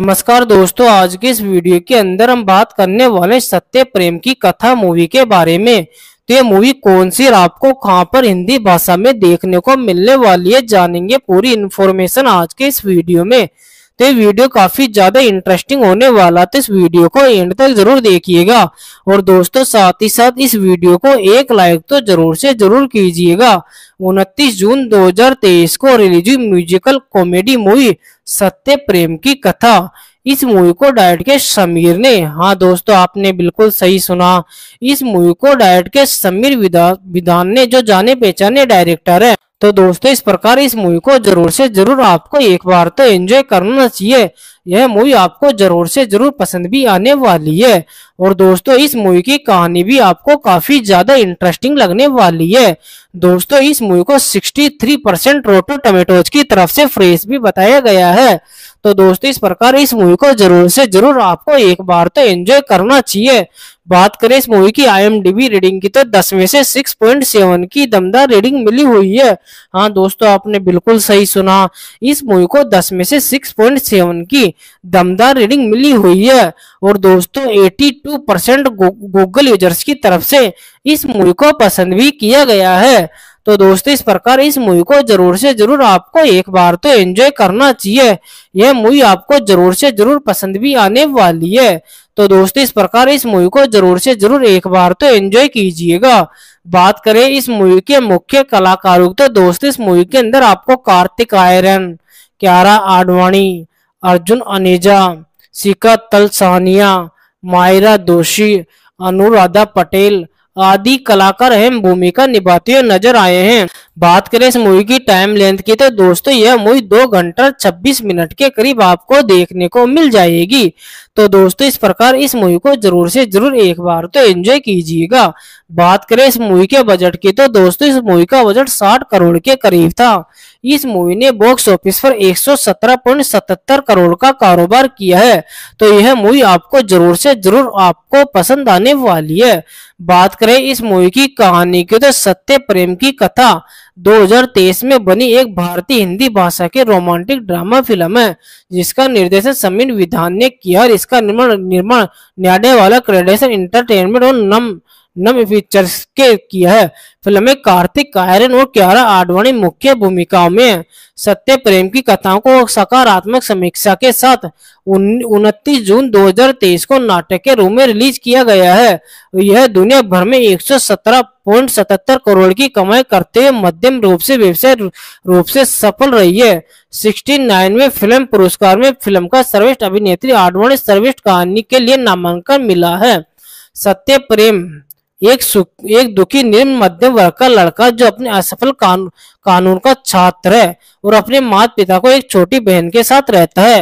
नमस्कार दोस्तों आज के इस वीडियो के अंदर हम बात करने वाले सत्य प्रेम की कथा मूवी के बारे में तो ये मूवी कौन सी और आपको कहाँ पर हिंदी भाषा में देखने को मिलने वाली है जानेंगे पूरी इन्फॉर्मेशन आज के इस वीडियो में तो ये वीडियो काफी ज्यादा इंटरेस्टिंग होने वाला तो इस वीडियो को एंड तक जरूर देखिएगा और दोस्तों साथ ही साथ इस वीडियो को एक लाइक तो जरूर से जरूर कीजिएगा उनतीस जून 2023 को हुई म्यूजिकल कॉमेडी मूवी सत्य प्रेम की कथा इस मूवी को डायट के समीर ने हाँ दोस्तों आपने बिल्कुल सही सुना इस मूवी को डायट के समीर विधान ने जो जाने पहचाने डायरेक्टर है तो दोस्तों इस प्रकार इस मूवी को जरूर से जरूर आपको एक बार तो एंजॉय करना चाहिए यह मूवी आपको जरूर से जरूर पसंद भी आने वाली है और दोस्तों इस मूवी की कहानी भी आपको काफी ज्यादा इंटरेस्टिंग लगने वाली है दोस्तों इस मूवी को 63 परसेंट रोटो टोमेटोज की तरफ से फ्रेश भी बताया गया है तो दोस्तों इस प्रकार इस मूवी को जरूर से जरूर आपको एक बार तो एंजॉय करना चाहिए बात करें इस मूवी की आईएमडीबी रीडिंग की तो दस में से सिक्स सेवन की दमदार रीडिंग मिली हुई है हाँ दोस्तों आपने बिल्कुल सही सुना इस मूवी को दस में से सिक्स पॉइंट सेवन की दमदार रीडिंग मिली हुई है और दोस्तों eighty two percent Google users की तरफ से इस मूवी को पसंद भी किया गया है तो दोस्तों इस प्रकार इस मूवी को जरूर से जरूर आपको एक बार तो एंजॉय करना चाहिए यह मूवी आपको जरूर से जरूर पसंद भी आने वाली है तो दोस्तों इस प्रकार इस मूवी को जरूर से जरूर एक बार तो एंजॉय कीजिएगा बात करें इस मूवी के मुख्य कलाकारों तो दोस्तों इस मूवी के अंदर आपको कार्तिक आयरन क्यारा आडवाणी अर्जुन अनेजा सिका तलसानिया मायरा दोषी अनुराधा पटेल आदि कलाकार अहम भूमिका निभाते नजर आए हैं बात करें इस मूवी की टाइम लेंथ की तो दोस्तों यह मूवी दो घंटा छब्बीस मिनट के करीब आपको देखने को मिल जाएगी तो दोस्तों इस प्रकार इस मूवी को जरूर से जरूर एक बार तो एंजॉय कीजिएगा बात करें इस मूवी के बजट की तो दोस्तों इस मूवी का बजट 60 करोड़ के करीब था इस मूवी ने बॉक्स ऑफिस पर 117.77 करोड़ का कारोबार किया है तो यह मूवी आपको जरूर से जरूर आपको पसंद आने वाली है बात करें इस मूवी की कहानी की तो सत्य प्रेम की कथा 2023 में बनी एक भारतीय हिंदी भाषा के रोमांटिक ड्रामा फिल्म है जिसका निर्देशन समीर विधान ने किया और इसका निर्माण निर्माण न्याडे वाला क्रेडेशन इंटरटेनमेंट और नम नव फीचर्स के किया है फिल्म में कार्तिक आयरन और क्यारा आडवाणी मुख्य भूमिकाओं में सत्य प्रेम की कथाओं को सकारात्मक समीक्षा के साथ उनतीस जून 2023 को नाटक के रूप में रिलीज किया गया है यह दुनिया भर में एक करोड़ की कमाई करते हुए मध्यम रूप से व्यवसाय रूप से सफल रही है नाइन में फिल्म पुरस्कार में फिल्म का सर्वश्रेष्ठ अभिनेत्री आडवाणी सर्वेष्ठ कहानी के लिए नामांकन मिला है सत्य प्रेम एक सुख एक दुखी निम्न मध्यम वर्ग का लड़का जो अपने असफल कानून कानून का छात्र है और अपने माता पिता को एक छोटी बहन के साथ रहता है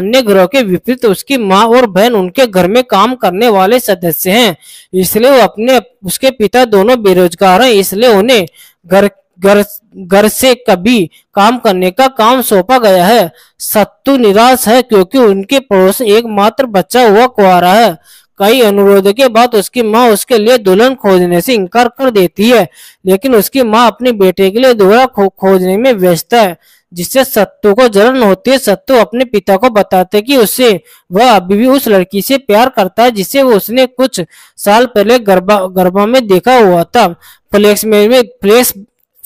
अन्य ग्रह के विपरीत उसकी माँ और बहन उनके घर में काम करने वाले सदस्य हैं इसलिए वो अपने उसके पिता दोनों बेरोजगार हैं इसलिए उन्हें घर घर घर से कभी काम करने का काम सौंपा गया है सत्तू निराश है क्योंकि उनके पड़ोस एकमात्र बच्चा हुआ कुआरा है कई अनुरोधों के बाद उसकी माँ उसके लिए दुल्हन खोजने से इनकार कर देती है लेकिन उसकी माँ अपने बेटे के लिए दोहरा खो, खोजने में व्यस्त है जिससे सत्तू को जलन होती है सत्तू अपने पिता को बताते कि उससे वह अभी भी उस लड़की से प्यार करता है जिसे वो उसने कुछ साल पहले गरबा गरबा में देखा हुआ था फ्लेक्स में फ्लेक्स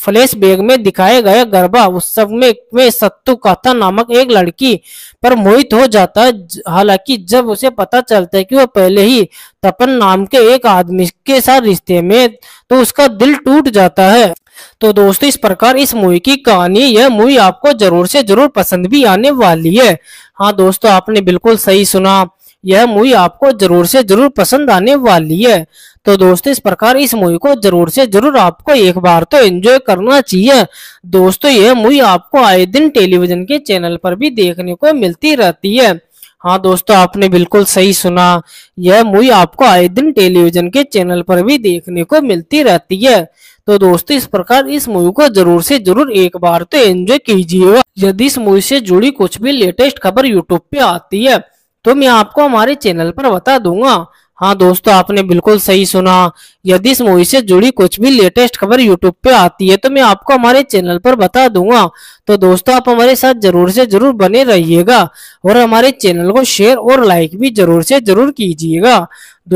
फ्लैश बैग में दिखाए गए गरबा उत्सव में, में सत्तु काथा नामक एक लड़की पर मोहित हो जाता है हालांकि जब उसे पता चलता है कि वह पहले ही तपन नाम के एक आदमी के साथ रिश्ते में तो उसका दिल टूट जाता है तो दोस्तों इस प्रकार इस मूवी की कहानी यह मूवी आपको जरूर से जरूर पसंद भी आने वाली है हाँ दोस्तों आपने बिल्कुल सही सुना यह मूवी आपको जरूर से जरूर पसंद आने वाली है तो दोस्तों इस प्रकार इस मूवी को जरूर से जरूर आपको एक बार तो एंजॉय करना चाहिए दोस्तों यह मूवी आपको आए दिन टेलीविजन के चैनल पर भी देखने को मिलती रहती है हाँ दोस्तों आपने बिल्कुल सही सुना यह मूवी आपको आए दिन टेलीविजन के चैनल पर भी देखने को मिलती रहती है तो दोस्तों इस प्रकार इस मूवी को जरूर से जरूर एक बार तो एंजॉय कीजिएगा यदि इस मूवी से जुड़ी कुछ भी लेटेस्ट खबर यूट्यूब पे आती है तो मैं आपको हमारे चैनल पर बता दूंगा हाँ दोस्तों आपने बिल्कुल सही सुना यदि इस मूवी से जुड़ी कुछ भी लेटेस्ट खबर यूट्यूब पे आती है तो मैं आपको हमारे चैनल पर बता दूंगा तो दोस्तों आप हमारे साथ जरूर से जरूर बने रहिएगा और हमारे चैनल को शेयर और लाइक भी जरूर से जरूर कीजिएगा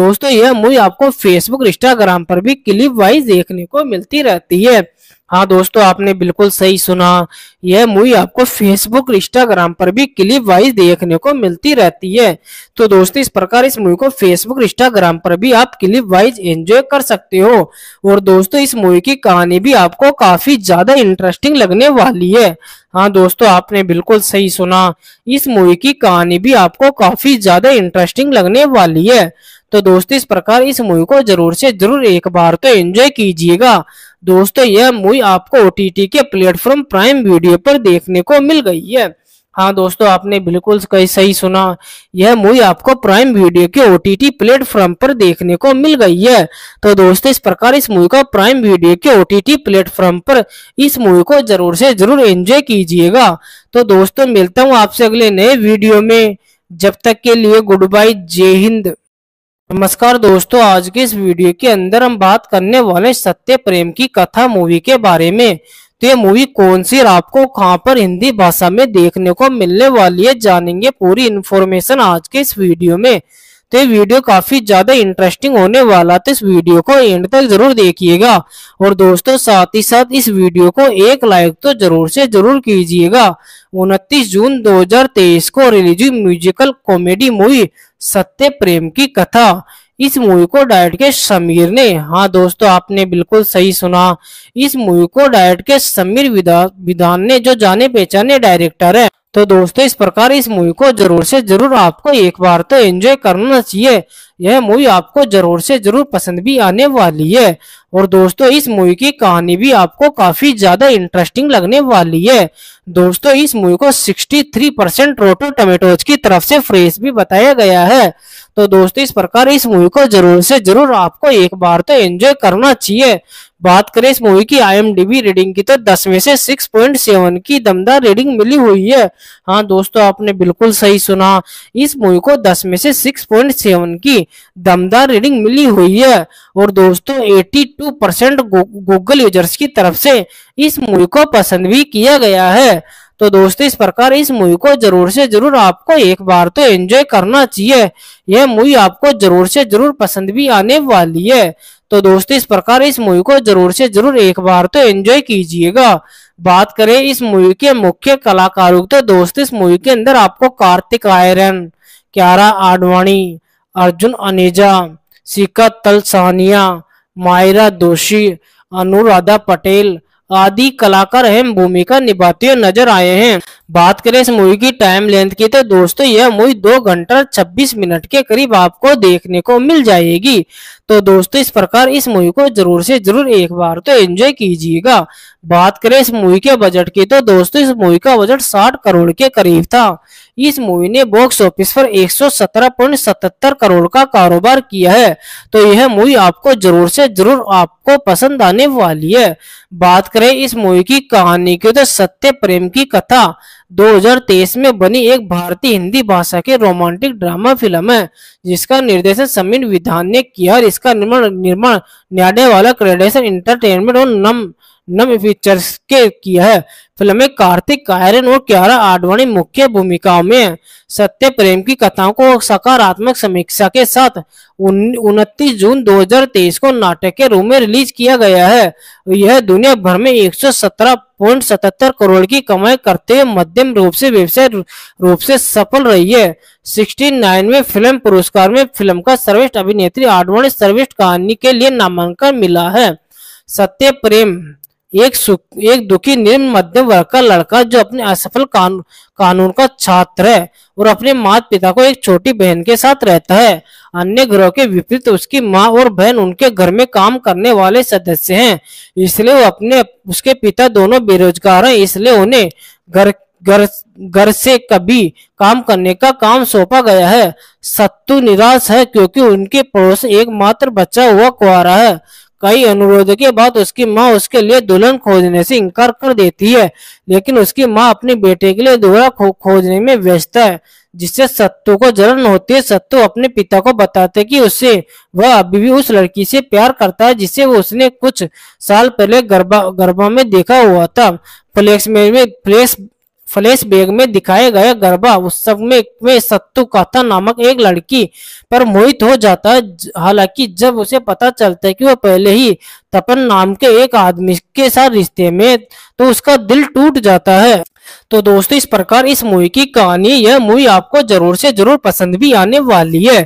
दोस्तों यह मूवी आपको फेसबुक इंस्टाग्राम पर भी क्लिप वाइज देखने को मिलती रहती है हाँ दोस्तों आपने बिल्कुल सही सुना यह मूवी आपको फेसबुक इंस्टाग्राम पर भी क्लिप वाइज देखने को मिलती रहती है तो दोस्तों इस प्रकार इस मूवी को फेसबुक इंस्टाग्राम पर भी आप क्लिप वाइज एंजॉय कर सकते हो और दोस्तों इस मूवी की कहानी भी आपको काफी ज्यादा इंटरेस्टिंग लगने वाली है हाँ दोस्तों आपने बिल्कुल सही सुना इस मूवी की कहानी भी आपको काफी ज्यादा इंटरेस्टिंग लगने वाली है तो दोस्तों इस प्रकार इस मूवी को जरूर से जरूर एक बार तो एंजॉय कीजिएगा दोस्तों यह मूवी आपको ओ के प्लेटफॉर्म प्राइम वीडियो पर देखने को मिल गई है हाँ दोस्तों आपने बिल्कुल सही सुना यह मूवी आपको प्राइम वीडियो के ओ प्लेटफॉर्म पर देखने को मिल गई है तो दोस्तों इस प्रकार इस मूवी को प्राइम वीडियो के ओ टी टी प्लेटफॉर्म पर इस मूवी को जरूर से जरूर एंजॉय कीजिएगा तो दोस्तों मिलता हूँ आपसे अगले नए वीडियो में जब तक के लिए गुड बाय जय हिंद नमस्कार दोस्तों आज के इस वीडियो के अंदर हम बात करने वाले सत्य प्रेम की कथा मूवी के बारे में तो ये मूवी कौन सी आपको कहाँ पर हिंदी भाषा में देखने को मिलने वाली है जानेंगे पूरी इन्फॉर्मेशन आज के इस वीडियो में तो ये वीडियो काफी ज्यादा इंटरेस्टिंग होने वाला तो इस वीडियो को एंड तक जरूर देखिएगा और दोस्तों साथ ही साथ इस वीडियो को एक लाइक तो जरूर से जरूर कीजिएगा उनतीस जून 2023 को रिलीज हुई म्यूजिकल कॉमेडी मूवी सत्य प्रेम की कथा इस मूवी को डायरेक्ट के समीर ने हाँ दोस्तों आपने बिल्कुल सही सुना इस मूवी को डायरेक्ट के समीर विधान ने जो जाने पहचाने डायरेक्टर है तो दोस्तों इस प्रकार इस मूवी को जरूर से जरूर आपको एक बार तो एंजॉय करना चाहिए यह मूवी आपको जरूर से जरूर पसंद भी आने वाली है और दोस्तों इस मूवी की कहानी भी आपको काफी ज्यादा इंटरेस्टिंग लगने वाली है दोस्तों इस मूवी को 63 परसेंट रोटो टोमेटोज की तरफ से फ्रेश भी बताया गया है तो दोस्तों इस प्रकार इस मूवी को जरूर से जरूर आपको एक बार तो एंजॉय करना चाहिए बात करें इस मूवी की आईएमडीबी रेटिंग की तो 10 में से 6.7 की दमदार रेटिंग मिली हुई है हाँ दोस्तों आपने बिल्कुल सही सुना इस मूवी को 10 में से 6.7 की दमदार रेटिंग मिली हुई है और दोस्तों 82 परसेंट गूगल यूजर्स की तरफ से इस मूवी को पसंद भी किया गया है तो दोस्तों इस प्रकार इस मूवी को जरूर से जरूर आपको एक बार तो एंजॉय करना चाहिए यह मूवी आपको जरूर से जरूर पसंद भी आने वाली है तो दोस्तों इस प्रकार इस मूवी को जरूर से जरूर एक बार तो एंजॉय कीजिएगा बात करें इस मूवी के मुख्य कलाकारों तो दोस्त इस मूवी के अंदर आपको कार्तिक आयरन क्यारा आडवाणी अर्जुन अनेजा सिका तलसानिया मायरा दोषी अनुराधा पटेल आदि कलाकार अहम भूमिका निभाते हुए नजर आए हैं बात करें इस मूवी की टाइम लेंथ की तो दोस्तों यह मूवी दो घंटा छब्बीस मिनट के करीब आपको देखने को मिल जाएगी तो दोस्तों इस प्रकार इस मूवी को जरूर से जरूर एक बार तो एंजॉय कीजिएगा बात करें इस मूवी के बजट की तो दोस्तों इस मूवी का बजट साठ करोड़ के करीब था इस मूवी ने बॉक्स ऑफिस पर 117.77 करोड़ का कारोबार किया है तो यह मूवी आपको जरूर से जरूर आपको पसंद आने वाली है बात करें इस मूवी की कहानी की तो सत्य प्रेम की कथा 2023 में बनी एक भारतीय हिंदी भाषा के रोमांटिक ड्रामा फिल्म है जिसका निर्देशन समीर विधान ने किया और इसका निर्माण निर्माण न्याडे वाला क्रेडेशन इंटरटेनमेंट और नम नवे पिक्चर्स के किया है फिल्म में कार्तिक आयरन और क्यारा आडवाणी मुख्य भूमिकाओं में सत्य प्रेम की कथाओं को सकारात्मक समीक्षा के साथ उनतीस जून 2023 को नाटक के रूप में रिलीज किया गया है यह दुनिया भर में 117.77 करोड़ की कमाई करते हुए मध्यम रूप से व्यवसाय रूप से सफल रही है नाइन में फिल्म पुरस्कार में फिल्म का सर्वश्रेष्ठ अभिनेत्री आडवाणी सर्वेष्ठ कहानी के लिए नामांकन मिला है सत्य प्रेम एक एक दुखी निम्न मध्यम वर्ग का लड़का जो अपने असफल कानून कानून का छात्र है और अपने माता पिता को एक छोटी बहन के साथ रहता है अन्य ग्रह के विपरीत उसकी माँ और बहन उनके घर में काम करने वाले सदस्य हैं इसलिए वो अपने उसके पिता दोनों बेरोजगार हैं इसलिए उन्हें घर घर घर से कभी काम करने का काम सौंपा गया है सत्तू निराश है क्योंकि उनके पड़ोस एकमात्र बच्चा हुआ कुआरा है कई अनुरोधों के बाद उसकी माँ उसके लिए दुल्हन खोजने से इनकार कर देती है लेकिन उसकी माँ अपने बेटे के लिए दुल्हन खो, खोजने में व्यस्त है जिससे सत्तू को जलन होती है सत्तू अपने पिता को बताते कि उससे वह अभी भी उस लड़की से प्यार करता है जिसे उसने कुछ साल पहले गर्भा गर्भा में देखा हुआ था फ्लेक्स में, में फ्लेक्स फ्लैश बैग में दिखाए गए गरबा उत्सव में, में सत्तू काथा नामक एक लड़की पर मोहित हो जाता है हालांकि जब उसे पता चलता है कि वह पहले ही तपन नाम के एक आदमी के साथ रिश्ते में तो उसका दिल टूट जाता है तो दोस्तों इस प्रकार इस मूवी की कहानी यह मूवी आपको जरूर से जरूर पसंद भी आने वाली है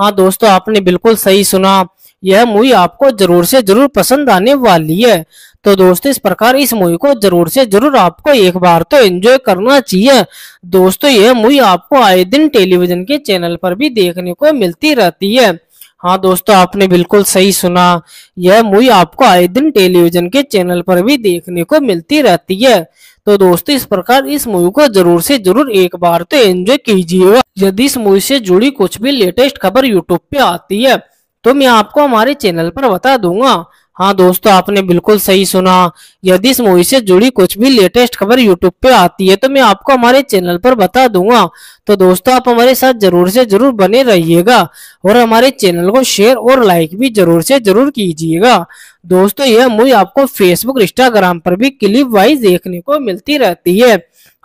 हाँ दोस्तों आपने बिल्कुल सही सुना यह मूवी आपको जरूर से जरूर पसंद आने वाली है तो दोस्तों इस प्रकार इस मूवी को जरूर से जरूर आपको एक बार तो एंजॉय करना चाहिए दोस्तों यह मूवी आपको आए दिन टेलीविजन के चैनल पर भी देखने को मिलती रहती है हाँ दोस्तों आपने बिल्कुल सही सुना यह मूवी आपको आए दिन टेलीविजन के चैनल पर भी देखने को मिलती रहती है तो दोस्तों इस प्रकार इस मूवी को जरूर से जरूर एक बार तो एंजॉय कीजिएगा यदि इस मूवी से जुड़ी कुछ भी लेटेस्ट खबर यूट्यूब पे आती है तो मैं आपको हमारे चैनल पर बता दूंगा हाँ दोस्तों आपने बिल्कुल सही सुना यदि इस मूवी से जुड़ी कुछ भी लेटेस्ट खबर यूट्यूब पे आती है तो मैं आपको हमारे चैनल पर बता दूंगा तो दोस्तों आप हमारे साथ जरूर से जरूर बने रहिएगा और हमारे चैनल को शेयर और लाइक भी जरूर से जरूर कीजिएगा दोस्तों यह मूवी आपको फेसबुक इंस्टाग्राम पर भी क्लिप वाइज देखने को मिलती रहती है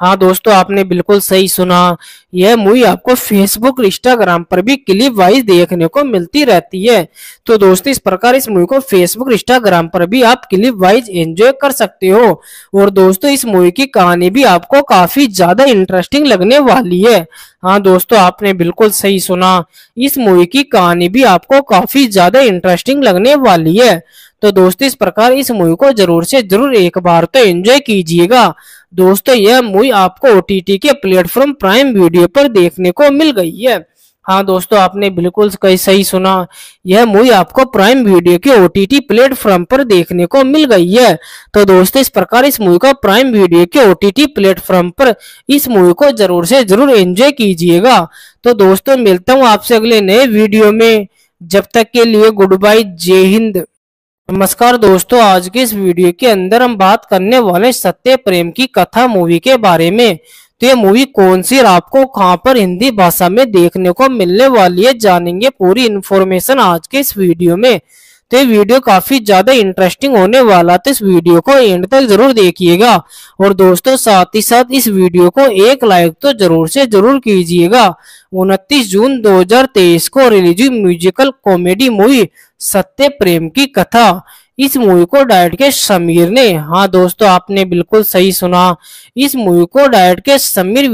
हाँ दोस्तों आपने बिल्कुल सही सुना यह मूवी आपको फेसबुक इंस्टाग्राम पर भी क्लिप वाइज देखने को मिलती रहती है तो दोस्तों इस प्रकार इस मूवी को फेसबुक इंस्टाग्राम पर भी आप क्लिप वाइज एंजॉय कर सकते हो और दोस्तों इस मूवी की कहानी भी आपको काफी ज्यादा इंटरेस्टिंग लगने वाली है हाँ दोस्तों आपने बिल्कुल सही सुना इस मूवी की कहानी भी आपको काफी ज्यादा इंटरेस्टिंग लगने वाली है तो दोस्तों इस प्रकार इस मूवी को जरूर से जरूर एक बार तो एंजॉय कीजिएगा दोस्तों यह मूवी आपको ओ के प्लेटफॉर्म प्राइम वीडियो पर देखने को मिल गई है हाँ दोस्तों आपने बिल्कुल कहीं सही सुना यह मूवी आपको प्राइम वीडियो के ओटीटी प्लेटफॉर्म पर देखने को मिल गई है तो दोस्तों इस प्रकार इस मूवी का प्राइम वीडियो के ओटीटी प्लेटफॉर्म पर इस मूवी को जरूर से जरूर एंजॉय कीजिएगा तो दोस्तों मिलता हूँ आपसे अगले नए वीडियो में जब तक के लिए गुड बाय जय हिंद नमस्कार दोस्तों आज के इस वीडियो के अंदर हम बात करने वाले सत्य प्रेम की कथा मूवी के बारे में तो ये मूवी कौन सी और आपको कहाँ पर हिंदी भाषा में देखने को मिलने वाली है जानेंगे पूरी इन्फॉर्मेशन आज के इस वीडियो में तो ये वीडियो काफी ज्यादा इंटरेस्टिंग होने वाला तो इस वीडियो को एंड तक जरूर देखिएगा और दोस्तों साथ ही साथ इस वीडियो को एक लाइक तो जरूर से जरूर कीजिएगा उनतीस जून 2023 को रिलीज हुई म्यूजिकल कॉमेडी मूवी सत्य प्रेम की कथा इस मूवी को डायट के समीर ने हाँ दोस्तों आपने बिल्कुल सही सुना इस मूवी को डायट के समीर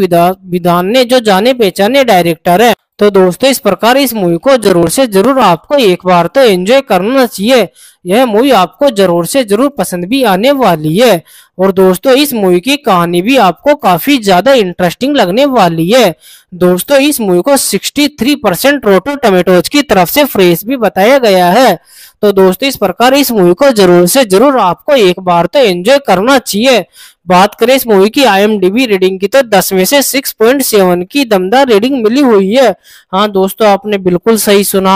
विधान ने जो जाने पहचाने डायरेक्टर है तो दोस्तों इस प्रकार इस मूवी को जरूर से जरूर आपको एक बार तो एंजॉय करना चाहिए यह मूवी आपको जरूर से जरूर पसंद भी आने वाली है और दोस्तों इस मूवी की कहानी भी आपको काफी ज्यादा इंटरेस्टिंग लगने वाली है दोस्तों इस मूवी को 63 परसेंट रोटो टोमेटोज की तरफ से फ्रेश भी बताया गया है तो दोस्तों इस प्रकार इस मूवी को जरूर से जरूर आपको एक बार तो एंजॉय करना चाहिए बात करें इस मूवी की आईएमडीबी रीडिंग की तो दस में से 6.7 की दमदार रीडिंग मिली हुई है हाँ दोस्तों आपने बिल्कुल सही सुना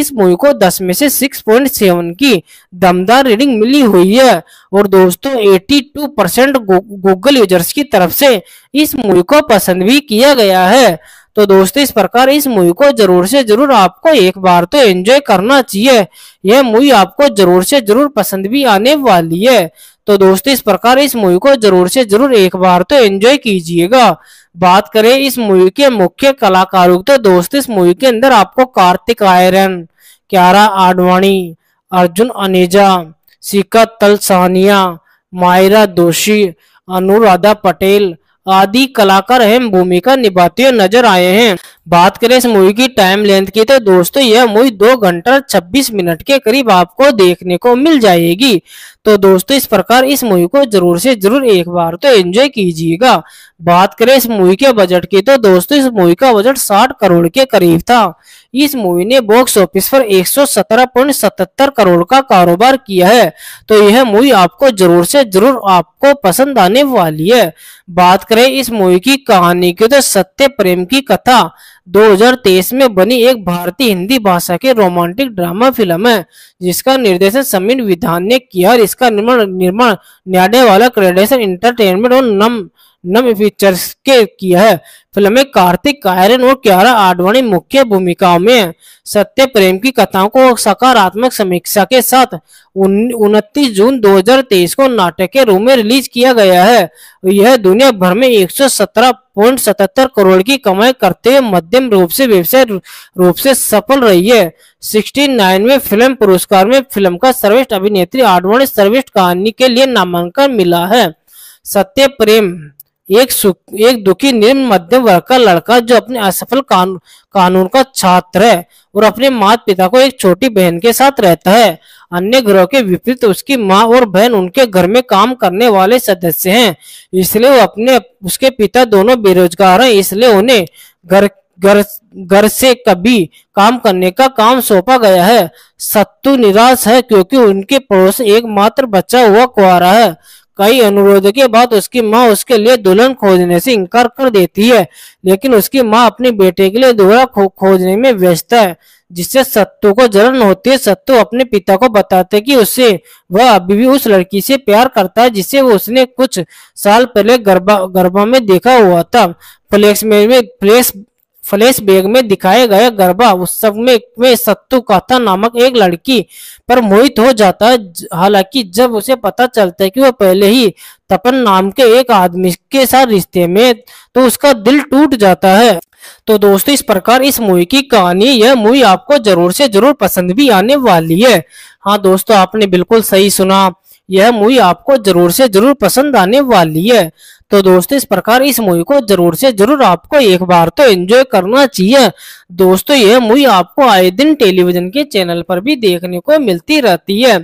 इस मूवी को दस में से 6.7 की दमदार रीडिंग मिली हुई है और दोस्तों 82 परसेंट गूगल यूजर्स की तरफ से इस मूवी को पसंद भी किया गया है तो दोस्तों इस प्रकार इस मूवी को जरूर से जरूर आपको एक बार तो एंजॉय करना चाहिए यह मूवी आपको जरूर से जरूर पसंद भी आने वाली है तो दोस्तों इस प्रकार इस मूवी को जरूर से जरूर एक बार तो एंजॉय कीजिएगा बात करें इस मूवी के मुख्य कलाकारों तो दोस्त इस मूवी के अंदर आपको कार्तिक आयरन क्यारा आडवाणी अर्जुन अनेजा शिखा तलसानिया मायरा दोषी अनुराधा पटेल आदि कलाकार अहम भूमिका निभाते हुए नजर आए हैं बात करें इस मूवी की टाइम लेंथ की तो दोस्तों यह मूवी दो घंटा 26 मिनट के करीब आपको देखने को मिल जाएगी तो दोस्तों इस प्रकार इस मूवी को जरूर से जरूर एक बार तो एंजॉय कीजिएगा बात करें इस मूवी के बजट की तो दोस्तों इस मूवी का बजट 60 करोड़ के करीब था इस मूवी ने बॉक्स ऑफिस पर 117.77 करोड़ का कारोबार किया है तो यह मूवी आपको जरूर से जरूर आपको पसंद आने वाली है बात करें इस मूवी की कहानी की तो सत्य प्रेम की कथा 2023 में बनी एक भारतीय हिंदी भाषा के रोमांटिक ड्रामा फिल्म है जिसका निर्देशन समीर विधान ने किया और इसका निर्माण निर्माण न्याडे वाला क्रेडेशन इंटरटेनमेंट और नम नम पिक्चर्स के किया है फिल्म में कार्तिक कायरन और क्यारा आडवाणी मुख्य भूमिकाओं में सत्य प्रेम की कथाओं को सकारात्मक समीक्षा के साथ उनतीस जून 2023 को नाटक के रूप में रिलीज किया गया है यह दुनिया भर में एक करोड़ की कमाई करते हुए मध्यम रूप से व्यवसाय रूप से सफल रही है 69 में फिल्म पुरस्कार में फिल्म का सर्वश्रेष्ठ अभिनेत्री आडवाणी सर्वेष्ठ कहानी के लिए नामांकन मिला है सत्य प्रेम एक सुख एक दुखी निम्न मध्यम वर्ग का लड़का जो अपने असफल कानून कानून का छात्र है और अपने माता पिता को एक छोटी बहन के साथ रहता है अन्य ग्रह के विपरीत उसकी माँ और बहन उनके घर में काम करने वाले सदस्य हैं इसलिए वो अपने उसके पिता दोनों बेरोजगार हैं इसलिए उन्हें घर घर घर से कभी काम करने का काम सौंपा गया है सत्तू निराश है क्योंकि उनके पड़ोस एकमात्र बच्चा हुआ कुआरा है कई अनुरोधों के बाद उसकी माँ उसके लिए दुल्हन खोजने से इनकार कर देती है लेकिन उसकी माँ अपने बेटे के लिए दुल्हन खोजने में व्यस्त है जिससे सत्तू को जलन होती है सत्तू अपने पिता को बताते कि उससे वह अभी भी उस लड़की से प्यार करता है जिसे वो उसने कुछ साल पहले गरबा गरबा में देखा हुआ था फ्लेक्स में फ्लेक्स फ्लैश बैग में दिखाए गए गरबा उत्सव में, में सत्तू काथा नामक एक लड़की पर मोहित हो जाता है हालांकि जब उसे पता चलता है कि वह पहले ही तपन नाम के एक आदमी के साथ रिश्ते में तो उसका दिल टूट जाता है तो दोस्तों इस प्रकार इस मूवी की कहानी यह मूवी आपको जरूर से जरूर पसंद भी आने वाली है हाँ दोस्तों आपने बिल्कुल सही सुना यह मूवी आपको जरूर से जरूर पसंद आने वाली है तो दोस्तों इस प्रकार इस मूवी को जरूर से जरूर आपको एक बार तो एंजॉय करना चाहिए दोस्तों यह मूवी आपको आए दिन टेलीविजन के चैनल पर भी देखने को मिलती रहती है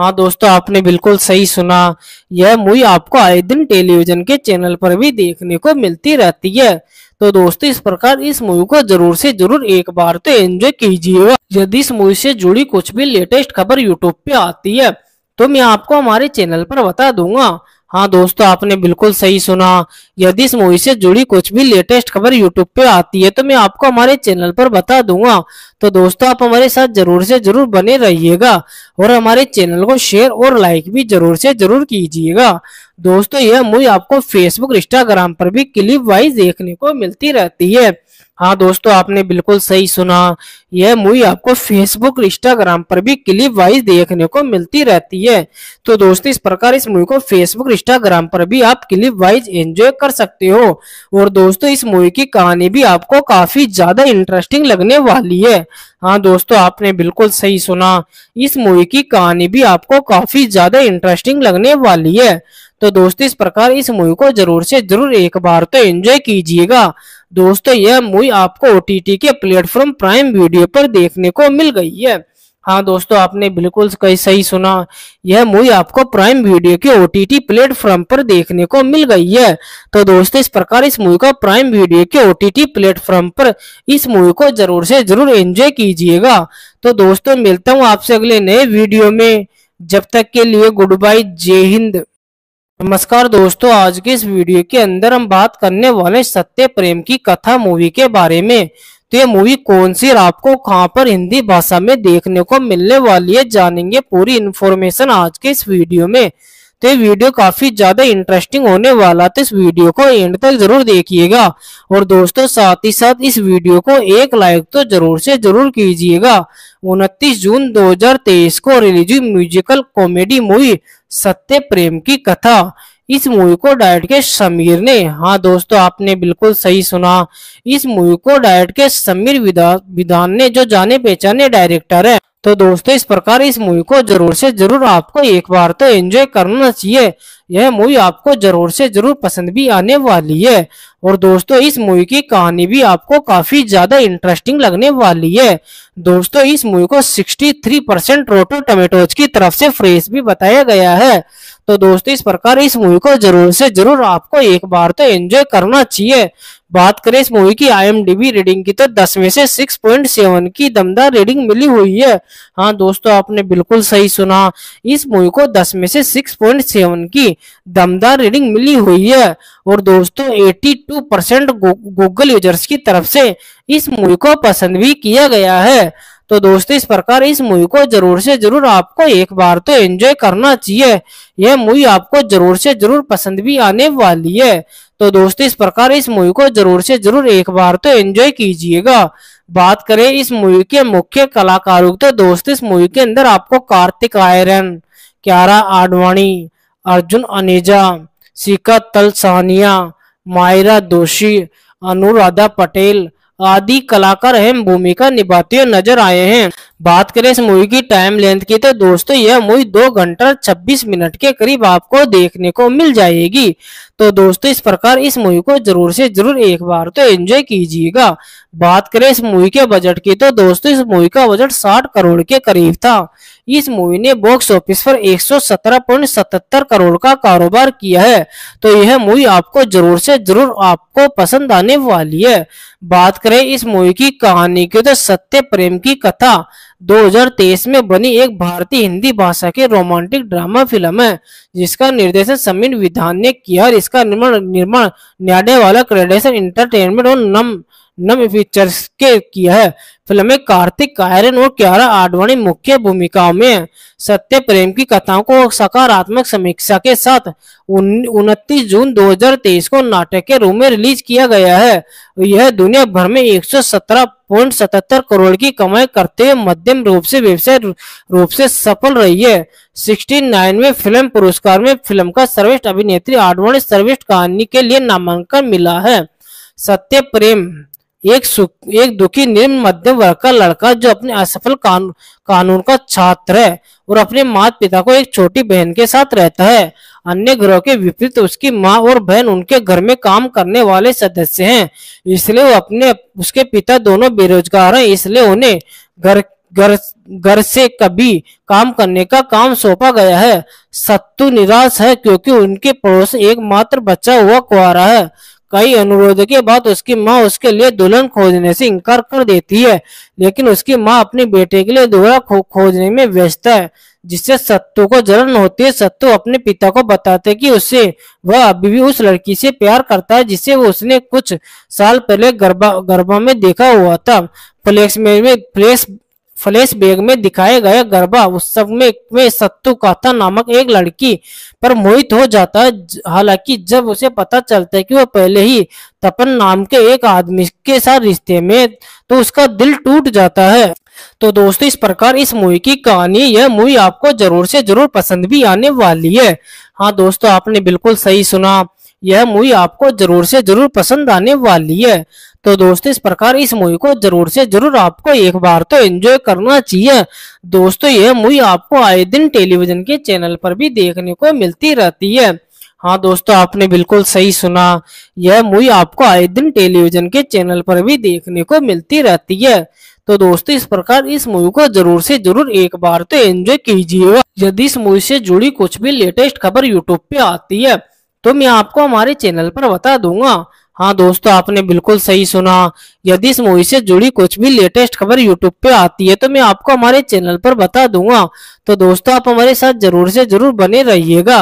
हाँ दोस्तों आपने बिल्कुल सही सुना यह मूवी आपको आए दिन टेलीविजन के चैनल पर भी देखने को मिलती रहती है तो दोस्तों इस प्रकार इस मूवी को जरूर से जरूर एक बार तो एंजॉय कीजिएगा यदि इस मूवी से जुड़ी कुछ भी लेटेस्ट खबर यूट्यूब पे आती है तो मैं आपको हमारे चैनल पर बता दूंगा हाँ दोस्तों आपने बिल्कुल सही सुना यदि इस मूवी से जुड़ी कुछ भी लेटेस्ट खबर यूट्यूब पे आती है तो मैं आपको हमारे चैनल पर बता दूंगा तो दोस्तों आप हमारे साथ जरूर से जरूर बने रहिएगा और हमारे चैनल को शेयर और लाइक भी जरूर से जरूर कीजिएगा दोस्तों यह मूवी आपको फेसबुक इंस्टाग्राम पर भी क्लिप वाइज देखने को मिलती रहती है हाँ दोस्तों आपने बिल्कुल सही सुना यह मूवी आपको फेसबुक इंस्टाग्राम पर भी क्लिप वाइज देखने को मिलती रहती है तो दोस्तों इस प्रकार इस मूवी को फेसबुक इंस्टाग्राम पर भी आप क्लिप वाइज एंजॉय कर सकते हो और दोस्तों इस मूवी की कहानी भी आपको काफी ज्यादा इंटरेस्टिंग लगने वाली है हाँ दोस्तों आपने बिल्कुल सही सुना इस मूवी की कहानी भी आपको काफी ज्यादा इंटरेस्टिंग लगने वाली है तो दोस्तों इस प्रकार इस मूवी को जरूर से जरूर एक बार तो एंजॉय कीजिएगा दोस्तों यह मूवी आपको ओ के प्लेटफॉर्म प्राइम वीडियो पर देखने को मिल गई है हाँ दोस्तों आपने बिल्कुल सही सुना यह मूवी आपको प्राइम वीडियो के ओ प्लेटफॉर्म पर देखने को मिल गई है तो दोस्तों इस प्रकार इस मूवी को प्राइम वीडियो के ओ टी टी प्लेटफॉर्म पर इस मूवी को जरूर से जरूर एंजॉय कीजिएगा तो दोस्तों मिलता हूँ आपसे अगले नए वीडियो में जब तक के लिए गुड बाय जय हिंद नमस्कार दोस्तों आज के इस वीडियो के अंदर हम बात करने वाले सत्य प्रेम की कथा मूवी के बारे में तो ये मूवी कौन सी आपको कहाँ पर हिंदी भाषा में देखने को मिलने वाली है जानेंगे पूरी इन्फॉर्मेशन आज के इस वीडियो में तो ये वीडियो काफी ज्यादा इंटरेस्टिंग होने वाला तो इस वीडियो को एंड तक जरूर देखिएगा और दोस्तों साथ ही साथ इस वीडियो को एक लाइक तो जरूर से जरूर कीजिएगा उनतीस जून 2023 को रिलीज हुई म्यूजिकल कॉमेडी मूवी सत्य प्रेम की कथा इस मूवी को डायरेक्ट के समीर ने हाँ दोस्तों आपने बिल्कुल सही सुना इस मूवी को डायरेक्ट के समीर विधान ने जो जाने पहचाने डायरेक्टर है तो दोस्तों इस प्रकार इस मूवी को जरूर से जरूर आपको एक बार तो एंजॉय करना चाहिए यह मूवी आपको जरूर से जरूर पसंद भी आने वाली है और दोस्तों इस मूवी की कहानी भी आपको काफी ज्यादा इंटरेस्टिंग लगने वाली है दोस्तों इस मूवी को 63 परसेंट रोटो टमेटोज की तरफ से फ्रेश भी बताया गया है तो दोस्तों इस प्रकार इस मूवी को जरूर से जरूर आपको एक बार तो एंजॉय करना चाहिए बात करें इस मूवी की आईएमडीबी रेटिंग की तो से में से सेवन की दमदार रेटिंग मिली हुई है हाँ दोस्तों आपने बिल्कुल सही सुना इस मूवी को से में से सेवन की दमदार रीडिंग मिली हुई है और दोस्तों 82 परसेंट गूगल यूजर्स की तरफ से इस मूवी को पसंद भी किया गया है तो दोस्तों इस प्रकार इस मूवी को जरूर से जरूर आपको एक बार तो एंजॉय करना चाहिए यह मूवी आपको जरूर से जरूर पसंद भी आने वाली है तो दोस्तों इस प्रकार इस मूवी को जरूर से जरूर एक बार तो एंजॉय कीजिएगा बात करें इस मूवी के मुख्य कलाकारों तो दोस्तों इस मूवी के अंदर आपको कार्तिक आयरन क्यारा आडवाणी अर्जुन अनेजा सीका सहनिया मायरा दोषी अनुराधा पटेल आदि कलाकार अहम भूमिका निभाते नजर आए हैं बात करें इस मूवी की टाइम लेंथ की तो दोस्तों यह मूवी दो घंटा छब्बीस मिनट के करीब आपको देखने को मिल जाएगी तो दोस्तों इस प्रकार इस मूवी को जरूर से जरूर एक बार तो एंजॉय कीजिएगा बात करें इस मूवी के बजट की तो दोस्तों इस मूवी का बजट 60 करोड़ के करीब था इस मूवी ने बॉक्स ऑफिस पर 117.77 करोड़ का कारोबार किया है तो यह मूवी आपको जरूर से जरूर आपको पसंद आने वाली है बात करें इस मूवी की कहानी की तो सत्य प्रेम की कथा 2023 में बनी एक भारतीय हिंदी भाषा के रोमांटिक ड्रामा फिल्म है जिसका निर्देशन समीर विधान ने किया और इसका निर्माण निर्माण न्याडे वाला क्रेडेशन इंटरटेनमेंट और नम नम पिक्चर्स के किया है फिल्म में कार्तिक कायरन और क्यारा आडवाणी मुख्य भूमिकाओं में सत्य प्रेम की कथाओं को सकारात्मक समीक्षा के साथ उनतीस जून 2023 को नाटक के रूप में रिलीज किया गया है यह दुनिया भर में एक करोड़ की कमाई करते हुए मध्यम रूप से व्यवसाय रूप से सफल रही है नाइन में फिल्म पुरस्कार में फिल्म का सर्वेष्ठ अभिनेत्री आडवाणी सर्वेष्ठ कहानी के लिए नामांकन मिला है सत्य प्रेम एक एक दुखी निम्न मध्यम वर्ग का लड़का जो अपने असफल कानून कानून का छात्र है और अपने माता पिता को एक छोटी बहन के साथ रहता है अन्य ग्रह के विपरीत उसकी माँ और बहन उनके घर में काम करने वाले सदस्य हैं इसलिए वो अपने उसके पिता दोनों बेरोजगार हैं इसलिए उन्हें घर घर घर से कभी काम करने का काम सौंपा गया है सत्तू निराश है क्योंकि उनके पड़ोस एकमात्र बच्चा हुआ कुआरा है कई अनुरोधों के बाद उसकी माँ उसके लिए दुल्हन खोजने से इनकार कर देती है लेकिन उसकी माँ अपने बेटे के लिए दूल्हा खो, खोजने में व्यस्त है जिससे सत्तू को जलन होती है सत्तू अपने पिता को बताते कि उससे वह अभी भी उस लड़की से प्यार करता है जिसे वो उसने कुछ साल पहले गर्भा गर्भा में देखा हुआ था फ्लेक्स में, में फ्लेक्स फ्लैश बैग में दिखाए गए गरबा उत्सव में, में सत्तु काथा नामक एक लड़की पर मोहित हो जाता है हालांकि जब उसे पता चलता है कि वह पहले ही तपन नाम के एक आदमी के साथ रिश्ते में तो उसका दिल टूट जाता है तो दोस्तों इस प्रकार इस मूवी की कहानी यह मूवी आपको जरूर से जरूर पसंद भी आने वाली है हाँ दोस्तों आपने बिल्कुल सही सुना यह मूवी आपको जरूर से जरूर पसंद आने वाली है तो दोस्तों इस प्रकार इस मूवी को जरूर से जरूर आपको एक बार तो एंजॉय करना चाहिए दोस्तों यह मूवी आपको आए दिन टेलीविजन के चैनल पर भी देखने को मिलती रहती है हाँ दोस्तों आपने बिल्कुल सही सुना यह मूवी आपको आए दिन टेलीविजन के चैनल पर भी देखने को मिलती रहती है तो दोस्तों इस प्रकार इस मूवी को जरूर से जरूर एक बार तो एंजॉय कीजिएगा यदि इस मूवी से जुड़ी कुछ भी लेटेस्ट खबर यूट्यूब पे आती है तो मैं आपको हमारे चैनल पर बता दूंगा हाँ दोस्तों आपने बिल्कुल सही सुना यदि इस मूवी से जुड़ी कुछ भी लेटेस्ट खबर यूट्यूब पे आती है तो मैं आपको हमारे चैनल पर बता दूंगा तो दोस्तों आप हमारे साथ जरूर से जरूर बने रहिएगा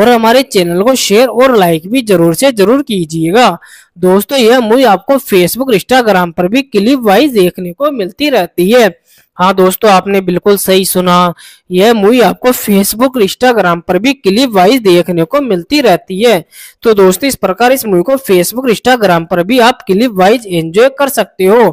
और हमारे चैनल को शेयर और लाइक भी जरूर से जरूर कीजिएगा दोस्तों यह मूवी आपको फेसबुक इंस्टाग्राम पर भी क्लिप वाइज देखने को मिलती रहती है हाँ दोस्तों आपने बिल्कुल सही सुना यह मूवी आपको फेसबुक इंस्टाग्राम पर भी क्लिप वाइज देखने को मिलती रहती है तो दोस्तों इस प्रकार इस मूवी को फेसबुक इंस्टाग्राम पर भी आप क्लिप वाइज एंजॉय कर सकते हो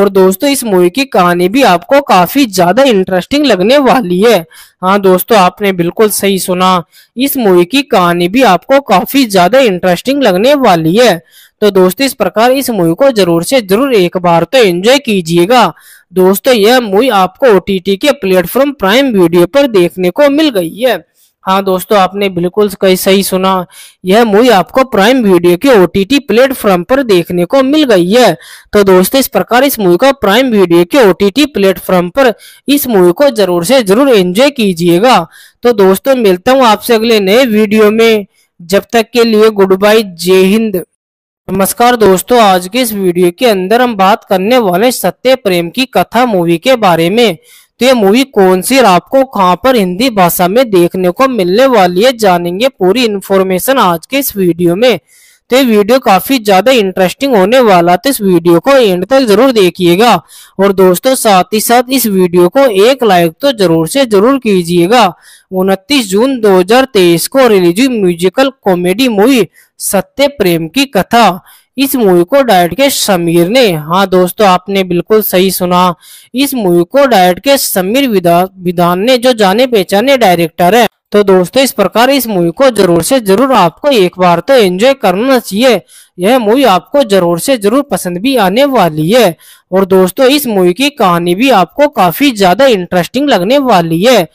और दोस्तों इस मूवी की कहानी भी आपको काफी ज्यादा इंटरेस्टिंग लगने वाली है हाँ दोस्तों आपने बिल्कुल सही सुना इस मूवी की कहानी भी आपको काफी ज्यादा इंटरेस्टिंग लगने वाली है तो दोस्तों इस प्रकार इस मूवी को जरूर से जरूर एक बार तो एंजॉय कीजिएगा दोस्तों यह मूवी आपको ओ के प्लेटफॉर्म प्राइम वीडियो पर देखने को मिल गई है हाँ दोस्तों आपने बिल्कुल कहीं सही सुना यह मूवी आपको प्राइम वीडियो के ओटीटी प्लेटफॉर्म पर देखने को मिल गई है तो दोस्तों इस प्रकार इस मूवी का प्राइम वीडियो के ओटीटी प्लेटफॉर्म पर इस मूवी को जरूर से जरूर एंजॉय कीजिएगा तो दोस्तों मिलता हूँ आपसे अगले नए वीडियो में जब तक के लिए गुड बाय जय हिंद नमस्कार दोस्तों आज के इस वीडियो के अंदर हम बात करने वाले सत्य प्रेम की कथा मूवी के बारे में तो ये मूवी कौन सी और आपको कहां पर हिंदी भाषा में देखने को मिलने वाली है जानेंगे पूरी इन्फॉर्मेशन आज के इस वीडियो में तो ये वीडियो काफी ज्यादा इंटरेस्टिंग होने वाला तो इस वीडियो को एंड तक जरूर देखिएगा और दोस्तों साथ ही साथ इस वीडियो को एक लाइक तो जरूर से जरूर कीजिएगा उनतीस जून 2023 को रिलीज हुई म्यूजिकल कॉमेडी मूवी सत्य प्रेम की कथा इस मूवी को डायरेक्ट के समीर ने हाँ दोस्तों आपने बिल्कुल सही सुना इस मूवी को डायरेक्ट के समीर विधान ने जो जाने पहचाने डायरेक्टर है तो दोस्तों इस प्रकार इस मूवी को जरूर से जरूर आपको एक बार तो एंजॉय करना चाहिए यह मूवी आपको जरूर से जरूर पसंद भी आने वाली है और दोस्तों इस मूवी की कहानी भी आपको काफी ज्यादा इंटरेस्टिंग लगने वाली है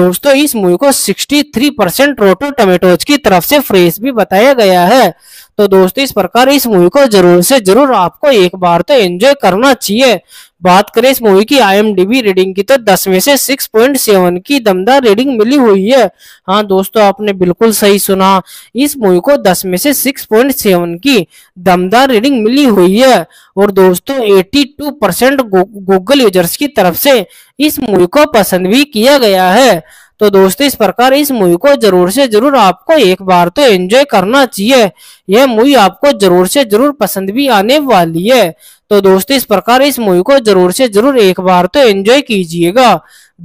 दोस्तों इस मूवी को 63 परसेंट रोटो टोमेटोज की तरफ से फ्रेश भी बताया गया है तो दोस्तों इस प्रकार इस मूवी को जरूर से जरूर आपको एक बार तो एंजॉय करना चाहिए बात करें इस मूवी की आईएमडीबी रीडिंग की तो दस में से 6.7 की दमदार रीडिंग मिली हुई है हाँ दोस्तों आपने बिल्कुल सही सुना इस मूवी को दस में से 6.7 की दमदार रीडिंग मिली हुई है और दोस्तों 82 परसेंट गूगल यूजर्स की तरफ से इस मूवी को पसंद भी किया गया है तो दोस्तों इस प्रकार इस मूवी को जरूर से जरूर आपको एक बार तो एंजॉय करना चाहिए यह मूवी आपको जरूर से जरूर पसंद भी आने वाली है तो दोस्तों इस प्रकार इस मूवी को जरूर से जरूर एक बार तो एंजॉय कीजिएगा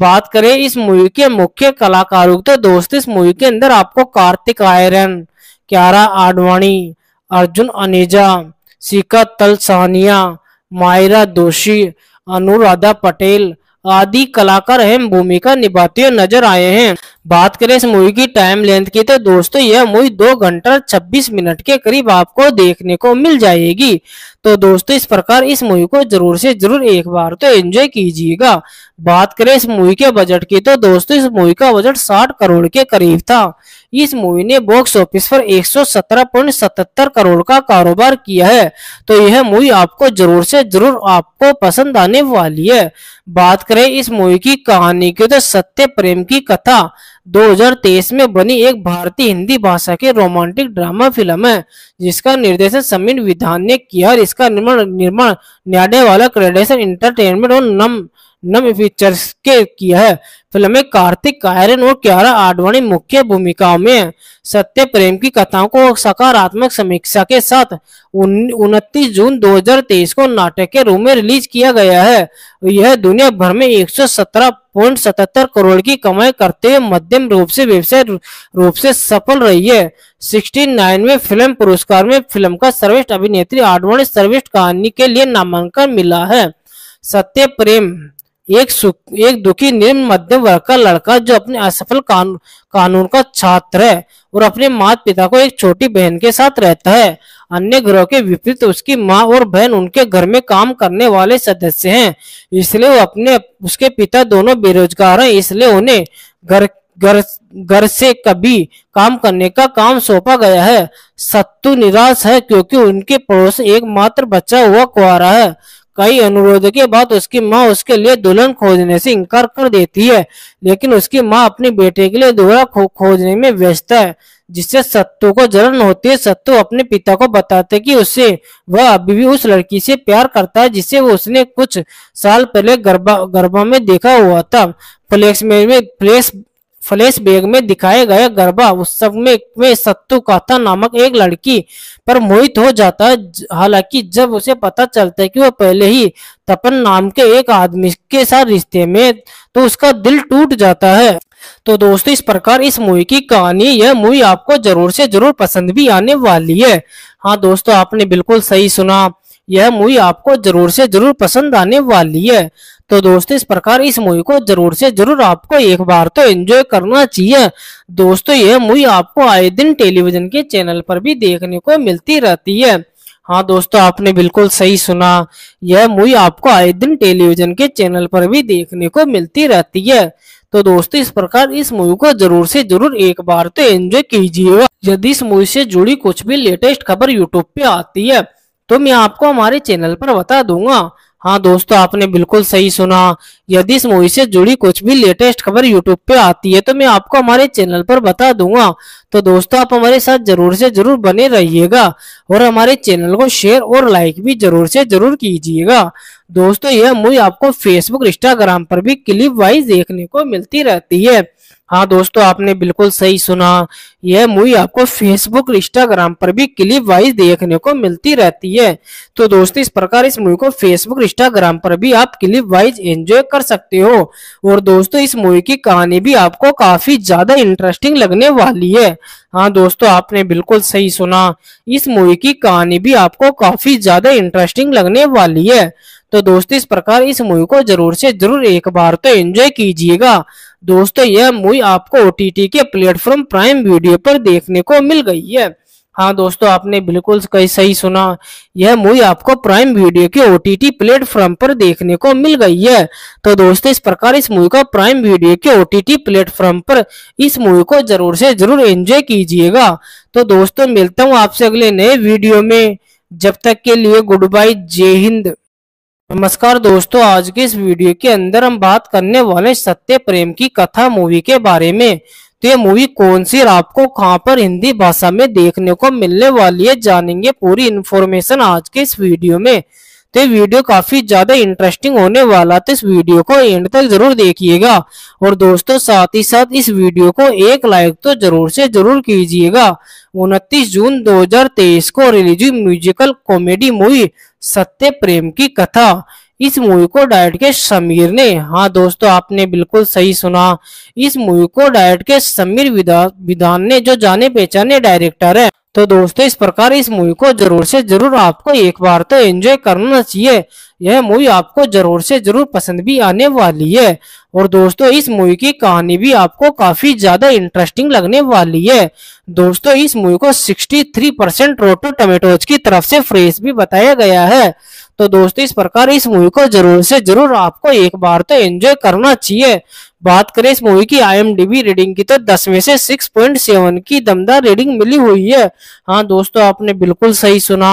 बात करें इस मूवी के मुख्य कलाकारों तो दोस्त इस मूवी के अंदर आपको कार्तिक आयरन क्यारा आडवाणी अर्जुन अनेजा सिका तलसानिया मायरा दोषी अनुराधा पटेल आदि कलाकार अहम भूमिका निभाते हुए नजर आए हैं बात करें इस मूवी की टाइम लेंथ की तो दोस्तों यह मूवी दो घंटा 26 मिनट के करीब आपको देखने को मिल जाएगी तो दोस्तों इस प्रकार इस मूवी को जरूर से जरूर एक बार तो एंजॉय कीजिएगा बात करें इस मूवी के बजट की तो दोस्तों इस मूवी का बजट 60 करोड़ के करीब था इस मूवी ने बॉक्स ऑफिस पर 117.77 करोड़ का कारोबार किया है तो यह मूवी आपको जरूर से जरूर आपको पसंद आने वाली है बात करें इस मूवी की कहानी की तो सत्य प्रेम की कथा 2023 में बनी एक भारतीय हिंदी भाषा के रोमांटिक ड्रामा फिल्म है जिसका निर्देशन समीर विधान ने किया और इसका निर्माण निर्माण न्याडे वाला क्रेडेशन इंटरटेनमेंट और नम नवे फीचर्स के किया है फिल्म में कार्तिक आयरन और क्यारा आडवाणी मुख्य भूमिकाओं में सत्य प्रेम की कथाओं को सकारात्मक समीक्षा के साथ उनतीस जून 2023 को नाटक के रूप में रिलीज किया गया है यह दुनिया भर में एक करोड़ की कमाई करते हुए मध्यम रूप से व्यवसाय रूप से सफल रही है नाइन में फिल्म पुरस्कार में फिल्म का सर्वश्रेष्ठ अभिनेत्री आडवाणी सर्वेष्ठ कहानी के लिए नामांकन मिला है सत्य प्रेम एक एक दुखी निम्न मध्यम वर्ग का लड़का जो अपने असफल कानून कानून का छात्र है और अपने माता पिता को एक छोटी बहन के साथ रहता है अन्य ग्रह के विपरीत उसकी माँ और बहन उनके घर में काम करने वाले सदस्य हैं इसलिए वो अपने उसके पिता दोनों बेरोजगार हैं इसलिए उन्हें घर घर घर से कभी काम करने का काम सौंपा गया है सत्तू निराश है क्योंकि उनके पड़ोस एकमात्र बच्चा हुआ कुआरा है कई अनुरोध के बाद उसकी माँ उसके लिए दुल्हन खोजने से इनकार कर देती है लेकिन उसकी माँ अपने बेटे के लिए दोहरा खो, खोजने में व्यस्त है जिससे सत्तू को जलन होती है सत्तू अपने पिता को बताते कि उससे वह अभी भी उस लड़की से प्यार करता है जिसे वो उसने कुछ साल पहले गरबा गरबा में देखा हुआ था फ्लेक्स में फ्लेक्स फ्लैश बैग में दिखाए गए गरबा उत्सव में, में सत्तू काता नामक एक लड़की पर मोहित हो जाता है हालांकि जब उसे पता चलता है कि वह पहले ही तपन नाम के एक आदमी के साथ रिश्ते में तो उसका दिल टूट जाता है तो दोस्तों इस प्रकार इस मूवी की कहानी यह मूवी आपको जरूर से जरूर पसंद भी आने वाली है हाँ दोस्तों आपने बिल्कुल सही सुना यह मूवी आपको जरूर से जरूर पसंद आने वाली है तो दोस्तों इस प्रकार इस मूवी को जरूर से जरूर आपको एक बार तो एंजॉय करना चाहिए दोस्तों यह मूवी आपको आए दिन टेलीविजन के चैनल पर भी देखने को मिलती रहती है हाँ दोस्तों आपने बिल्कुल सही सुना यह मूवी आपको आए दिन टेलीविजन के चैनल पर भी देखने को मिलती रहती है तो दोस्तों इस प्रकार इस मूवी को जरूर से जरूर एक बार तो एंजॉय कीजिएगा यदि इस मूवी से जुड़ी कुछ भी लेटेस्ट खबर यूट्यूब पे आती है तो मैं आपको हमारे चैनल पर बता दूंगा हाँ दोस्तों आपने बिल्कुल सही सुना यदि इस मूवी से जुड़ी कुछ भी लेटेस्ट खबर यूट्यूब पे आती है तो मैं आपको हमारे चैनल पर बता दूंगा तो दोस्तों आप हमारे साथ जरूर से जरूर बने रहिएगा और हमारे चैनल को शेयर और लाइक भी जरूर से जरूर कीजिएगा दोस्तों यह मूवी आपको फेसबुक इंस्टाग्राम पर भी क्लिप वाइज देखने को मिलती रहती है हाँ दोस्तों आपने बिल्कुल सही सुना यह मूवी आपको फेसबुक इंस्टाग्राम पर भी क्लिप वाइज देखने को मिलती रहती है तो दोस्तों इस प्रकार इस मूवी को फेसबुक इंस्टाग्राम पर भी आप क्लिप वाइज एंजॉय कर सकते हो और दोस्तों इस मूवी की कहानी भी आपको काफी ज्यादा इंटरेस्टिंग लगने वाली है हाँ दोस्तों आपने बिल्कुल सही सुना इस मूवी की कहानी भी आपको काफी ज्यादा इंटरेस्टिंग लगने वाली है तो दोस्तों इस प्रकार इस मूवी को जरूर से जरूर एक बार तो एंजॉय कीजिएगा दोस्तों यह मूवी आपको ओ के प्लेटफॉर्म प्राइम वीडियो पर देखने को मिल गई है हाँ दोस्तों आपने बिल्कुल सही सुना यह मूवी आपको प्राइम वीडियो के ओ प्लेटफॉर्म पर देखने को मिल गई है तो दोस्तों इस प्रकार इस मूवी को प्राइम वीडियो के ओ टी टी प्लेटफॉर्म पर इस मूवी को जरूर से जरूर एंजॉय कीजिएगा तो दोस्तों मिलता हूँ आपसे अगले नए वीडियो में जब तक के लिए गुड बाय जय हिंद नमस्कार दोस्तों आज के इस वीडियो के अंदर हम बात करने वाले सत्य प्रेम की कथा मूवी के बारे में तो ये मूवी कौन सी आपको कहाँ पर हिंदी भाषा में देखने को मिलने वाली है जानेंगे पूरी इन्फॉर्मेशन आज के इस वीडियो में तो वीडियो काफी ज्यादा इंटरेस्टिंग होने वाला तो इस वीडियो को एंड तक जरूर देखिएगा और दोस्तों साथ ही साथ इस वीडियो को एक लाइक तो जरूर से जरूर कीजिएगा उनतीस जून 2023 को रिलीज हुई म्यूजिकल कॉमेडी मूवी सत्य प्रेम की कथा इस मूवी को डायरेक्ट के समीर ने हाँ दोस्तों आपने बिल्कुल सही सुना इस मूवी को डायरेक्ट के समीर विधान ने जो जाने पहचाने डायरेक्टर है तो दोस्तों इस प्रकार इस मूवी को जरूर से जरूर आपको एक बार तो एंजॉय करना चाहिए यह मूवी आपको जरूर से जरूर पसंद भी आने वाली है और दोस्तों इस मूवी की कहानी भी आपको काफी ज्यादा इंटरेस्टिंग लगने वाली है दोस्तों इस मूवी को 63 परसेंट रोटो टमेटोज की तरफ से फ्रेश भी बताया गया है तो दोस्तों इस प्रकार इस मूवी को जरूर से जरूर आपको एक बार तो एंजॉय करना चाहिए बात करें इस मूवी की आईएमडीबी रेटिंग की तो दस में से सिक्स पॉइंट सेवन की दमदार रेटिंग मिली हुई है हाँ दोस्तों आपने बिल्कुल सही सुना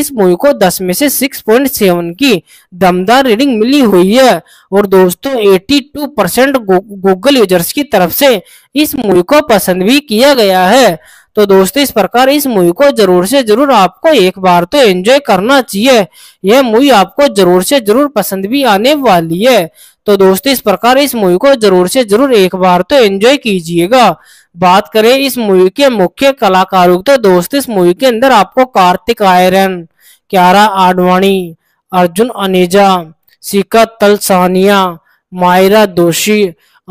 इस मूवी को दस में से सिक्स पॉइंट सेवन की दमदार रेटिंग मिली हुई है और दोस्तों eighty two percent Google users की तरफ से इस मूवी को पसंद भी किया गया है तो दोस्तों इस प्रकार इस मूवी को जरूर से जरूर आपको एक बार तो एंजॉय करना चाहिए यह मूवी आपको जरूर से जरूर पसंद भी आने वाली है तो दोस्तों इस प्रकार इस मूवी को जरूर से जरूर एक बार तो एंजॉय कीजिएगा बात करें इस मूवी के मुख्य कलाकारों तो दोस्त इस मूवी के अंदर आपको कार्तिक आयरन क्यारा आडवाणी अर्जुन अनेजा सिका तलसानिया मायरा दोषी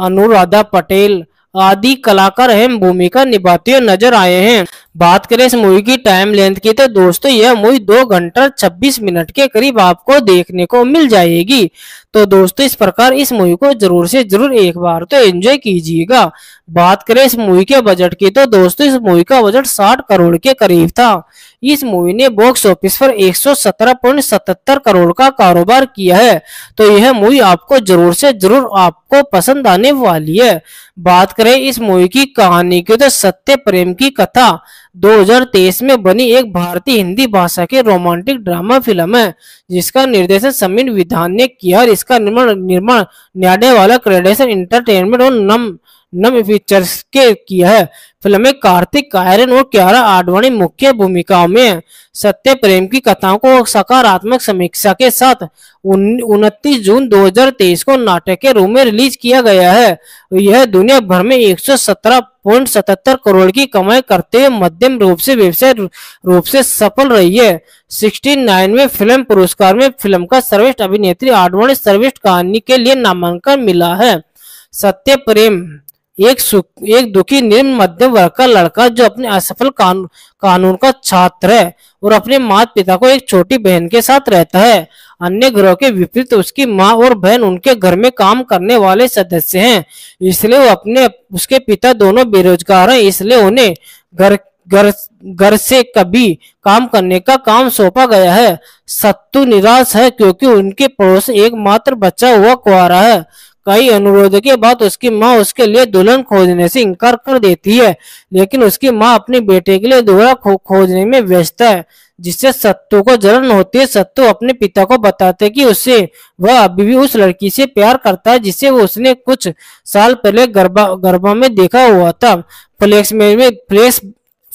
अनुराधा पटेल आदि कलाकार अहम भूमिका निभाते हुए नजर आए हैं बात करें इस मूवी की टाइम लेंथ की तो दोस्तों यह मूवी दो घंटा छब्बीस मिनट के करीब आपको देखने को मिल जाएगी तो दोस्तों इस प्रकार इस मूवी को जरूर से जरूर एक बार तो एंजॉय कीजिएगा बात करें इस मूवी के बजट की तो दोस्तों इस मूवी का बजट साठ करोड़ के करीब था इस मूवी ने बॉक्स ऑफिस पर 117.77 करोड़ का कारोबार किया है तो यह मूवी आपको जरूर से जरूर आपको पसंद आने वाली है बात करें इस मूवी की कहानी की तो सत्य प्रेम की कथा 2023 में बनी एक भारतीय हिंदी भाषा की रोमांटिक ड्रामा फिल्म है जिसका निर्देशन समीर विधान ने किया और इसका निर्माण निर्माण न्याडे वाला क्रेडेशन इंटरटेनमेंट और नम नम पिक्चर्स के की है फिल्म में कार्तिक आयरन और क्यारा आडवाणी मुख्य भूमिकाओं में सत्य प्रेम की कथाओं को सकारात्मक समीक्षा के साथ उनतीस जून 2023 को नाटक के रूप में रिलीज किया गया है यह दुनिया भर में एक करोड़ की कमाई करते हुए मध्यम रूप से व्यवसाय रूप से सफल रही है 69 में फिल्म पुरस्कार में फिल्म का सर्वश्रेष्ठ अभिनेत्री आडवाणी सर्वेष्ठ कहानी के लिए नामांकन मिला है सत्य प्रेम एक एक दुखी निम्न मध्यम वर्ग का लड़का जो अपने असफल कानून कानून का छात्र है और अपने माता पिता को एक छोटी बहन के साथ रहता है अन्य ग्रह के विपरीत उसकी माँ और बहन उनके घर में काम करने वाले सदस्य हैं इसलिए वो अपने उसके पिता दोनों बेरोजगार हैं इसलिए उन्हें घर घर घर से कभी काम करने का काम सौंपा गया है सत्तू निराश है क्योंकि उनके पड़ोस एकमात्र बच्चा हुआ कुआरा है कई अनुरोधों के बाद उसकी माँ उसके लिए दुल्हन खोजने से इनकार कर देती है लेकिन उसकी माँ अपने बेटे के लिए दूल्हा खो, खोजने में व्यस्त है जिससे सत्तू को जलन होती है सत्तू अपने पिता को बताते कि उससे वह अभी भी उस लड़की से प्यार करता है जिसे उसने कुछ साल पहले गरबा गरबा में देखा हुआ था फ्लेक्स में, में फ्लेक्स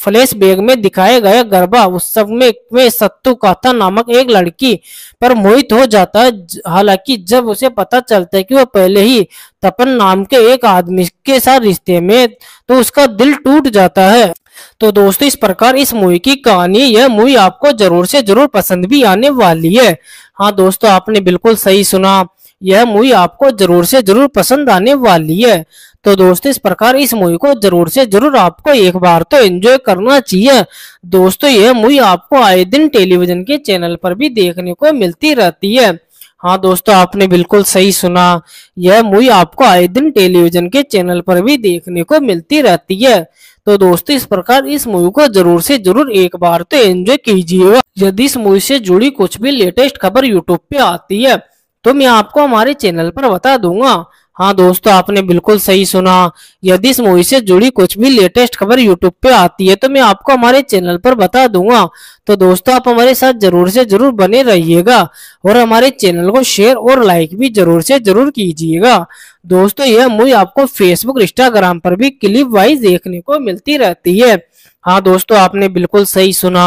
फ्लैश बैग में दिखाए गए गरबा उत्सव में, में सत्तु काथा नामक एक लड़की पर मोहित हो जाता है हालांकि जब उसे पता चलता है कि वह पहले ही तपन नाम के एक आदमी के साथ रिश्ते में तो उसका दिल टूट जाता है तो दोस्तों इस प्रकार इस मूवी की कहानी यह मूवी आपको जरूर से जरूर पसंद भी आने वाली है हाँ दोस्तों आपने बिल्कुल सही सुना यह मूवी आपको जरूर से जरूर पसंद आने वाली है तो दोस्तों इस प्रकार इस मूवी को जरूर से जरूर आपको एक बार तो एंजॉय करना चाहिए दोस्तों यह मूवी आपको आए दिन टेलीविजन के चैनल पर भी देखने को मिलती रहती है हाँ दोस्तों आपने बिल्कुल सही सुना यह मूवी आपको आए दिन टेलीविजन के चैनल पर भी देखने को मिलती रहती है तो दोस्तों इस प्रकार इस मूवी को जरूर से जरूर एक बार तो एंजॉय कीजिएगा यदि इस मूवी से जुड़ी कुछ भी लेटेस्ट खबर यूट्यूब पे आती है तो मैं आपको हमारे चैनल पर बता दूंगा हाँ दोस्तों आपने बिल्कुल सही सुना यदि इस मूवी से जुड़ी कुछ भी लेटेस्ट खबर यूट्यूब पे आती है तो मैं आपको हमारे चैनल पर बता दूंगा तो दोस्तों आप हमारे साथ जरूर से जरूर बने रहिएगा और हमारे चैनल को शेयर और लाइक भी जरूर से जरूर कीजिएगा दोस्तों यह मूवी आपको फेसबुक इंस्टाग्राम पर भी क्लिप वाइज देखने को मिलती रहती है हाँ दोस्तों आपने बिल्कुल सही सुना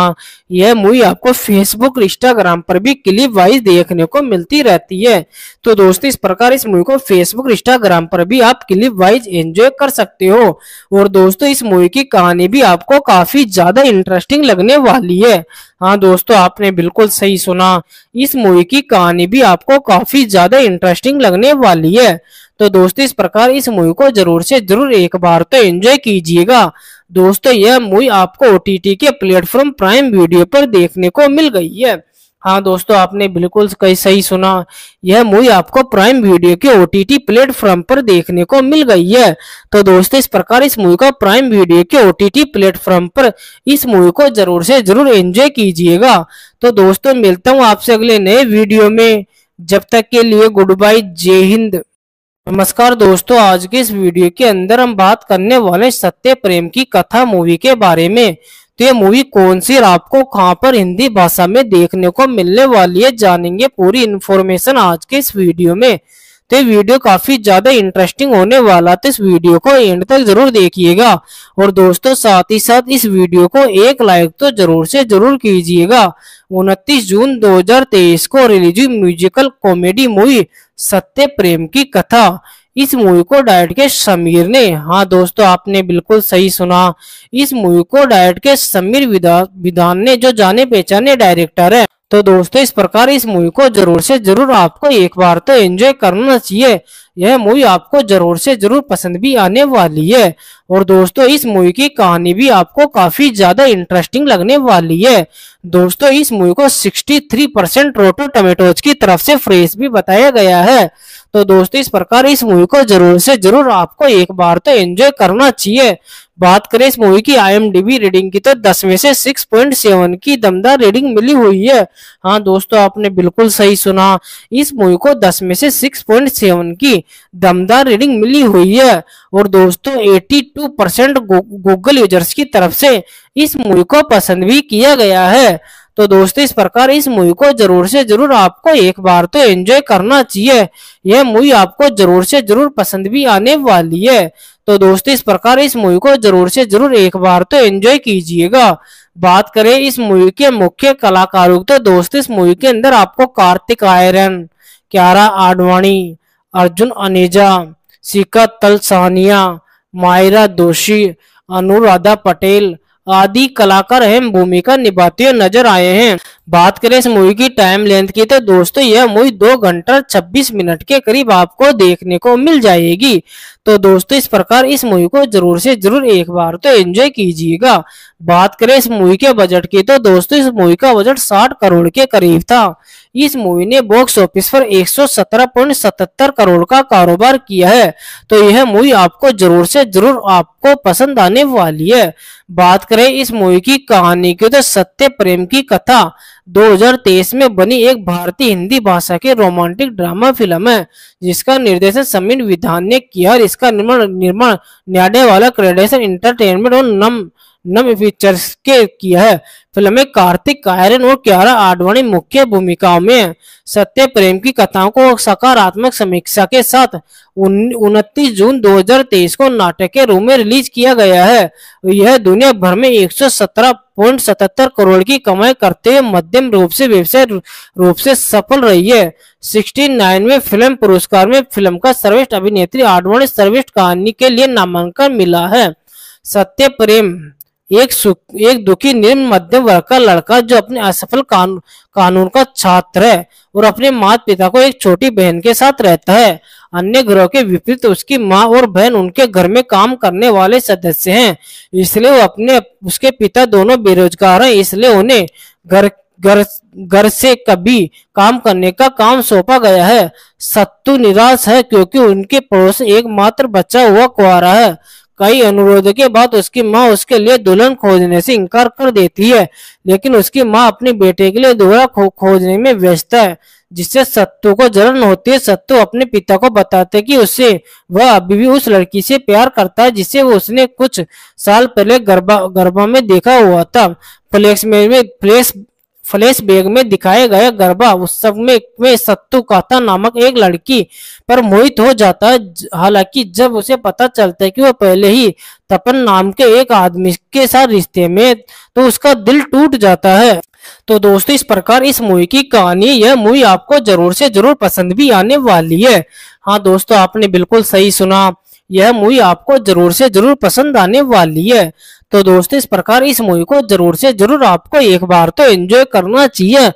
यह मूवी आपको फेसबुक इंस्टाग्राम पर भी क्लिप वाइज देखने को मिलती रहती है तो दोस्तों इस प्रकार इस मूवी को फेसबुक इंस्टाग्राम पर भी आप क्लिप वाइज एंजॉय कर सकते हो और दोस्तों इस मूवी की कहानी भी आपको काफी ज्यादा इंटरेस्टिंग लगने वाली है हाँ दोस्तों आपने बिल्कुल सही सुना इस मूवी की कहानी भी आपको काफी ज्यादा इंटरेस्टिंग लगने वाली है तो दोस्तों इस प्रकार इस मूवी को जरूर से जरूर एक बार तो एंजॉय कीजिएगा दोस्तों यह मूवी आपको ओ के प्लेटफॉर्म प्राइम वीडियो पर देखने को मिल गई है हाँ दोस्तों आपने बिल्कुल कई सही सुना यह मूवी आपको प्राइम वीडियो के ओटीटी प्लेटफॉर्म पर देखने को मिल गई है तो दोस्तों इस प्रकार इस मूवी का प्राइम वीडियो के ओटीटी प्लेटफॉर्म पर इस मूवी को जरूर से जरूर एंजॉय कीजिएगा तो दोस्तों मिलता हूँ आपसे अगले नए वीडियो में जब तक के लिए गुड बाय जय हिंद नमस्कार दोस्तों आज के इस वीडियो के अंदर हम बात करने वाले सत्य प्रेम की कथा मूवी के बारे में तो ये मूवी कौन सी और आपको कहाँ पर हिंदी भाषा में देखने को मिलने वाली है जानेंगे पूरी इन्फॉर्मेशन आज के इस वीडियो में तो ये वीडियो काफी ज्यादा इंटरेस्टिंग होने वाला तो इस वीडियो को एंड तक जरूर देखिएगा और दोस्तों साथ ही साथ इस वीडियो को एक लाइक तो जरूर से जरूर कीजिएगा उनतीस जून 2023 को रिलीज हुई म्यूजिकल कॉमेडी मूवी सत्य प्रेम की कथा इस मूवी को डायट के समीर ने हाँ दोस्तों आपने बिल्कुल सही सुना इस मूवी को डायट के समीर विधान ने जो जाने पहचाने डायरेक्टर है तो दोस्तों इस प्रकार इस मूवी को जरूर से जरूर आपको एक बार तो एंजॉय करना चाहिए यह मूवी आपको जरूर से जरूर पसंद भी आने वाली है और दोस्तों इस मूवी की कहानी भी आपको काफी ज्यादा इंटरेस्टिंग लगने वाली है दोस्तों इस मूवी को 63 परसेंट रोटो टोमेटोज की तरफ से फ्रेश भी बताया गया है तो दोस्तों इस प्रकार इस मूवी को जरूर से जरूर आपको एक बार तो एंजॉय करना चाहिए बात करें इस मूवी की आईएमडीबी रीडिंग की तो दस में से 6.7 की दमदार रीडिंग मिली हुई है हाँ दोस्तों आपने बिल्कुल सही सुना इस मूवी को दस में से 6.7 की दमदार रीडिंग मिली हुई है और दोस्तों 82 परसेंट गूगल यूजर्स की तरफ से इस मूवी को पसंद भी किया गया है तो दोस्तों इस प्रकार इस मूवी को जरूर से जरूर आपको एक बार तो एंजॉय करना चाहिए यह मूवी आपको जरूर से जरूर पसंद भी आने वाली है तो दोस्तों इस प्रकार इस मूवी को जरूर से जरूर एक बार तो एंजॉय कीजिएगा बात करें इस मूवी के मुख्य कलाकारों तो दोस्तों इस मूवी के अंदर आपको कार्तिक आयरन क्यारा आडवाणी अर्जुन अनेजा शिखा तलसानिया मायरा दोषी अनुराधा पटेल आदि कलाकार अहम भूमिका निभाते हुए नजर आए हैं बात करें इस मूवी की टाइम लेंथ की तो दोस्तों यह मूवी दो घंटा छब्बीस मिनट के करीब आपको देखने को मिल जाएगी तो दोस्तों इस प्रकार इस मूवी को जरूर से जरूर एक बार तो एंजॉय कीजिएगा बात करें इस मूवी के बजट की तो दोस्तों इस मूवी का बजट साठ करोड़ के करीब था इस मूवी ने बॉक्स ऑफिस पर 117.77 करोड़ का कारोबार किया है तो यह मूवी आपको जरूर से जरूर आपको पसंद आने वाली है बात करें इस मूवी की कहानी की तो सत्य प्रेम की कथा 2023 में बनी एक भारतीय हिंदी भाषा की रोमांटिक ड्रामा फिल्म है जिसका निर्देशन समीर विधान ने किया और इसका निर्माण निर्माण न्याडे वाला क्रेडेशन इंटरटेनमेंट और नम नम फीचर्स के किया है फिल्म में कार्तिक कायरन और क्यारा आडवाणी मुख्य भूमिकाओं में सत्य प्रेम की कथाओं को सकारात्मक समीक्षा के साथ उनतीस जून 2023 को नाटक के रूप में रिलीज किया गया है यह दुनिया भर में एक करोड़ की कमाई करते हुए मध्यम रूप से व्यवसाय रूप से सफल रही है नाइन में फिल्म पुरस्कार में फिल्म का सर्वश्रेष्ठ अभिनेत्री आडवाणी सर्वेष्ठ कहानी के लिए नामांकन मिला है सत्य प्रेम एक सुख एक दुखी निम्न मध्यम वर्ग का लड़का जो अपने असफल कानून कानून का छात्र है और अपने माता पिता को एक छोटी बहन के साथ रहता है अन्य ग्रह के विपरीत उसकी माँ और बहन उनके घर में काम करने वाले सदस्य हैं इसलिए वो अपने उसके पिता दोनों बेरोजगार हैं इसलिए उन्हें घर घर घर से कभी काम करने का काम सौंपा गया है सत्तू निराश है क्योंकि उनके पड़ोस एकमात्र बच्चा हुआ कुआरा है कई अनुरोध के बाद उसकी माँ उसके लिए दुल्हन खोजने से इनकार कर देती है लेकिन उसकी माँ अपने बेटे के लिए दोहरा खोजने में व्यस्त है जिससे सत्तू को जलन होती है सत्तू अपने पिता को बताते कि उससे वह अभी भी उस लड़की से प्यार करता है जिसे वो उसने कुछ साल पहले गरबा गरबा में देखा हुआ था फ्लेक्स में, में फ्लेक्स फ्लैश बैग में दिखाए गए गरबा उत्सव में, में सत्तू काता नामक एक लड़की पर मोहित हो जाता है हालांकि जब उसे पता चलता है कि वह पहले ही तपन नाम के एक आदमी के साथ रिश्ते में तो उसका दिल टूट जाता है तो दोस्तों इस प्रकार इस मूवी की कहानी यह मूवी आपको जरूर से जरूर पसंद भी आने वाली है हाँ दोस्तों आपने बिल्कुल सही सुना यह मूवी आपको जरूर से जरूर पसंद आने वाली है तो दोस्तों इस प्रकार इस मूवी को जरूर से जरूर आपको एक बार तो एंजॉय करना चाहिए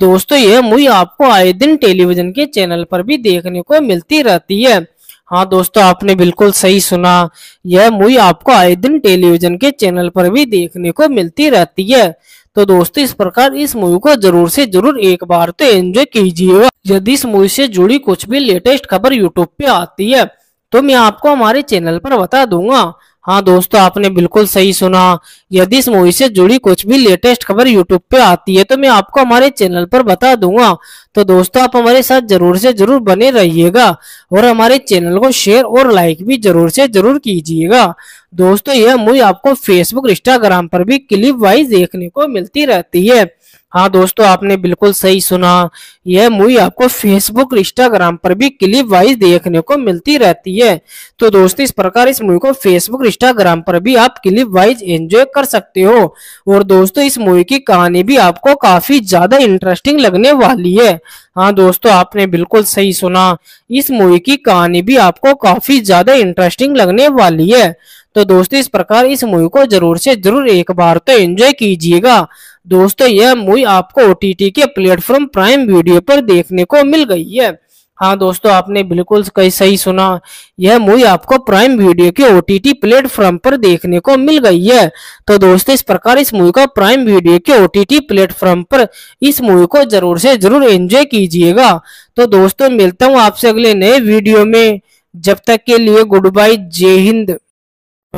दोस्तों यह मूवी आपको आए दिन टेलीविजन के चैनल पर भी देखने को मिलती रहती है हाँ दोस्तों आपने बिल्कुल सही सुना यह मूवी आपको आए दिन टेलीविजन के चैनल पर भी देखने को मिलती रहती है तो दोस्तों इस प्रकार इस मूवी को जरूर से जरूर एक बार तो एंजॉय कीजिएगा यदि इस मूवी से जुड़ी कुछ भी लेटेस्ट खबर यूट्यूब पे आती है तो मैं आपको हमारे चैनल पर बता दूंगा हाँ दोस्तों आपने बिल्कुल सही सुना यदि इस मूवी से जुड़ी कुछ भी लेटेस्ट खबर यूट्यूब पे आती है तो मैं आपको हमारे चैनल पर बता दूंगा तो दोस्तों आप हमारे साथ जरूर से जरूर बने रहिएगा और हमारे चैनल को शेयर और लाइक भी जरूर से जरूर कीजिएगा दोस्तों यह मूवी आपको फेसबुक इंस्टाग्राम पर भी क्लिप वाइज देखने को मिलती रहती है हाँ दोस्तों आपने बिल्कुल सही सुना यह मूवी आपको फेसबुक इंस्टाग्राम पर भी क्लिप वाइज देखने को मिलती रहती है तो दोस्तों इस प्रकार इस मूवी को फेसबुक इंस्टाग्राम पर भी आप क्लिप वाइज एंजॉय कर सकते हो और दोस्तों इस मूवी की कहानी भी आपको काफी ज्यादा इंटरेस्टिंग लगने वाली है हाँ दोस्तों आपने बिल्कुल सही सुना इस मूवी की कहानी भी आपको काफी ज्यादा इंटरेस्टिंग लगने वाली है तो दोस्तों इस प्रकार इस मूवी को जरूर से जरूर एक बार तो एंजॉय कीजिएगा दोस्तों यह मूवी आपको ओ के प्लेटफॉर्म प्राइम वीडियो पर देखने को मिल गई है हाँ दोस्तों आपने बिल्कुल सही सुना यह मूवी आपको प्राइम वीडियो के ओ प्लेटफॉर्म पर देखने को मिल गई है तो दोस्तों इस प्रकार इस मूवी को प्राइम वीडियो के ओ टी टी प्लेटफॉर्म पर इस मूवी को जरूर से जरूर एंजॉय कीजिएगा तो दोस्तों मिलता हूँ आपसे अगले नए वीडियो में जब तक के लिए गुड बाय जय हिंद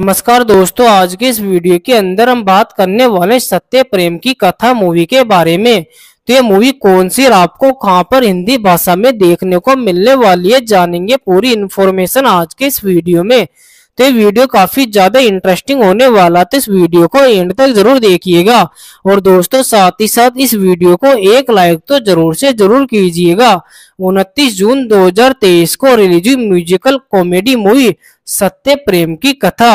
नमस्कार दोस्तों आज के इस वीडियो के अंदर हम बात करने वाले सत्य प्रेम की कथा मूवी के बारे में तो ये मूवी कौन सी आपको कहाँ पर हिंदी भाषा में देखने को मिलने वाली है जानेंगे पूरी इन्फॉर्मेशन आज के इस वीडियो में तो ये वीडियो काफी ज्यादा इंटरेस्टिंग होने वाला तो इस वीडियो को एंड तक जरूर देखिएगा और दोस्तों साथ ही साथ इस वीडियो को एक लाइक तो जरूर से जरूर कीजिएगा उनतीस जून 2023 को रिलीज हुई म्यूजिकल कॉमेडी मूवी सत्य प्रेम की कथा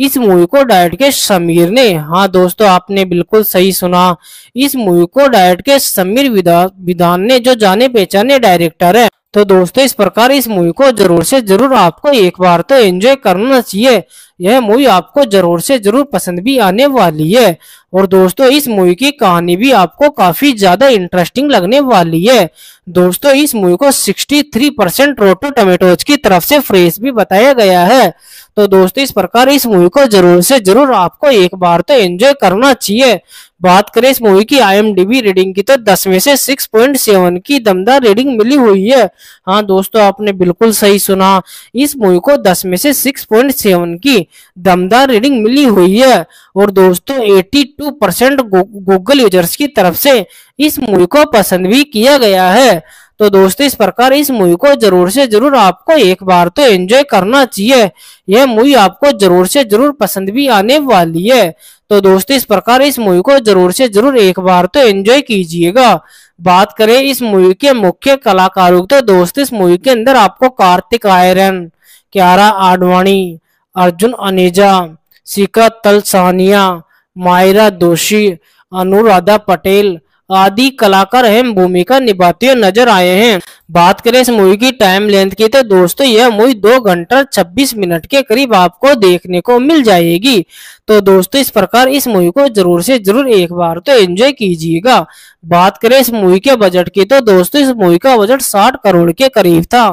इस मूवी को डायरेक्ट के समीर ने हाँ दोस्तों आपने बिल्कुल सही सुना इस मूवी को डायरेक्ट के समीर विधान ने जो जाने पहचाने डायरेक्टर है तो दोस्तों इस प्रकार इस मूवी को जरूर से जरूर आपको एक बार तो एंजॉय करना चाहिए यह मूवी आपको जरूर से जरूर पसंद भी आने वाली है और दोस्तों इस मूवी की कहानी भी आपको काफी ज्यादा इंटरेस्टिंग लगने वाली है दोस्तों इस मूवी को 63 परसेंट रोटो टोमेटोज की तरफ से फ्रेश भी बताया गया है तो दोस्तों इस प्रकार इस मूवी को जरूर से जरूर आपको एक बार तो एंजॉय करना चाहिए बात करें इस मूवी की आईएमडीबी रेटिंग की तो 10 में से सेवन की दमदार रेटिंग मिली हुई है हाँ दोस्तों आपने बिल्कुल सही सुना इस मूवी को से में से सेवन की दमदार रेटिंग मिली हुई है और दोस्तों टू परसेंट गूगल यूजर्स की तरफ से इस मूवी को पसंद भी किया गया है तो दोस्तों इस प्रकार इस मूवी को जरूर से जरूर आपको एक बार तो एंजॉय करना चाहिए यह मूवी आपको जरूर से जरूर पसंद भी आने वाली है तो दोस्तों इस प्रकार इस मूवी को जरूर से जरूर एक बार तो एंजॉय कीजिएगा बात करें इस मूवी के मुख्य कलाकारों तो दोस्त इस मूवी के अंदर आपको कार्तिक आयरन क्यारा आडवाणी अर्जुन अनेजा शिखा तलसानिया मायरा दोषी अनुराधा पटेल आदि कलाकार अहम भूमिका निभाते नजर आए हैं बात करें इस मूवी की टाइम लेंथ की तो दोस्तों यह मूवी दो घंटा छब्बीस मिनट के करीब आपको देखने को मिल जाएगी तो दोस्तों इस प्रकार इस मूवी को जरूर से जरूर एक बार तो एंजॉय कीजिएगा बात करें इस मूवी के बजट की तो दोस्तों इस मूवी का बजट 60 करोड़ के करीब था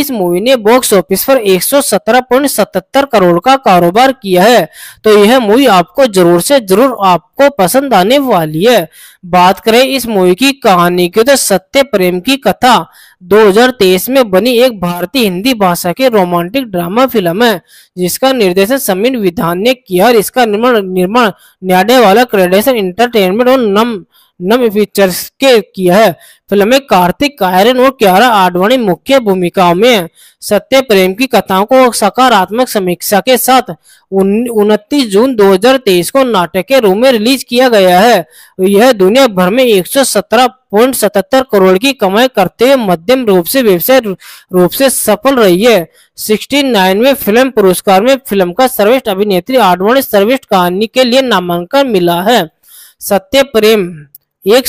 इस मूवी ने बॉक्स ऑफिस पर 117.77 करोड़ का कारोबार किया है तो यह मूवी आपको जरूर से जरूर आपको पसंद आने वाली है बात करें इस मूवी की कहानी की तो सत्य प्रेम की कथा 2023 में बनी एक भारतीय हिंदी भाषा के रोमांटिक ड्रामा फिल्म है जिसका निर्देशन समीर विधान ने किया और इसका निर्माण निर्माण न्याडे वाला क्रेडेशन इंटरटेनमेंट और नम नम पिक्चर्स के किया है फिल्म में कार्तिक कायरन और क्यारा आडवाणी मुख्य भूमिकाओं में सत्य प्रेम की कथाओं को सकारात्मक समीक्षा के साथ उनतीस जून 2023 को नाटक के रूप में रिलीज किया गया है यह दुनिया भर में 117.77 करोड़ की कमाई करते हुए मध्यम रूप से व्यवसाय रूप से सफल रही है 69 में फिल्म पुरस्कार में फिल्म का सर्वश्रेष्ठ अभिनेत्री आडवाणी सर्वश्रेष्ठ कहानी के लिए नामांकन मिला है सत्य प्रेम एक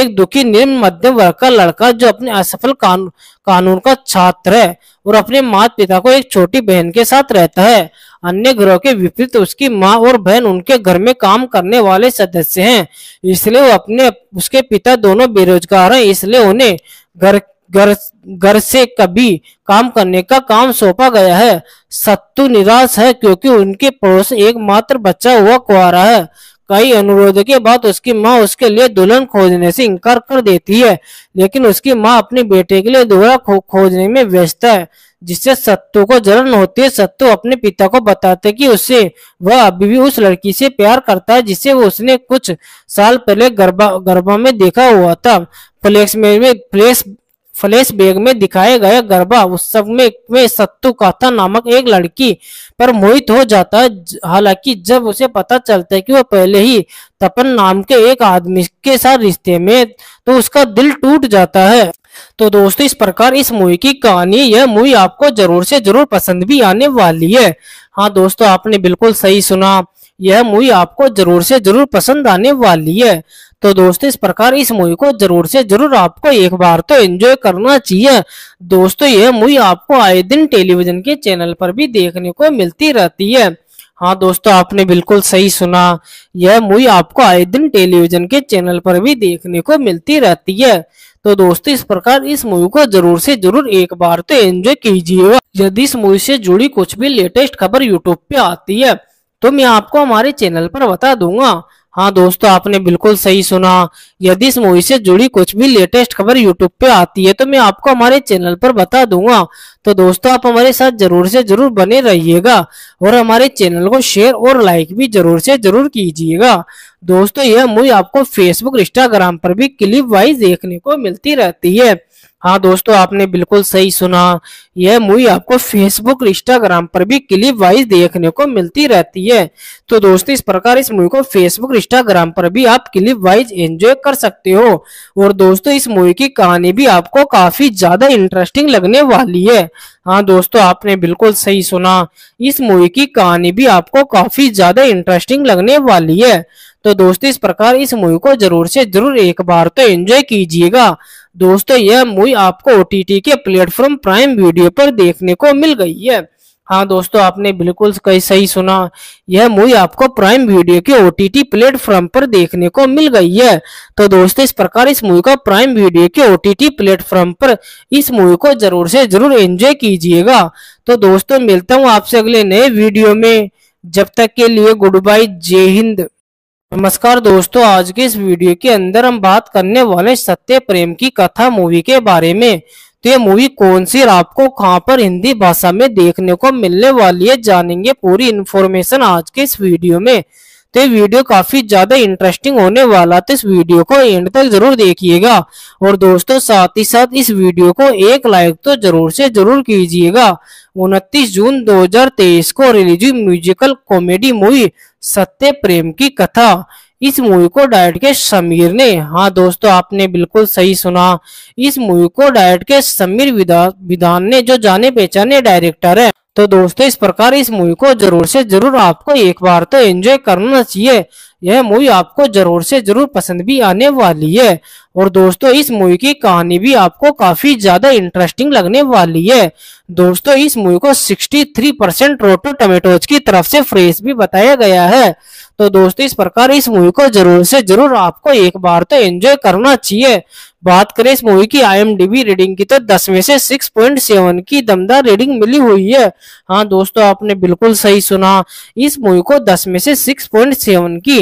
एक दुखी निम्न मध्यम वर्ग का लड़का जो अपने असफल कानून का छात्र है और अपने माता पिता को एक छोटी बहन के साथ रहता है अन्य ग्रह के विपरीत उसकी माँ और बहन उनके घर में काम करने वाले सदस्य हैं इसलिए वो अपने उसके पिता दोनों बेरोजगार हैं इसलिए उन्हें घर घर घर से कभी काम करने का काम सौंपा गया है सत्तू निराश है क्योंकि उनके पड़ोस एकमात्र बच्चा हुआ कुआरा है कई अनुरोध के बाद उसकी माँ उसके लिए दुल्हन खोजने से इनकार कर देती है लेकिन उसकी माँ अपने बेटे के लिए दुल्हन खोजने में व्यस्त है जिससे सत्तू को जलन होती है सत्तू अपने पिता को बताते कि उसे वह अभी भी उस लड़की से प्यार करता है जिसे उसने कुछ साल पहले गरबा गरबा में देखा हुआ था फ्लेक्स में फ्लेक्स फ्लैश बैग में दिखाए गए गरबा उत्सव में, में सत्तु काथा नामक एक लड़की पर मोहित हो जाता है हालांकि जब उसे पता चलता है कि वह पहले ही तपन नाम के एक आदमी के साथ रिश्ते में तो उसका दिल टूट जाता है तो दोस्तों इस प्रकार इस मूवी की कहानी यह मूवी आपको जरूर से जरूर पसंद भी आने वाली है हाँ दोस्तों आपने बिल्कुल सही सुना यह मूवी आपको जरूर से जरूर पसंद आने वाली है तो दोस्तों इस प्रकार इस मूवी को जरूर से जरूर आपको एक बार तो एंजॉय करना चाहिए दोस्तों यह मूवी आपको आए दिन टेलीविजन के चैनल पर भी देखने को मिलती रहती है हाँ दोस्तों आपने बिल्कुल सही सुना यह मूवी आपको आए दिन टेलीविजन के चैनल पर भी देखने को मिलती रहती है तो दोस्तों इस प्रकार इस मूवी को जरूर से जरूर एक बार तो एंजॉय कीजिएगा यदि इस मूवी से जुड़ी कुछ भी लेटेस्ट खबर यूट्यूब पे आती है तो मैं आपको हमारे चैनल पर बता दूंगा हाँ दोस्तों आपने बिल्कुल सही सुना यदि इस मूवी से जुड़ी कुछ भी लेटेस्ट खबर यूट्यूब पे आती है तो मैं आपको हमारे चैनल पर बता दूंगा तो दोस्तों आप हमारे साथ जरूर से जरूर बने रहिएगा और हमारे चैनल को शेयर और लाइक भी जरूर से जरूर कीजिएगा दोस्तों यह मूवी आपको फेसबुक इंस्टाग्राम पर भी क्लिप वाइज देखने को मिलती रहती है हाँ दोस्तों आपने बिल्कुल सही सुना यह मूवी आपको फेसबुक इंस्टाग्राम पर भी क्लिप वाइज देखने को मिलती रहती है तो दोस्तों इस प्रकार इस मूवी को फेसबुक इंस्टाग्राम पर भी आप क्लिप वाइज एंजॉय कर सकते हो और दोस्तों इस मूवी की कहानी भी आपको काफी ज्यादा इंटरेस्टिंग लगने वाली है हाँ दोस्तों आपने बिल्कुल सही सुना इस मूवी की कहानी भी आपको काफी ज्यादा इंटरेस्टिंग लगने वाली है तो दोस्तों इस प्रकार इस मूवी को जरूर से जरूर एक बार तो एंजॉय कीजिएगा दोस्तों यह मूवी आपको ओ के प्लेटफॉर्म प्राइम वीडियो पर देखने को मिल गई है हाँ दोस्तों आपने बिल्कुल कई सही सुना यह मूवी आपको प्राइम वीडियो के ओटीटी प्लेटफॉर्म पर देखने को मिल गई है तो दोस्तों इस प्रकार इस मूवी का प्राइम वीडियो के ओटीटी प्लेटफॉर्म पर इस मूवी को जरूर से जरूर एंजॉय कीजिएगा तो दोस्तों मिलता हूँ आपसे अगले नए वीडियो में जब तक के लिए गुड बाय जय हिंद नमस्कार दोस्तों आज के इस वीडियो के अंदर हम बात करने वाले सत्य प्रेम की कथा मूवी के बारे में तो ये मूवी कौन सी और आपको कहां पर हिंदी भाषा में देखने को मिलने वाली है जानेंगे पूरी इन्फॉर्मेशन आज के इस वीडियो में तो ये वीडियो काफी ज्यादा इंटरेस्टिंग होने वाला तो इस वीडियो को एंड तक जरूर देखिएगा और दोस्तों साथ ही साथ इस वीडियो को एक लाइक तो जरूर से जरूर कीजिएगा उनतीस जून 2023 को रिलीज हुई म्यूजिकल कॉमेडी मूवी सत्य प्रेम की कथा इस मूवी को डायरेक्ट के समीर ने हाँ दोस्तों आपने बिल्कुल सही सुना इस मूवी को डायरेक्ट के समीर विधान ने जो जाने पहचाने डायरेक्टर है तो दोस्तों इस प्रकार इस मूवी को जरूर से जरूर आपको एक बार तो एंजॉय करना चाहिए यह मूवी आपको जरूर से जरूर पसंद भी आने वाली है और दोस्तों इस मूवी की कहानी भी आपको काफी ज्यादा इंटरेस्टिंग लगने वाली है दोस्तों इस मूवी को 63 परसेंट रोटो टमेटोज की तरफ से फ्रेश भी बताया गया है तो दोस्तों इस प्रकार इस मूवी को जरूर से जरूर आपको एक बार तो एंजॉय करना चाहिए बात करें इस मूवी की आईएमडीबी रीडिंग की तो दस में से सिक्स सेवन की दमदार रीडिंग मिली हुई है हाँ दोस्तों आपने बिल्कुल सही सुना इस मूवी को दस में से सिक्स पॉइंट सेवन की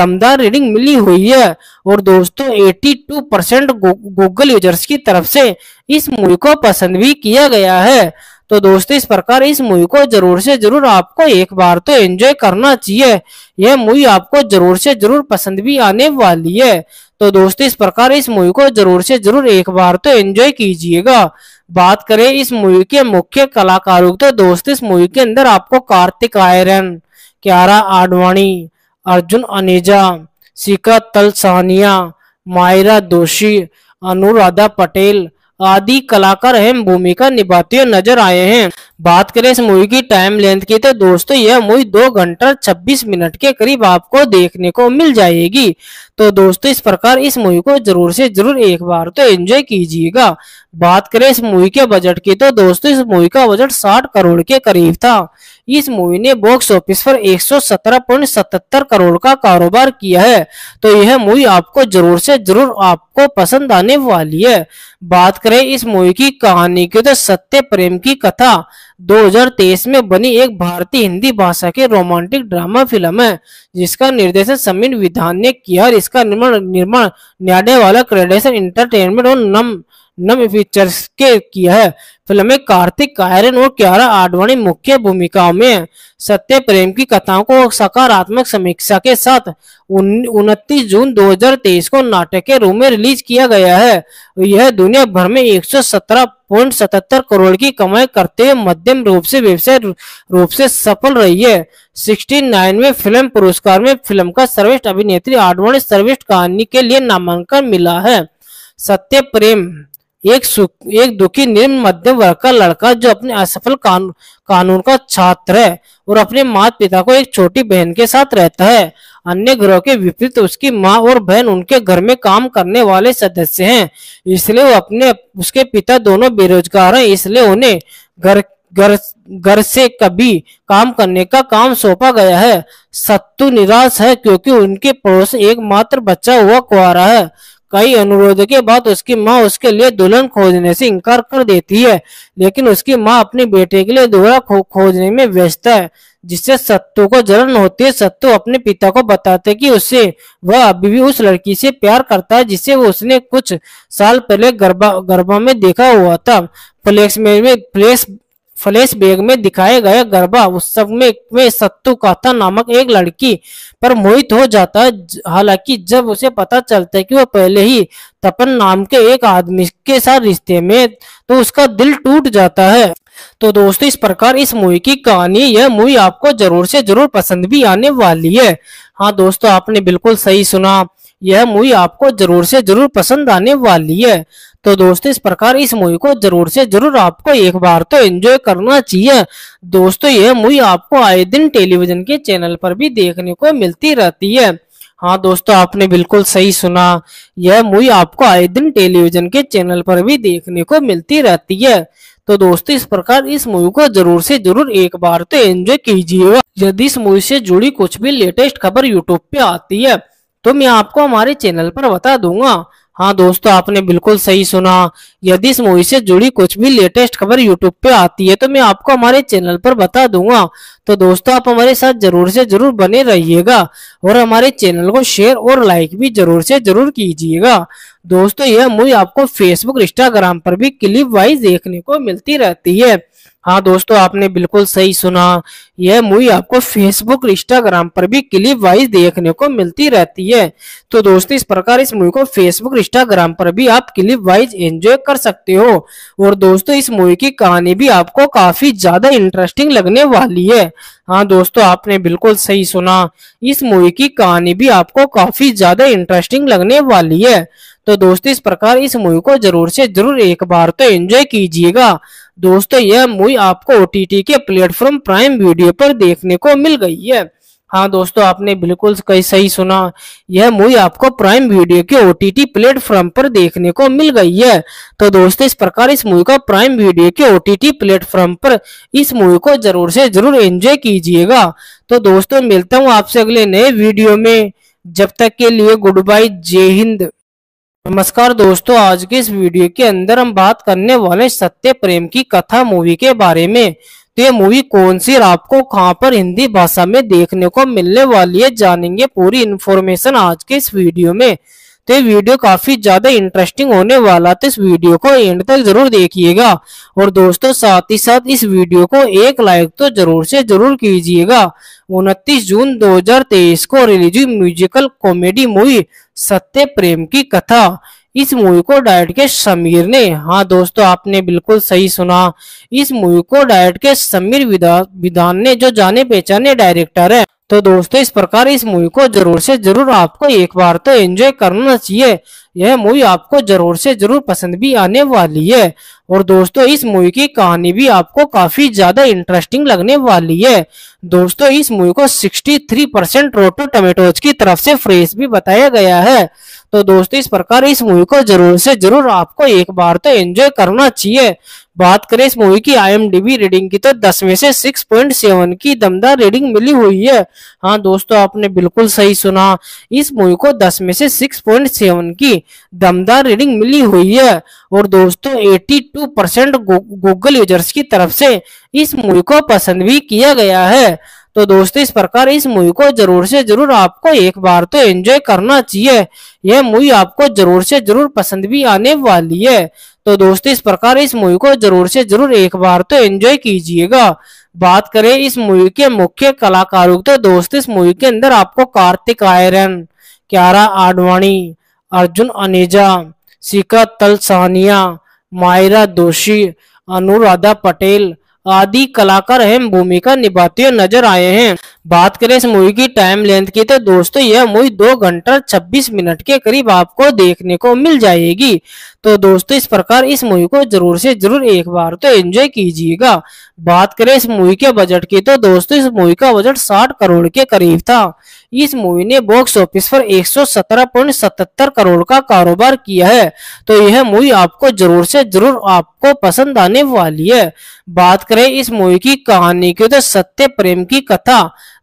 दमदार रीडिंग मिली हुई है और दोस्तों eighty two percent Google users की तरफ से इस मूवी को पसंद भी किया गया है तो दोस्तों इस प्रकार इस मूवी को जरूर से जरूर आपको एक बार तो एंजॉय करना चाहिए यह मूवी आपको जरूर से जरूर पसंद भी आने वाली है तो दोस्तों इस प्रकार इस मूवी को जरूर से जरूर एक बार तो एंजॉय कीजिएगा बात करें इस मूवी के मुख्य कलाकारों तो दोस्त इस मूवी के अंदर आपको कार्तिक आयरन क्यारा आडवाणी अर्जुन अनेजा शिका तलसानिया मायरा दोषी अनुराधा पटेल आदि कलाकार अहम भूमिका निभाते हुए नजर आए हैं बात करें इस मूवी की टाइम लेंथ की तो दोस्तों यह मूवी दो घंटा छब्बीस मिनट के करीब आपको देखने को मिल जाएगी तो दोस्तों इस प्रकार इस मूवी को जरूर से जरूर एक बार तो एंजॉय कीजिएगा बात करें इस मूवी के बजट की तो दोस्तों इस मूवी का बजट साठ करोड़ के करीब था इस मूवी ने बॉक्स ऑफिस पर 117.77 करोड़ का कारोबार किया है तो यह मूवी आपको जरूर से जरूर आपको पसंद आने वाली है बात करें इस मूवी की कहानी की तो सत्य प्रेम की कथा 2023 में बनी एक भारतीय हिंदी भाषा के रोमांटिक ड्रामा फिल्म है जिसका निर्देशन समीर विधान ने किया और इसका निर्माण निर्माण न्याडे वाला क्रेडेशन इंटरटेनमेंट और नम नम पिक्चर्स के किया है फिल्म में कार्तिक कायरन और क्यारा आडवाणी मुख्य भूमिकाओं में सत्य प्रेम की कथाओं को सकारात्मक समीक्षा के साथ उनतीस जून 2023 को नाटक के रूप में रिलीज किया गया है यह दुनिया भर में एक करोड़ की कमाई करते हुए मध्यम रूप से व्यवसाय रूप से सफल रही है नाइन में फिल्म पुरस्कार में फिल्म का सर्वश्रेष्ठ अभिनेत्री आडवाणी सर्वेष्ठ कहानी के लिए नामांकन मिला है सत्य प्रेम एक सुख एक दुखी निम्न मध्यम वर्ग का लड़का जो अपने असफल कानून कानून का छात्र है और अपने माता पिता को एक छोटी बहन के साथ रहता है अन्य ग्रह के विपरीत उसकी माँ और बहन उनके घर में काम करने वाले सदस्य हैं इसलिए वो अपने उसके पिता दोनों बेरोजगार हैं इसलिए उन्हें घर घर घर से कभी काम करने का काम सौंपा गया है सत्तू निराश है क्योंकि उनके पड़ोस एकमात्र बच्चा हुआ कुआरा है कई अनुरोधों के बाद उसकी माँ उसके लिए दुल्हन खोजने से इनकार कर देती है लेकिन उसकी माँ अपने बेटे के लिए दोहरा खोजने में व्यस्त है जिससे सत्तु को जलन होती है सत्तू अपने पिता को बताते कि उससे वह अभी भी उस लड़की से प्यार करता है जिसे वो उसने कुछ साल पहले गरबा गरबा में देखा हुआ था फ्लेक्स में फ्लेक्स फ्लैश बैग में दिखाए गए गरबा उत्सव में, में सत्तू काथा नामक एक लड़की पर मोहित हो जाता है हालांकि जब उसे पता चलता है कि वह पहले ही तपन नाम के एक आदमी के साथ रिश्ते में तो उसका दिल टूट जाता है तो दोस्तों इस प्रकार इस मूवी की कहानी यह मूवी आपको जरूर से जरूर पसंद भी आने वाली है हाँ दोस्तों आपने बिल्कुल सही सुना यह मूवी आपको जरूर से जरूर पसंद आने वाली है तो दोस्तों इस प्रकार इस मूवी को जरूर से जरूर आपको एक बार तो एंजॉय करना चाहिए दोस्तों यह मूवी आपको आए दिन टेलीविजन के चैनल पर भी देखने को मिलती रहती है हाँ दोस्तों आपने बिल्कुल सही सुना यह मूवी आपको आए दिन टेलीविजन के चैनल पर भी देखने को मिलती रहती है तो दोस्तों इस प्रकार इस मूवी को जरूर से जरूर एक बार तो एंजॉय कीजिएगा यदि इस मूवी से जुड़ी कुछ भी लेटेस्ट खबर यूट्यूब पे आती है तो मैं आपको हमारे चैनल पर बता दूंगा हाँ दोस्तों आपने बिल्कुल सही सुना यदि इस मूवी से जुड़ी कुछ भी लेटेस्ट खबर यूट्यूब पे आती है तो मैं आपको हमारे चैनल पर बता दूंगा तो दोस्तों आप हमारे साथ जरूर से जरूर बने रहिएगा और हमारे चैनल को शेयर और लाइक भी जरूर से जरूर कीजिएगा दोस्तों यह मूवी आपको फेसबुक इंस्टाग्राम पर भी क्लिप वाइज देखने को मिलती रहती है हाँ दोस्तों आपने बिल्कुल सही सुना यह मूवी आपको फेसबुक इंस्टाग्राम पर भी क्लिप वाइज देखने को मिलती रहती है तो दोस्तों इस प्रकार इस मूवी को फेसबुक इंस्टाग्राम पर भी आप क्लिप वाइज एंजॉय कर सकते हो और दोस्तों इस मूवी की कहानी भी आपको काफी ज्यादा इंटरेस्टिंग लगने वाली है हाँ दोस्तों आपने बिल्कुल सही सुना इस मूवी की कहानी भी आपको काफी ज्यादा इंटरेस्टिंग लगने वाली है तो दोस्तों इस प्रकार इस मूवी को जरूर से जरूर एक बार तो एंजॉय कीजिएगा दोस्तों यह मूवी आपको ओ के प्लेटफॉर्म प्राइम वीडियो पर देखने को मिल गई है हाँ दोस्तों आपने बिल्कुल कहीं सही सुना यह मूवी आपको प्राइम वीडियो के ओ प्लेटफॉर्म पर देखने को मिल गई है तो दोस्तों इस प्रकार इस मूवी को प्राइम वीडियो के ओ टी टी प्लेटफॉर्म पर इस मूवी को जरूर से जरूर एंजॉय कीजिएगा तो दोस्तों मिलता हूँ आपसे अगले नए वीडियो में जब तक के लिए गुड बाय जय हिंद नमस्कार दोस्तों आज के इस वीडियो के अंदर हम बात करने वाले सत्य प्रेम की कथा मूवी के बारे में तो ये मूवी कौन सी आपको कहाँ पर हिंदी भाषा में देखने को मिलने वाली है जानेंगे पूरी इन्फॉर्मेशन आज के इस वीडियो में तो ये वीडियो काफी ज्यादा इंटरेस्टिंग होने वाला तो इस वीडियो को एंड तक जरूर देखिएगा और दोस्तों साथ ही साथ इस वीडियो को एक लाइक तो जरूर से जरूर कीजिएगा उनतीस जून 2023 को रिलीज हुई म्यूजिकल कॉमेडी मूवी सत्य प्रेम की कथा इस मूवी को डायरेक्ट के समीर ने हाँ दोस्तों आपने बिल्कुल सही सुना इस मूवी को डायरेक्ट के समीर विधान ने जो जाने पहचाने डायरेक्टर है तो दोस्तों इस प्रकार इस मूवी को जरूर से जरूर आपको एक बार तो एंजॉय करना चाहिए यह मूवी आपको जरूर से जरूर पसंद भी आने वाली है और दोस्तों इस मूवी की कहानी भी आपको काफी ज्यादा इंटरेस्टिंग लगने वाली है दोस्तों इस मूवी को 63 परसेंट रोटो टमेटोज की तरफ से फ्रेश भी बताया गया है तो दोस्तों इस प्रकार इस मूवी को जरूर से जरूर आपको एक बार तो एंजॉय करना चाहिए बात करें इस मूवी की आईएमडीबी रेटिंग की तो 10 में से 6.7 की दमदार रेटिंग मिली हुई है हाँ दोस्तों आपने बिल्कुल सही सुना इस मूवी को 10 में से 6.7 की दमदार रेटिंग मिली हुई है और दोस्तों 82 परसेंट गूगल यूजर्स की तरफ से इस मूवी को पसंद भी किया गया है तो दोस्तों इस प्रकार इस मूवी को जरूर से जरूर आपको एक बार तो एंजॉय करना चाहिए यह मूवी आपको जरूर से जरूर पसंद भी आने वाली है तो दोस्तों इस प्रकार इस मूवी को जरूर से जरूर एक बार तो एंजॉय कीजिएगा बात करें इस मूवी के मुख्य कलाकारों तो दोस्त इस मूवी के अंदर आपको कार्तिक आयरन क्यारा आडवाणी अर्जुन अनेजा शिखा तलसानिया मायरा दोषी अनुराधा पटेल आदि कलाकार अहम भूमिका निभाते नजर आए हैं बात करें इस मूवी की टाइम लेंथ की तो दोस्तों यह मूवी दो घंटा छब्बीस मिनट के करीब आपको देखने को मिल जाएगी तो दोस्तों इस प्रकार इस मूवी को जरूर से जरूर एक बार तो एंजॉय कीजिएगा बात करें इस मूवी के बजट की तो दोस्तों इस मूवी का बजट साठ करोड़ के करीब था इस मूवी ने बॉक्स ऑफिस पर 117.77 करोड़ का कारोबार किया है तो यह मूवी आपको जरूर से जरूर आपको पसंद आने वाली है बात करें इस मूवी की कहानी की तो सत्य प्रेम की कथा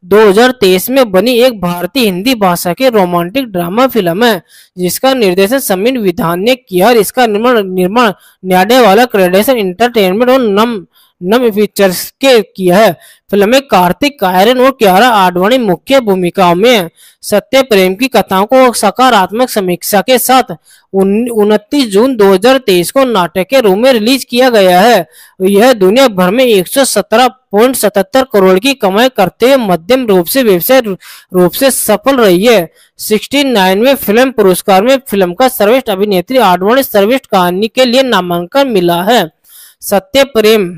2023 में बनी एक भारतीय हिंदी भाषा के रोमांटिक ड्रामा फिल्म है जिसका निर्देशन समीर विधान ने किया और इसका निर्माण निर्माण न्याडे वाला क्रेडेशन इंटरटेनमेंट और नम नवे पिक्चर्स के किया है फिल्म में कार्तिक आयरन और क्यारा आडवाणी मुख्य भूमिकाओं में सत्य प्रेम की कथाओं को सकारात्मक समीक्षा के साथ उनतीस जून 2023 को नाटक के रूप में रिलीज किया गया है यह दुनिया भर में 117.77 करोड़ की कमाई करते हुए मध्यम रूप से व्यवसाय रूप से सफल रही है नाइन में फिल्म पुरस्कार में फिल्म का सर्वश्रेष्ठ अभिनेत्री आडवाणी सर्वेष्ठ कहानी के लिए नामांकन मिला है सत्य प्रेम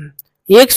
एक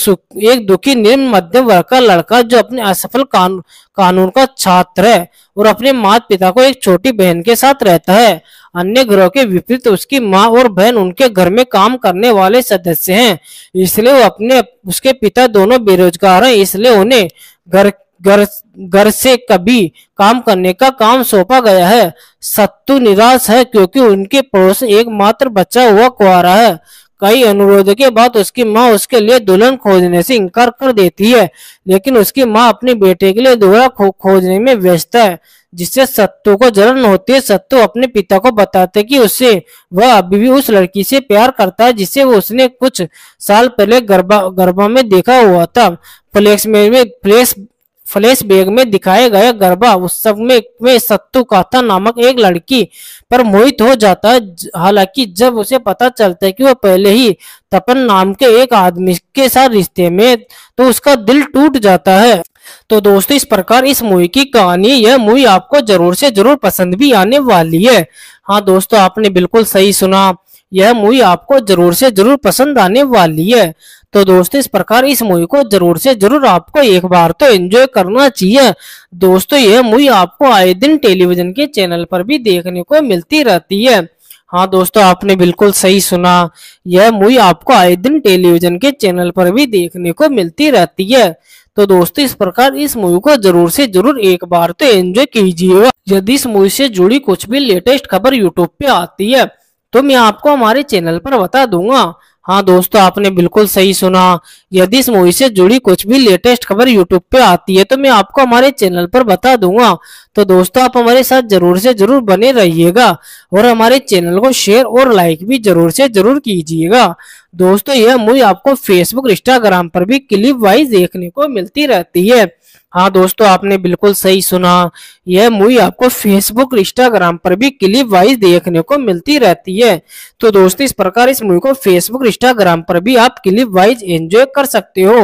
एक दुखी निम्न मध्यम वर्ग का लड़का जो अपने असफल कानून कानून का छात्र है और अपने माता पिता को एक छोटी बहन के साथ रहता है अन्य ग्रह के विपरीत उसकी माँ और बहन उनके घर में काम करने वाले सदस्य हैं इसलिए वो अपने उसके पिता दोनों बेरोजगार हैं इसलिए उन्हें घर घर घर से कभी काम करने का काम सौंपा गया है सत्तू निराश है क्योंकि उनके पड़ोस एकमात्र बच्चा हुआ कुआरा है कई अनुरोधों के बाद उसकी माँ उसके लिए दुल्हन खोजने से इनकार कर देती है लेकिन उसकी माँ अपने बेटे के लिए दोहरा खो, खोजने में व्यस्त है जिससे सत्तू को जलन होती है सत्तू अपने पिता को बताते कि उससे वह अभी भी उस लड़की से प्यार करता है जिसे वो उसने कुछ साल पहले गरबा गरबा में देखा हुआ था फ्लेक्स में, में फ्लेक्स फ्लैश बैग में दिखाए गए गरबा उत्सव में, में सत्तु काथा नामक एक लड़की पर मोहित हो जाता है हालांकि जब उसे पता चलता है कि वह पहले ही तपन नाम के एक आदमी के साथ रिश्ते में तो उसका दिल टूट जाता है तो दोस्तों इस प्रकार इस मूवी की कहानी यह मूवी आपको जरूर से जरूर पसंद भी आने वाली है हाँ दोस्तों आपने बिल्कुल सही सुना यह मूवी आपको जरूर से जरूर पसंद आने वाली है तो दोस्तों इस प्रकार इस मूवी को जरूर से जरूर आपको एक बार तो एंजॉय करना चाहिए दोस्तों यह मूवी आपको आए दिन टेलीविजन के चैनल पर भी देखने को मिलती रहती है हाँ दोस्तों आपने बिल्कुल सही सुना यह मूवी आपको आए दिन टेलीविजन के चैनल पर भी देखने को मिलती रहती है तो दोस्तों इस प्रकार इस मूवी को जरूर से जरूर एक बार तो एंजॉय कीजिएगा यदि इस मूवी से जुड़ी कुछ भी लेटेस्ट खबर यूट्यूब पे आती है तो मैं आपको हमारे चैनल पर बता दूंगा हाँ दोस्तों आपने बिल्कुल सही सुना यदि इस मूवी से जुड़ी कुछ भी लेटेस्ट खबर यूट्यूब पे आती है तो मैं आपको हमारे चैनल पर बता दूंगा तो दोस्तों आप हमारे साथ जरूर से जरूर बने रहिएगा और हमारे चैनल को शेयर और लाइक भी जरूर से जरूर कीजिएगा दोस्तों यह मूवी आपको फेसबुक इंस्टाग्राम पर भी क्लिप वाइज देखने को मिलती रहती है हाँ दोस्तों आपने बिल्कुल सही सुना यह मूवी आपको फेसबुक इंस्टाग्राम पर भी क्लिप वाइज देखने को मिलती रहती है तो दोस्तों इस प्रकार इस मूवी को फेसबुक इंस्टाग्राम पर भी आप क्लिप वाइज एंजॉय कर सकते हो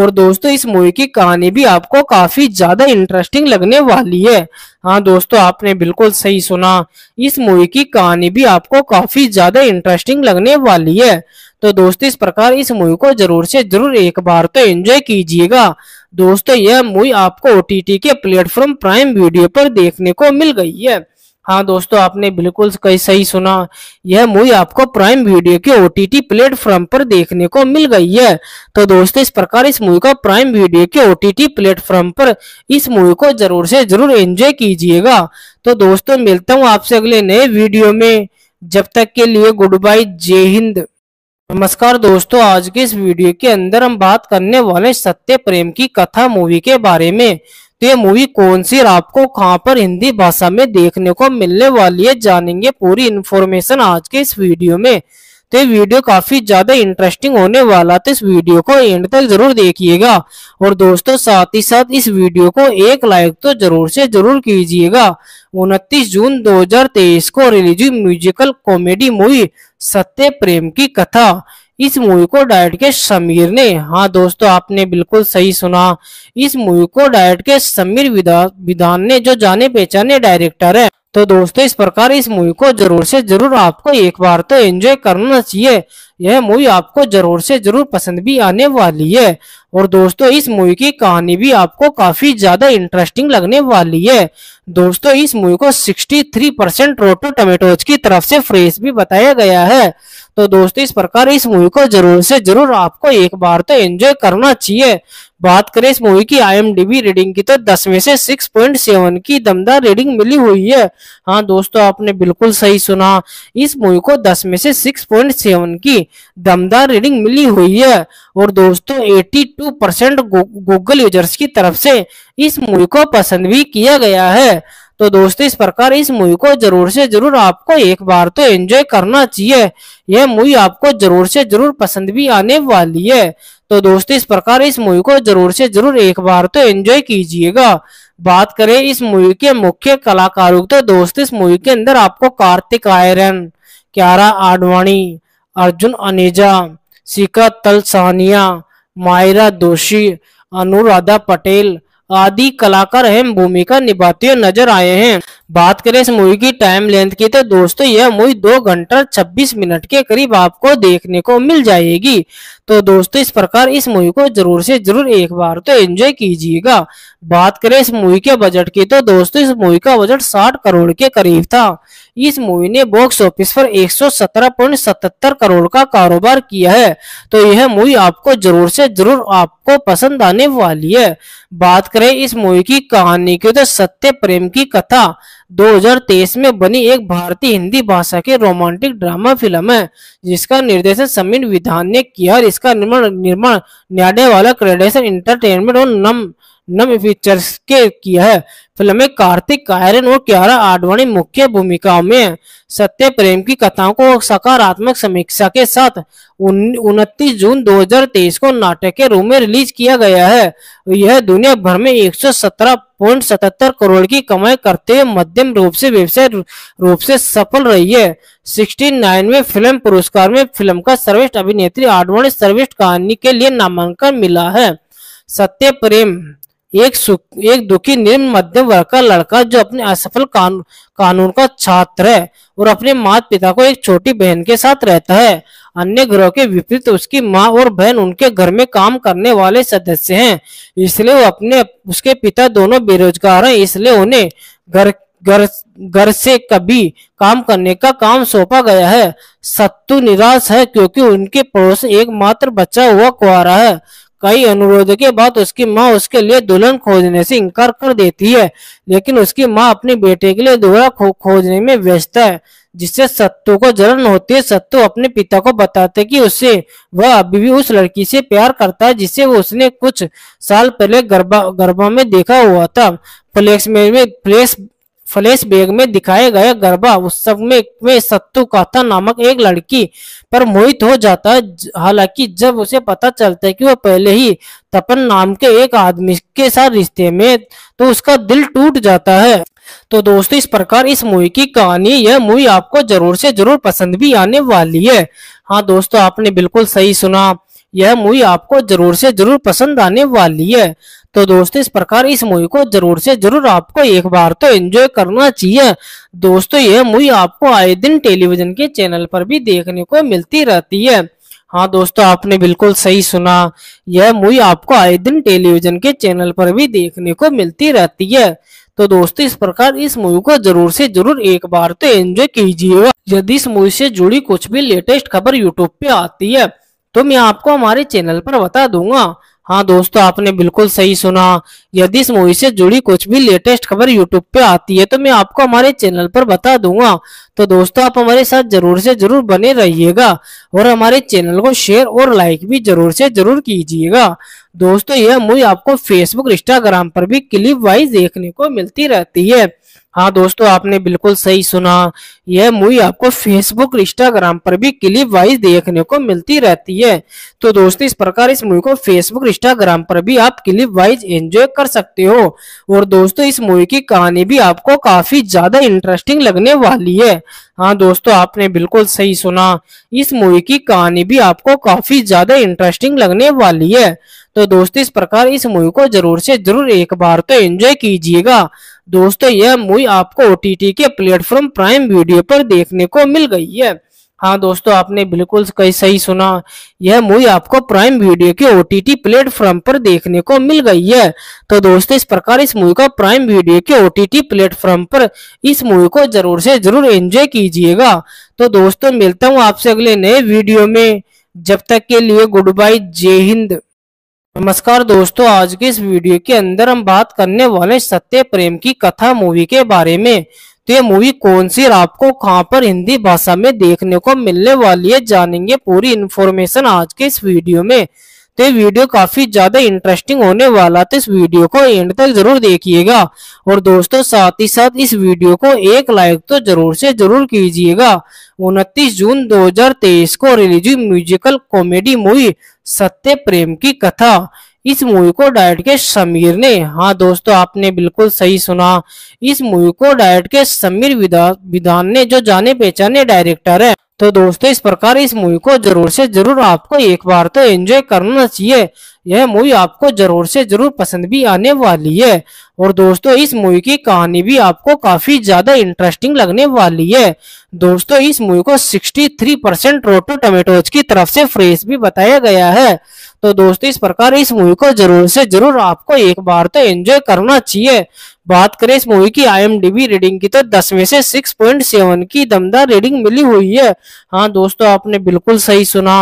और दोस्तों इस मूवी की कहानी भी आपको काफी ज्यादा इंटरेस्टिंग लगने वाली है हाँ दोस्तों आपने बिल्कुल सही सुना इस मूवी की कहानी भी आपको काफी ज्यादा इंटरेस्टिंग लगने वाली है तो दोस्तों इस प्रकार इस मूवी को जरूर से जरूर एक बार तो एंजॉय कीजिएगा दोस्तों यह मूवी आपको ओ के प्लेटफॉर्म प्राइम वीडियो पर देखने को मिल गई है हाँ दोस्तों आपने बिल्कुल कई सही सुना यह मूवी आपको प्राइम वीडियो के ओटीटी प्लेटफॉर्म पर देखने को मिल गई है तो दोस्तों इस प्रकार इस मूवी का प्राइम वीडियो के ओटीटी प्लेटफॉर्म पर इस मूवी को जरूर से जरूर एंजॉय कीजिएगा तो दोस्तों मिलता हूँ आपसे अगले नए वीडियो में जब तक के लिए गुड बाय जय हिंद नमस्कार दोस्तों आज के इस वीडियो के अंदर हम बात करने वाले सत्य प्रेम की कथा मूवी के बारे में तो ये मूवी कौन सी आपको कहाँ पर हिंदी भाषा में देखने को मिलने वाली है जानेंगे पूरी इन्फॉर्मेशन आज के इस वीडियो में तो ये वीडियो काफी ज्यादा इंटरेस्टिंग होने वाला तो इस वीडियो को एंड तक जरूर देखिएगा और दोस्तों साथ ही साथ इस वीडियो को एक लाइक तो जरूर से जरूर कीजिएगा उनतीस जून 2023 को रिलीज हुई म्यूजिकल कॉमेडी मूवी सत्य प्रेम की कथा इस मूवी को डायट के समीर ने हाँ दोस्तों आपने बिल्कुल सही सुना इस मूवी को डायट के समीर विधान ने जो जाने पहचाने डायरेक्टर है तो दोस्तों इस प्रकार इस मूवी को जरूर से जरूर आपको एक बार तो एंजॉय करना चाहिए यह मूवी आपको जरूर से जरूर पसंद भी आने वाली है और दोस्तों इस मूवी की कहानी भी आपको काफी ज्यादा इंटरेस्टिंग लगने वाली है दोस्तों इस मूवी को 63 परसेंट रोटो टमेटोज की तरफ से फ्रेश भी बताया गया है तो दोस्तों इस प्रकार इस मूवी को जरूर से जरूर आपको एक बार तो एंजॉय करना चाहिए बात करें इस मूवी की आईएमडीबी रीडिंग की तो दस में से 6.7 की दमदार रीडिंग मिली हुई है हाँ दोस्तों आपने बिल्कुल सही सुना इस मूवी को दस में से 6.7 की दमदार रीडिंग मिली हुई है और दोस्तों 82 परसेंट गूगल यूजर्स की तरफ से इस मूवी को पसंद भी किया गया है तो दोस्तों इस प्रकार इस मूवी को जरूर से जरूर आपको एक बार तो एंजॉय करना चाहिए यह मूवी आपको जरूर से जरूर पसंद भी आने वाली है तो दोस्तों इस प्रकार इस मूवी को जरूर से जरूर एक बार तो एंजॉय कीजिएगा बात करें इस मूवी के मुख्य कलाकारों तो दोस्त इस मूवी के अंदर आपको कार्तिक आयरन क्यारा आडवाणी अर्जुन अनेजा शिका तलसानिया मायरा दोषी अनुराधा पटेल आदि कलाकार अहम भूमिका निभाते नजर आए हैं बात करें इस मूवी की टाइम लेंथ की तो दोस्तों यह मूवी दो घंटा छब्बीस मिनट के करीब आपको देखने को मिल जाएगी तो दोस्तों इस प्रकार इस मूवी को जरूर से जरूर एक बार तो एंजॉय कीजिएगा बात करें इस मूवी के बजट की तो दोस्तों इस मूवी का बजट 60 करोड़ के करीब था इस मूवी ने बॉक्स ऑफिस पर 117.77 करोड़ का कारोबार किया है तो यह मूवी आपको जरूर से जरूर आपको पसंद आने वाली है बात करें इस मूवी की कहानी की तो सत्य प्रेम की कथा 2023 में बनी एक भारतीय हिंदी भाषा के रोमांटिक ड्रामा फिल्म है जिसका निर्देशन समीर विधान ने किया और इसका निर्माण निर्माण न्याडे वाला क्रेडेशन इंटरटेनमेंट और नम नवे फीचर्स के किया है फिल्म में कार्तिक कायरन और क्यारा आडवाणी मुख्य भूमिकाओं में सत्य प्रेम की कथाओं को सकारात्मक समीक्षा के साथ उनतीस जून 2023 को नाटक के रूप में रिलीज किया गया है यह दुनिया भर में एक करोड़ की कमाई करते हुए मध्यम रूप से व्यवसाय रूप से सफल रही है सिक्सटी में फिल्म पुरस्कार में फिल्म का सर्वश्रेष्ठ अभिनेत्री आडवाणी सर्वेष्ठ कहानी के लिए नामांकन मिला है सत्य प्रेम एक सुख एक दुखी निम्न मध्यम वर्ग का लड़का जो अपने असफल कानून कानून का छात्र है और अपने माता पिता को एक छोटी बहन के साथ रहता है अन्य ग्रह के विपरीत उसकी माँ और बहन उनके घर में काम करने वाले सदस्य हैं इसलिए वो अपने उसके पिता दोनों बेरोजगार हैं इसलिए उन्हें घर घर घर से कभी काम करने का काम सौंपा गया है सत्तू निराश है क्योंकि उनके पड़ोस एकमात्र बच्चा हुआ कुआरा है कई अनुरोधों के बाद उसकी माँ उसके लिए दुल्हन खोजने से इनकार कर देती है लेकिन उसकी माँ अपने बेटे के लिए दोहरा खो, खोजने में व्यस्त है जिससे सत्तू को जलन होती है सत्तू अपने पिता को बताते कि उससे वह अभी भी उस लड़की से प्यार करता है जिसे वो उसने कुछ साल पहले गरबा गरबा में देखा हुआ था फ्लेक्स में फ्लेक्स फ्लैश बैग में दिखाए गए गरबा उत्सव में, में सत्तू काता नामक एक लड़की पर मोहित हो जाता है हालांकि जब उसे पता चलता है कि वह पहले ही तपन नाम के एक आदमी के साथ रिश्ते में तो उसका दिल टूट जाता है तो दोस्तों इस प्रकार इस मूवी की कहानी यह मूवी आपको जरूर से जरूर पसंद भी आने वाली है हाँ दोस्तों आपने बिल्कुल सही सुना यह मूवी आपको जरूर से जरूर पसंद आने वाली है तो दोस्तों इस प्रकार इस मूवी को जरूर से जरूर आपको एक बार तो एंजॉय करना चाहिए दोस्तों यह मूवी आपको आए दिन टेलीविजन के चैनल पर भी देखने को मिलती रहती है हाँ दोस्तों आपने बिल्कुल सही सुना यह मूवी आपको आए दिन टेलीविजन के चैनल पर भी देखने को मिलती रहती है तो दोस्तों इस प्रकार इस मूवी को जरूर से जरूर एक बार तो एंजॉय कीजिएगा यदि इस मूवी से जुड़ी कुछ भी लेटेस्ट खबर यूट्यूब पे आती है तो मैं आपको हमारे चैनल पर बता दूंगा हाँ दोस्तों आपने बिल्कुल सही सुना यदि इस मूवी से जुड़ी कुछ भी लेटेस्ट खबर यूट्यूब पे आती है तो मैं आपको हमारे चैनल पर बता दूंगा तो दोस्तों आप हमारे साथ जरूर से जरूर बने रहिएगा और हमारे चैनल को शेयर और लाइक भी जरूर से जरूर कीजिएगा दोस्तों यह मूवी आपको फेसबुक इंस्टाग्राम पर भी क्लिप वाइज देखने को मिलती रहती है हाँ दोस्तों आपने बिल्कुल सही सुना यह मूवी आपको फेसबुक इंस्टाग्राम पर भी क्लिप वाइज देखने को मिलती रहती है तो दोस्तों इस प्रकार इस मूवी को फेसबुक इंस्टाग्राम पर भी आप क्लिप वाइज एंजॉय कर सकते हो और दोस्तों इस मूवी की कहानी भी आपको काफी ज्यादा इंटरेस्टिंग लगने वाली है हाँ दोस्तों आपने बिल्कुल सही सुना इस मूवी की कहानी भी आपको काफी ज्यादा इंटरेस्टिंग लगने वाली है तो दोस्तों इस प्रकार इस मूवी को जरूर से जरूर एक बार तो एंजॉय कीजिएगा दोस्तों यह मूवी आपको ओ के प्लेटफॉर्म प्राइम वीडियो पर देखने को मिल गई है हाँ दोस्तों आपने बिल्कुल सही सुना यह मूवी आपको प्राइम वीडियो के ओ प्लेटफॉर्म पर देखने को मिल गई है तो दोस्तों इस प्रकार इस मूवी को प्राइम वीडियो के ओ टी टी प्लेटफॉर्म पर इस मूवी को जरूर से जरूर एंजॉय कीजिएगा तो दोस्तों मिलता हूँ आपसे अगले नए वीडियो में जब तक के लिए गुड बाय जय हिंद नमस्कार दोस्तों आज के इस वीडियो के अंदर हम बात करने वाले सत्य प्रेम की कथा मूवी के बारे में तो ये मूवी कौन सी और आपको कहाँ पर हिंदी भाषा में देखने को मिलने वाली है जानेंगे पूरी इन्फॉर्मेशन आज के इस वीडियो में तो ये वीडियो काफी ज्यादा इंटरेस्टिंग होने वाला तो इस वीडियो को एंड तक जरूर देखिएगा और दोस्तों साथ ही साथ इस वीडियो को एक लाइक तो जरूर से जरूर कीजिएगा उनतीस जून 2023 को रिलीज हुई म्यूजिकल कॉमेडी मूवी सत्य प्रेम की कथा इस मूवी को डायरेक्ट के समीर ने हाँ दोस्तों आपने बिल्कुल सही सुना इस मूवी को डायरेक्ट के समीर विधान ने जो जाने पहचाने डायरेक्टर है तो दोस्तों इस प्रकार इस मूवी को जरूर से जरूर आपको एक बार तो एंजॉय करना चाहिए यह मूवी आपको जरूर से जरूर पसंद भी आने वाली है और दोस्तों इस मूवी की कहानी भी आपको काफी ज्यादा इंटरेस्टिंग लगने वाली है दोस्तों इस मूवी को 63 परसेंट रोटो टोमेटोज की तरफ से फ्रेश भी बताया गया है तो दोस्तों इस प्रकार इस मूवी को जरूर से जरूर आपको एक बार तो एंजॉय करना चाहिए बात करें इस मूवी की आईएमडीबी रेटिंग की तो 10 में से 6.7 की दमदार रेटिंग मिली हुई है हाँ दोस्तों आपने बिल्कुल सही सुना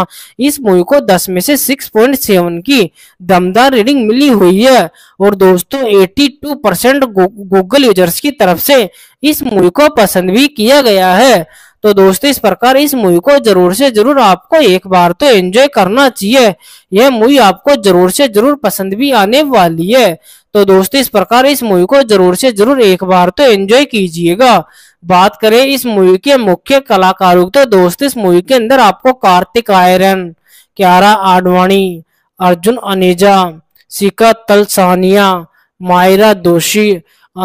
इस मूवी को से में से 6.7 की दमदार रेटिंग मिली हुई है और दोस्तों 82 परसेंट गूगल यूजर्स की तरफ से इस मूवी को पसंद भी किया गया है तो दोस्तों इस प्रकार इस मूवी को जरूर से जरूर आपको एक बार तो एंजॉय करना चाहिए यह मूवी आपको जरूर से जरूर पसंद भी आने वाली है तो दोस्तों इस प्रकार इस मूवी को जरूर से जरूर एक बार तो एंजॉय कीजिएगा बात करें इस मूवी के मुख्य कलाकारों तो दोस्त इस मूवी के अंदर आपको कार्तिक आयरन क्यारा आडवाणी अर्जुन अनेजा शिका तलसानिया मायरा दोषी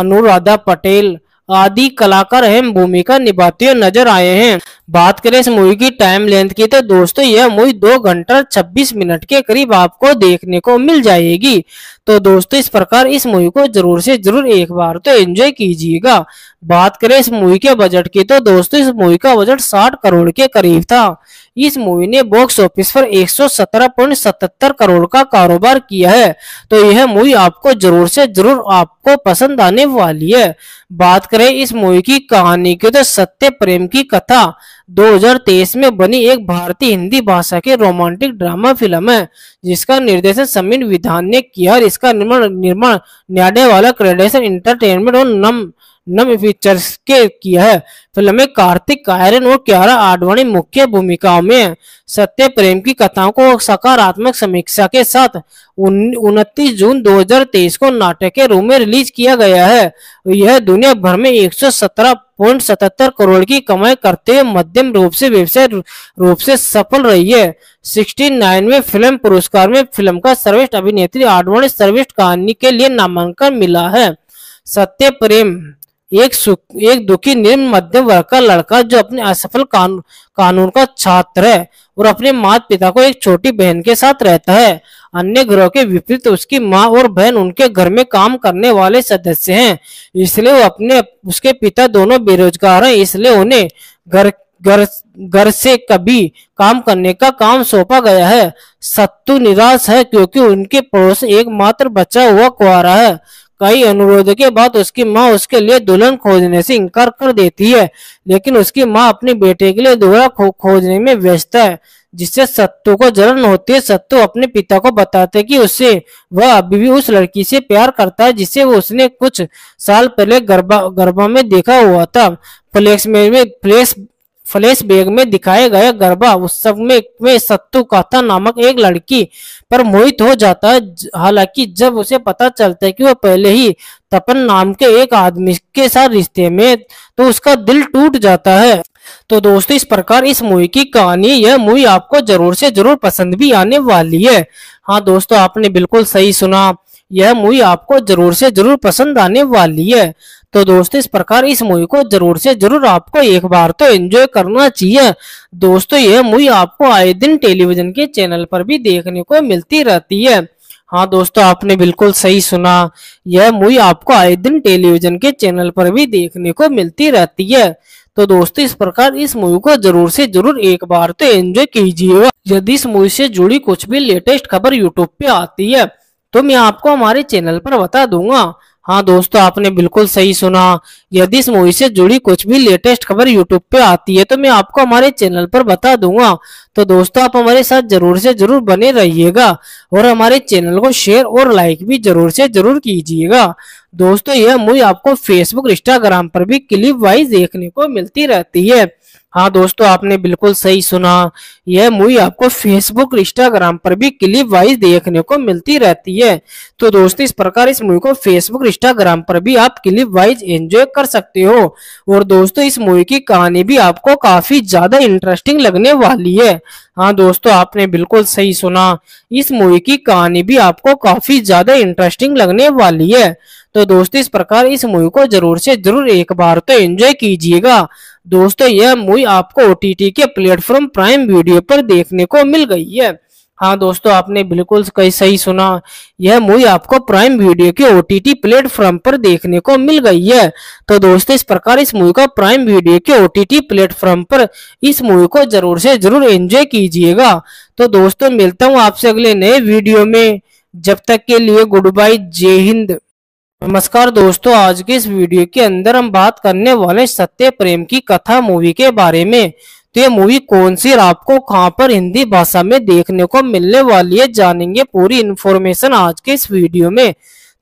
अनुराधा पटेल आदि कलाकार अहम भूमिका निभाते हुए नजर आए हैं बात करें इस मूवी की टाइम लेंथ की तो दोस्तों यह मूवी दो घंटा छब्बीस मिनट के करीब आपको देखने को मिल जाएगी तो दोस्तों इस प्रकार इस मूवी को जरूर से जरूर एक बार तो एंजॉय कीजिएगा बात करें इस मूवी के बजट की तो दोस्तों इस मूवी का बजट 60 करोड़ के करीब था इस मूवी ने बॉक्स ऑफिस पर एक करोड़ का कारोबार किया है तो यह मूवी आपको जरूर से जरूर आप आपको पसंद आने वाली है बात करें इस मूवी की कहानी की तो सत्य प्रेम की कथा 2023 में बनी एक भारतीय हिंदी भाषा के रोमांटिक ड्रामा फिल्म है जिसका निर्देशन समीर विधान ने किया और इसका निर्माण निर्माण न्याडे वाला क्रेडेशन इंटरटेनमेंट और नम नवे पिक्चर्स के किया है फिल्म में कार्तिक कायरन और क्यारा आडवाणी मुख्य भूमिकाओं में सत्य प्रेम की कथाओं को सकारात्मक समीक्षा के साथ उनतीस जून 2023 को नाटक के रूप में रिलीज किया गया है यह दुनिया भर में एक करोड़ की कमाई करते हुए मध्यम रूप से व्यवसाय रूप से सफल रही है नाइन में फिल्म पुरस्कार में फिल्म का सर्वेष्ठ अभिनेत्री आडवाणी सर्वेष्ठ कहानी के लिए नामांकन मिला है सत्य प्रेम एक एक दुखी निम्न मध्यम वर्ग का लड़का जो अपने असफल कानून कानून का छात्र है और अपने माता पिता को एक छोटी बहन के साथ रहता है अन्य ग्रह के विपरीत उसकी माँ और बहन उनके घर में काम करने वाले सदस्य हैं इसलिए वो अपने उसके पिता दोनों बेरोजगार हैं इसलिए उन्हें घर घर घर से कभी काम करने का काम सौंपा गया है सत्तू निराश है क्योंकि उनके पड़ोस एकमात्र बचा हुआ कुआरा है कई अनुरोधों के बाद उसकी माँ उसके लिए दुल्हन खोजने से इनकार कर देती है लेकिन उसकी माँ अपने बेटे के लिए दुल्हन खो, खोजने में व्यस्त है जिससे सत्तू को जलन होती है सत्तू अपने पिता को बताते कि उससे वह अभी भी उस लड़की से प्यार करता है जिसे वो उसने कुछ साल पहले गरबा गरबा में देखा हुआ था फ्लेक्स में, में फ्लेक्स फ्लैश बैग में दिखाए गए गरबा उत्सव में, में सत्तु काथा नामक एक लड़की पर मोहित हो जाता है हालांकि जब उसे पता चलता है कि वह पहले ही तपन नाम के एक आदमी के साथ रिश्ते में तो उसका दिल टूट जाता है तो दोस्तों इस प्रकार इस मूवी की कहानी यह मूवी आपको जरूर से जरूर पसंद भी आने वाली है हाँ दोस्तों आपने बिल्कुल सही सुना यह मूवी आपको जरूर से जरूर पसंद आने वाली है तो दोस्तों इस प्रकार इस मूवी को जरूर से जरूर आपको एक बार तो एंजॉय करना चाहिए दोस्तों यह मूवी आपको आए दिन टेलीविजन के चैनल पर भी देखने को मिलती रहती है हाँ दोस्तों आपने बिल्कुल सही सुना यह मूवी आपको आए दिन टेलीविजन के चैनल पर भी देखने को मिलती रहती है तो दोस्तों इस प्रकार इस मूवी को जरूर से जरूर एक बार तो एंजॉय कीजिएगा यदि इस मूवी से जुड़ी कुछ भी लेटेस्ट खबर यूट्यूब पे आती है तो मैं आपको हमारे चैनल पर बता दूंगा हाँ दोस्तों आपने बिल्कुल सही सुना यदि इस मूवी से जुड़ी कुछ भी लेटेस्ट खबर यूट्यूब पे आती है तो मैं आपको हमारे चैनल पर बता दूंगा तो दोस्तों आप हमारे साथ जरूर से जरूर बने रहिएगा और हमारे चैनल को शेयर और लाइक भी जरूर से जरूर कीजिएगा दोस्तों यह मूवी आपको फेसबुक इंस्टाग्राम पर भी क्लिप वाइज देखने को मिलती रहती है हाँ दोस्तों आपने बिल्कुल सही सुना यह मूवी आपको फेसबुक इंस्टाग्राम पर भी क्लिप वाइज देखने को मिलती रहती है तो दोस्तों इस प्रकार इस मूवी को फेसबुक इंस्टाग्राम पर भी आप क्लिप वाइज एंजॉय कर सकते हो और दोस्तों इस मूवी की कहानी भी आपको काफी ज्यादा इंटरेस्टिंग लगने वाली है हाँ दोस्तों आपने बिल्कुल सही सुना इस मूवी की कहानी भी आपको काफी ज्यादा इंटरेस्टिंग लगने वाली है तो दोस्तों इस प्रकार इस मूवी को जरूर से जरूर एक बार तो एंजॉय कीजिएगा दोस्तों यह मूवी आपको ओ के प्लेटफॉर्म प्राइम वीडियो पर देखने को मिल गई है हाँ दोस्तों आपने बिल्कुल कई सही सुना यह मूवी आपको प्राइम वीडियो के ओटीटी प्लेटफॉर्म पर देखने को मिल गई है तो दोस्तों इस प्रकार इस मूवी का प्राइम वीडियो के ओटीटी प्लेटफॉर्म पर इस मूवी को जरूर से जरूर एंजॉय कीजिएगा तो दोस्तों मिलता हूँ आपसे अगले नए वीडियो में जब तक के लिए गुड बाय जय हिंद नमस्कार दोस्तों आज के इस वीडियो के अंदर हम बात करने वाले सत्य प्रेम की कथा मूवी के बारे में तो ये मूवी कौन सी आपको कहां पर हिंदी भाषा में देखने को मिलने वाली है जानेंगे पूरी इन्फॉर्मेशन आज के इस वीडियो में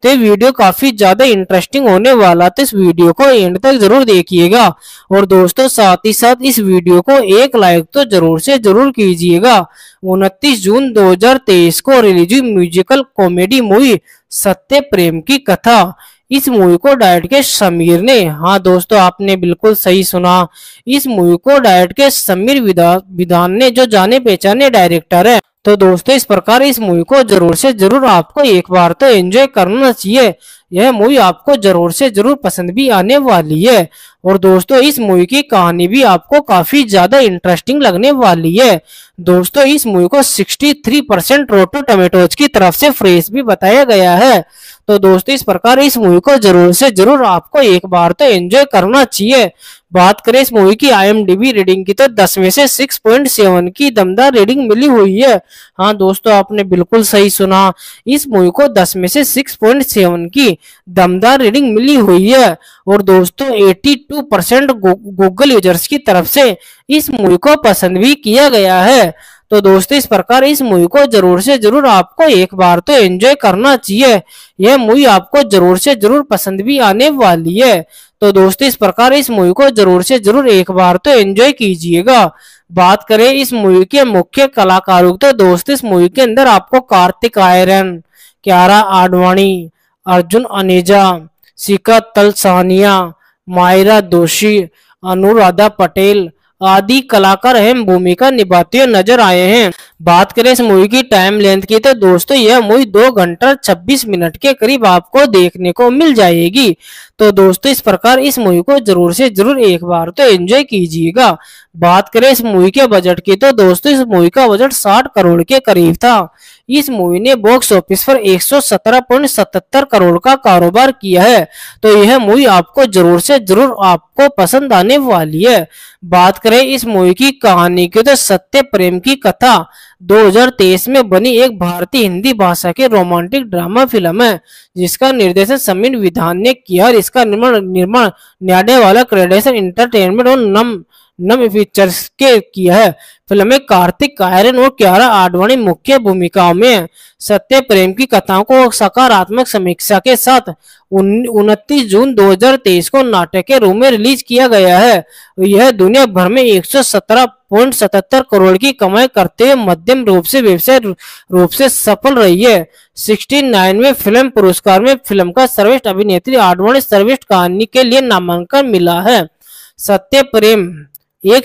तो ये वीडियो काफी ज्यादा इंटरेस्टिंग होने वाला तो इस वीडियो को एंड तक जरूर देखिएगा और दोस्तों साथ ही साथ इस वीडियो को एक लाइक तो जरूर से जरूर कीजिएगा उनतीस जून 2023 को रिलीज हुई म्यूजिकल कॉमेडी मूवी सत्य प्रेम की कथा इस मूवी को डायरेक्ट के समीर ने हाँ दोस्तों आपने बिल्कुल सही सुना इस मूवी को डायरेक्ट के समीर विधान ने जो जाने पहचाने डायरेक्टर है तो दोस्तों इस प्रकार इस मूवी को जरूर से जरूर आपको एक बार तो एंजॉय करना चाहिए यह मूवी आपको जरूर से जरूर पसंद भी आने वाली है और दोस्तों इस मूवी की कहानी भी आपको काफी ज्यादा इंटरेस्टिंग लगने वाली है दोस्तों इस मूवी को 63 परसेंट रोटो टोमेटोज की तरफ से फ्रेश भी बताया गया है तो दोस्तों इस प्रकार इस मूवी को जरूर से जरूर आपको एक बार तो एंजॉय करना चाहिए बात करें इस मूवी की आईएमडीबी रेटिंग की तो दस में से सिक्स सेवन की दमदार रेटिंग मिली हुई है हाँ दोस्तों आपने बिल्कुल सही सुना इस मूवी को दस में से सिक्स पॉइंट सेवन की दमदार रेटिंग मिली हुई है और दोस्तों eighty two percent Google users की तरफ से इस मूवी को पसंद भी किया गया है तो दोस्तों इस प्रकार इस मूवी को जरूर से जरूर आपको एक बार तो एंजॉय करना चाहिए यह मूवी आपको जरूर से जरूर पसंद भी आने वाली है तो दोस्तों इस प्रकार इस मूवी को जरूर से जरूर एक बार तो एंजॉय कीजिएगा बात करें इस मूवी के मुख्य कलाकारों तो दोस्त इस मूवी के अंदर आपको कार्तिक आयरन क्यारा आडवाणी अर्जुन अनेजा शिका तलसानिया मायरा दोषी अनुराधा पटेल आदि कलाकार अहम भूमिका निभाते नजर आए हैं बात करें इस मूवी की टाइम लेंथ की तो दोस्तों यह मूवी दो घंटा छब्बीस मिनट के करीब आपको देखने को मिल जाएगी तो दोस्तों इस प्रकार इस मूवी को जरूर से जरूर एक बार तो एंजॉय कीजिएगा बात करें इस मूवी के बजट की तो दोस्तों इस मूवी का बजट 60 करोड़ के करीब था इस मूवी ने बॉक्स ऑफिस पर 117.77 करोड़ का कारोबार किया है तो यह मूवी आपको जरूर से जरूर आपको पसंद आने वाली है बात करें इस मूवी की कहानी की तो सत्य प्रेम की कथा 2023 में बनी एक भारतीय हिंदी भाषा के रोमांटिक ड्रामा फिल्म है जिसका निर्देशन समीर विधान ने किया और इसका निर्माण निर्माण न्याडे वाला क्रेडेशन इंटरटेनमेंट और नम नम फीचर्स के किया है फिल्म में कार्तिक कायरन और क्यारा आडवाणी मुख्य भूमिकाओं में सत्य प्रेम की कथाओं को सकारात्मक समीक्षा के साथ उनतीस जून 2023 को नाटक के रूप में रिलीज किया गया है यह दुनिया भर में एक करोड़ की कमाई करते हुए मध्यम रूप से व्यवसाय रूप से सफल रही है सिक्सटी नाइनवे फिल्म पुरस्कार में फिल्म का सर्वश्रेष्ठ अभिनेत्री आडवाणी सर्वेष्ठ कहानी के लिए नामांकन मिला है सत्य प्रेम एक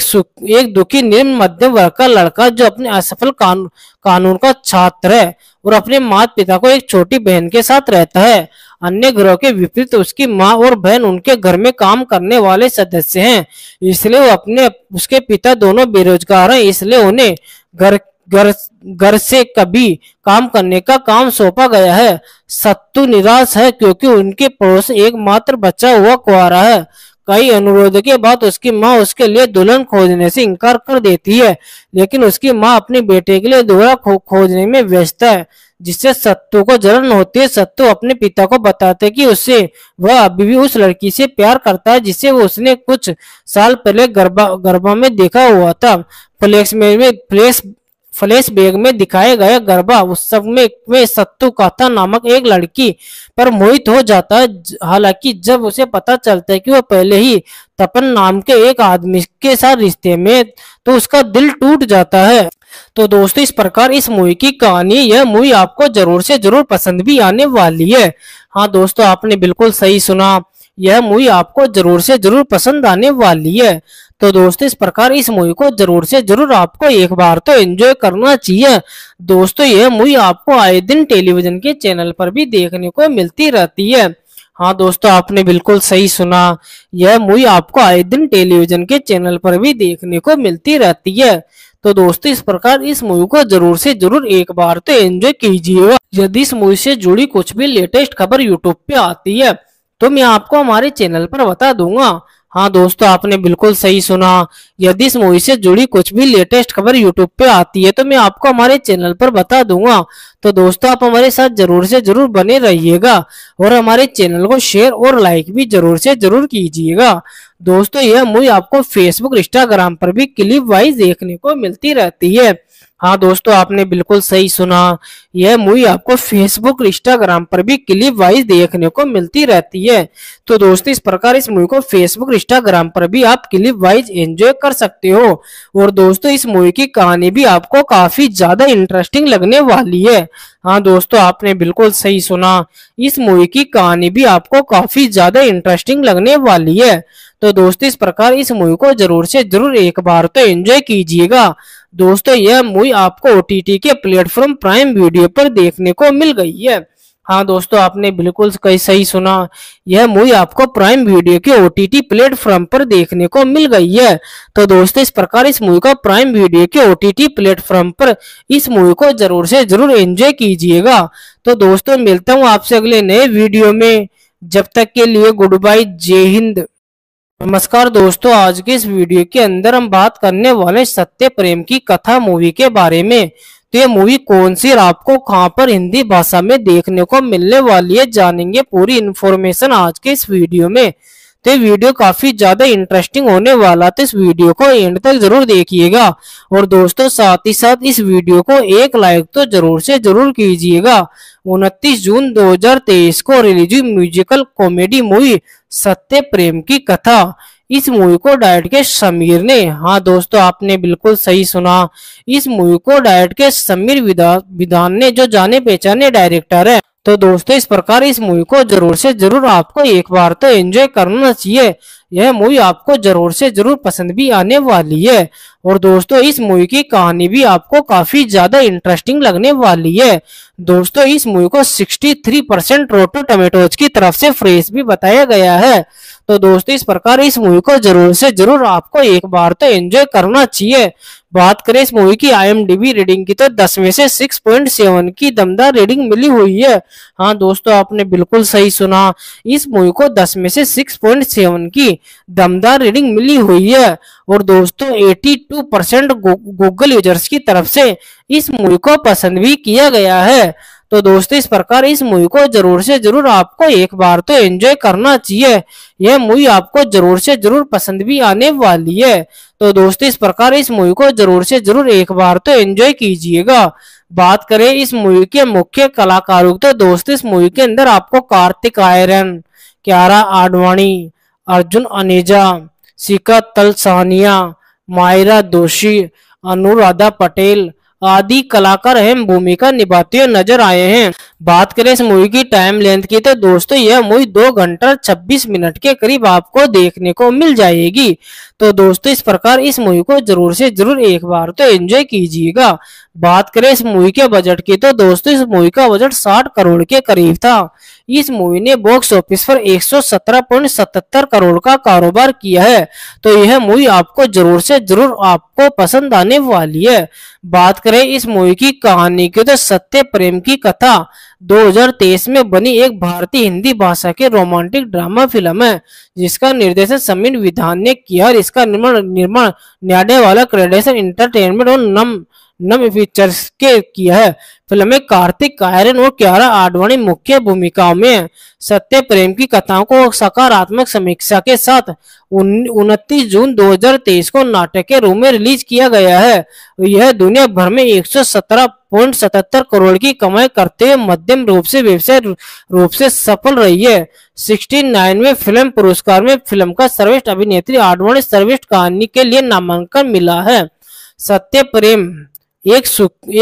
एक दुखी निम्न मध्यम वर्ग का लड़का जो अपने असफल कानून का छात्र है और अपने माता पिता को एक छोटी बहन के साथ रहता है अन्य ग्रह के विपरीत उसकी माँ और बहन उनके घर में काम करने वाले सदस्य हैं इसलिए वो अपने उसके पिता दोनों बेरोजगार हैं इसलिए उन्हें घर घर घर से कभी काम करने का काम सौंपा गया है सत्तू निराश है क्योंकि उनके पड़ोस एकमात्र बच्चा हुआ कुआरा है कई अनुरोध के बाद उसकी माँ उसके लिए दुल्हन खोजने से इनकार कर देती है लेकिन उसकी माँ अपने बेटे के लिए दोहरा खोजने में व्यस्त है जिससे सत्तू को जलन होती है सत्तू अपने पिता को बताते कि उससे वह अभी भी उस लड़की से प्यार करता है जिसे वो उसने कुछ साल पहले गरबा गरबा में देखा हुआ था फ्लेक्स में, में फ्लेक्स फ्लैश बैग में दिखाया गया गरबा उत्सव में वे सत्तू काता नामक एक लड़की पर मोहित हो जाता है हालांकि जब उसे पता चलता है कि वह पहले ही तपन नाम के एक आदमी के साथ रिश्ते में तो उसका दिल टूट जाता है तो दोस्तों इस प्रकार इस मूवी की कहानी यह मूवी आपको जरूर से जरूर पसंद भी आने वाली है हाँ दोस्तों आपने बिल्कुल सही सुना यह मूवी आपको जरूर से जरूर पसंद आने वाली है तो दोस्तों इस प्रकार इस मूवी को जरूर से जरूर आपको एक बार तो एंजॉय करना चाहिए दोस्तों यह मूवी आपको आए दिन टेलीविजन के चैनल पर भी देखने को मिलती रहती है हाँ दोस्तों आपने बिल्कुल सही सुना यह मूवी आपको आए दिन टेलीविजन के चैनल पर भी देखने को मिलती रहती है तो दोस्तों इस प्रकार इस मूवी को जरूर से जरूर एक बार तो एंजॉय कीजिएगा यदि इस मूवी से जुड़ी कुछ भी लेटेस्ट खबर यूट्यूब पे आती है तो मैं आपको हमारे चैनल पर बता दूंगा हाँ दोस्तों आपने बिल्कुल सही सुना यदि इस मूवी से जुड़ी कुछ भी लेटेस्ट खबर यूट्यूब पे आती है तो मैं आपको हमारे चैनल पर बता दूंगा तो दोस्तों आप हमारे साथ जरूर से जरूर बने रहिएगा और हमारे चैनल को शेयर और लाइक भी जरूर से जरूर कीजिएगा दोस्तों यह मूवी आपको फेसबुक इंस्टाग्राम पर भी क्लिप वाइज देखने को मिलती रहती है हाँ दोस्तों आपने बिल्कुल सही सुना यह मूवी आपको फेसबुक इंस्टाग्राम पर भी क्लिप वाइज देखने को मिलती रहती है तो दोस्तों इस प्रकार इस मूवी को फेसबुक इंस्टाग्राम पर भी आप क्लिप वाइज एंजॉय कर सकते हो और दोस्तों इस मूवी की कहानी भी आपको काफी ज्यादा इंटरेस्टिंग लगने वाली है हाँ दोस्तों आपने बिल्कुल सही सुना इस मूवी की कहानी भी आपको काफी ज्यादा इंटरेस्टिंग लगने वाली है तो दोस्तों इस प्रकार इस मूवी को जरूर से जरूर एक बार तो एंजॉय कीजिएगा दोस्तों यह मूवी आपको ओ के प्लेटफॉर्म प्राइम वीडियो पर देखने को मिल गई है हाँ दोस्तों आपने बिल्कुल सही सुना यह मूवी आपको प्राइम वीडियो के ओ प्लेटफॉर्म पर देखने को मिल गई है तो दोस्तों इस प्रकार इस मूवी को प्राइम वीडियो के ओ टी टी प्लेटफॉर्म पर इस मूवी को जरूर से जरूर एंजॉय कीजिएगा तो दोस्तों मिलता हूँ आपसे अगले नए वीडियो में जब तक के लिए गुड बाय जय हिंद नमस्कार दोस्तों आज के इस वीडियो के अंदर हम बात करने वाले सत्य प्रेम की कथा मूवी के बारे में तो ये मूवी कौन सी आपको कहाँ पर हिंदी भाषा में देखने को मिलने वाली है जानेंगे पूरी इन्फॉर्मेशन आज के इस वीडियो में तो वीडियो काफी ज्यादा इंटरेस्टिंग होने वाला तो इस वीडियो को एंड तक जरूर देखिएगा और दोस्तों साथ ही साथ इस वीडियो को एक लाइक तो जरूर से जरूर कीजिएगा उनतीस जून 2023 को रिलीज हुई म्यूजिकल कॉमेडी मूवी सत्य प्रेम की कथा इस मूवी को डायरेक्ट के समीर ने हाँ दोस्तों आपने बिल्कुल सही सुना इस मूवी को डायरेक्ट के समीर विधान ने जो जाने पहचाने डायरेक्टर है तो दोस्तों इस प्रकार इस मूवी को जरूर से जरूर आपको एक बार तो एंजॉय करना चाहिए यह मूवी आपको जरूर से जरूर पसंद भी आने वाली है और दोस्तों इस मूवी की कहानी भी आपको काफी ज्यादा इंटरेस्टिंग लगने वाली है दोस्तों इस मूवी को 63 परसेंट रोटो टोमेटोज की तरफ से फ्रेश भी बताया गया है तो दोस्तों इस प्रकार इस मूवी को जरूर से जरूर आपको एक बार तो एंजॉय करना चाहिए बात करें इस मूवी की आईएमडीबी रेटिंग की तो 10 में से 6.7 की दमदार रेटिंग मिली हुई है हाँ दोस्तों आपने बिल्कुल सही सुना इस मूवी को से में से 6.7 की दमदार रेटिंग मिली हुई है और दोस्तों 82 परसेंट गूगल यूजर्स की तरफ से इस मूवी को पसंद भी किया गया है तो दोस्तों इस प्रकार इस मूवी को जरूर से जरूर आपको एक बार तो एंजॉय करना चाहिए यह मूवी आपको जरूर से जरूर पसंद भी आने वाली है तो दोस्तों इस प्रकार इस मूवी को जरूर से जरूर एक बार तो एंजॉय कीजिएगा बात करें इस मूवी के मुख्य कलाकारों तो दोस्तों इस मूवी के अंदर आपको कार्तिक आयरन क्यारा आडवाणी अर्जुन अनेजा सिका तलसानिया मायरा दोषी अनुराधा पटेल आदि कलाकार अहम भूमिका निभाते हुए नजर आए हैं बात करें इस मूवी की टाइम लेंथ की तो दोस्तों यह मूवी दो घंटा छब्बीस मिनट के करीब आपको देखने को मिल जाएगी तो दोस्तों इस प्रकार इस मूवी को जरूर से जरूर एक बार तो एंजॉय कीजिएगा बात करें इस मूवी के बजट की तो दोस्तों इस मूवी का बजट 60 करोड़ के करीब था इस मूवी ने बॉक्स ऑफिस पर 117.77 करोड़ का कारोबार किया है तो यह मूवी आपको जरूर से जरूर आपको पसंद आने वाली है बात करें करें इस मूवी की कहानी की तो सत्य प्रेम की कथा 2023 में बनी एक भारतीय हिंदी भाषा के रोमांटिक ड्रामा फिल्म है जिसका निर्देशन समीर विधान ने किया और इसका निर्माण निर्माण न्याडे वाला क्रेडेशन इंटरटेनमेंट और नम नवे पिक्चर्स के किया है फिल्म में कार्तिक आयरन और क्यारा आडवाणी मुख्य भूमिकाओं में सत्य प्रेम की कथाओं को सकारात्मक समीक्षा के साथ उनतीस जून 2023 को नाटक के रूप में रिलीज किया गया है यह दुनिया भर में एक करोड़ की कमाई करते हुए मध्यम रूप से व्यवसाय रूप से सफल रही है नाइन में फिल्म पुरस्कार में फिल्म का सर्वेष्ठ अभिनेत्री आडवाणी सर्वेष्ठ कहानी के लिए नामांकन मिला है सत्य प्रेम एक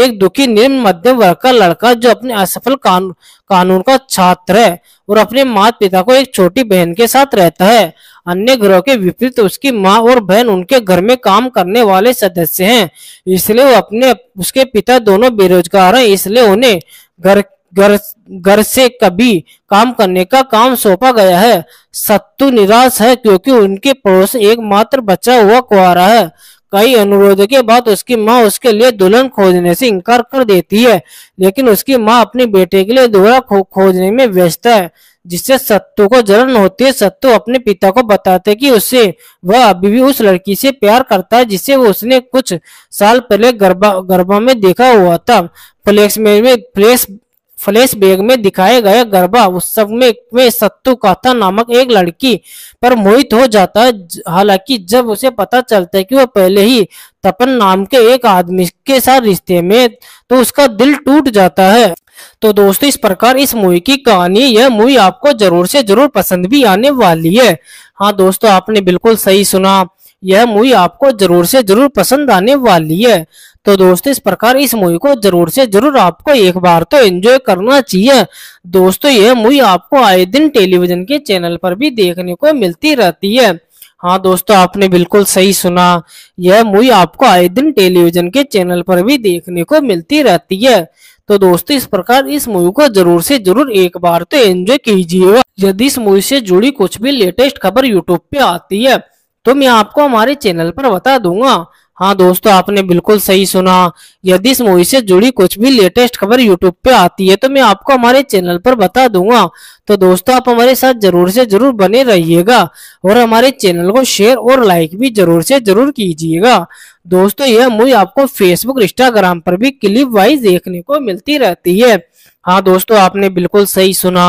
एक दुखी निम्न मध्यम वर्ग का लड़का जो अपने असफल कानून कानून का छात्र है और अपने माता पिता को एक छोटी बहन के साथ रहता है अन्य ग्रह के विपरीत उसकी माँ और बहन उनके घर में काम करने वाले सदस्य हैं इसलिए वो अपने उसके पिता दोनों बेरोजगार हैं इसलिए उन्हें घर घर घर से कभी काम करने का काम सौंपा गया है सत्तू निराश है क्योंकि उनके पड़ोस एकमात्र बचा हुआ कुआरा है कई अनुरोधों के बाद उसकी माँ उसके लिए दुल्हन खोजने से इनकार कर देती है लेकिन उसकी माँ अपने बेटे के लिए दोहरा खो, खोजने में व्यस्त है जिससे सत्तू को जलन होती है सत्तू अपने पिता को बताते कि उससे वह अभी भी उस लड़की से प्यार करता है जिसे उसने कुछ साल पहले गर्भा गर्भा में देखा हुआ था फ्लेक्स में, में फ्लेक्स फ्लैश बैग में दिखाए गए गरबा उत्सव में, वे सत्तु काथा नामक एक लड़की पर मोहित हो जाता है हालांकि जब उसे पता चलता है कि वह पहले ही तपन नाम के एक आदमी के साथ रिश्ते में तो उसका दिल टूट जाता है तो दोस्तों इस प्रकार इस मूवी की कहानी यह मूवी आपको जरूर से जरूर पसंद भी आने वाली है हाँ दोस्तों आपने बिल्कुल सही सुना यह मूवी आपको जरूर से जरूर पसंद आने वाली है तो दोस्तों इस प्रकार इस मूवी को जरूर से जरूर आपको एक बार तो एंजॉय करना चाहिए दोस्तों यह मूवी आपको आए दिन टेलीविजन के चैनल पर भी देखने को मिलती रहती है हाँ दोस्तों आपने बिल्कुल सही सुना यह मूवी आपको आए दिन टेलीविजन के चैनल पर भी देखने को मिलती रहती है तो दोस्तों इस प्रकार इस मूवी को जरूर से जरूर एक बार तो एंजॉय कीजिएगा यदि इस मूवी से जुड़ी कुछ भी लेटेस्ट खबर यूट्यूब पे आती है तो मैं आपको हमारे चैनल पर बता दूंगा हाँ दोस्तों आपने बिल्कुल सही सुना यदि इस मूवी से जुड़ी कुछ भी लेटेस्ट खबर यूट्यूब पे आती है तो मैं आपको हमारे चैनल पर बता दूंगा तो दोस्तों आप हमारे साथ जरूर से जरूर बने रहिएगा और हमारे चैनल को शेयर और लाइक भी जरूर से जरूर कीजिएगा दोस्तों यह मूवी आपको फेसबुक इंस्टाग्राम पर भी क्लिप वाइज देखने को मिलती रहती है हाँ दोस्तों आपने बिल्कुल सही सुना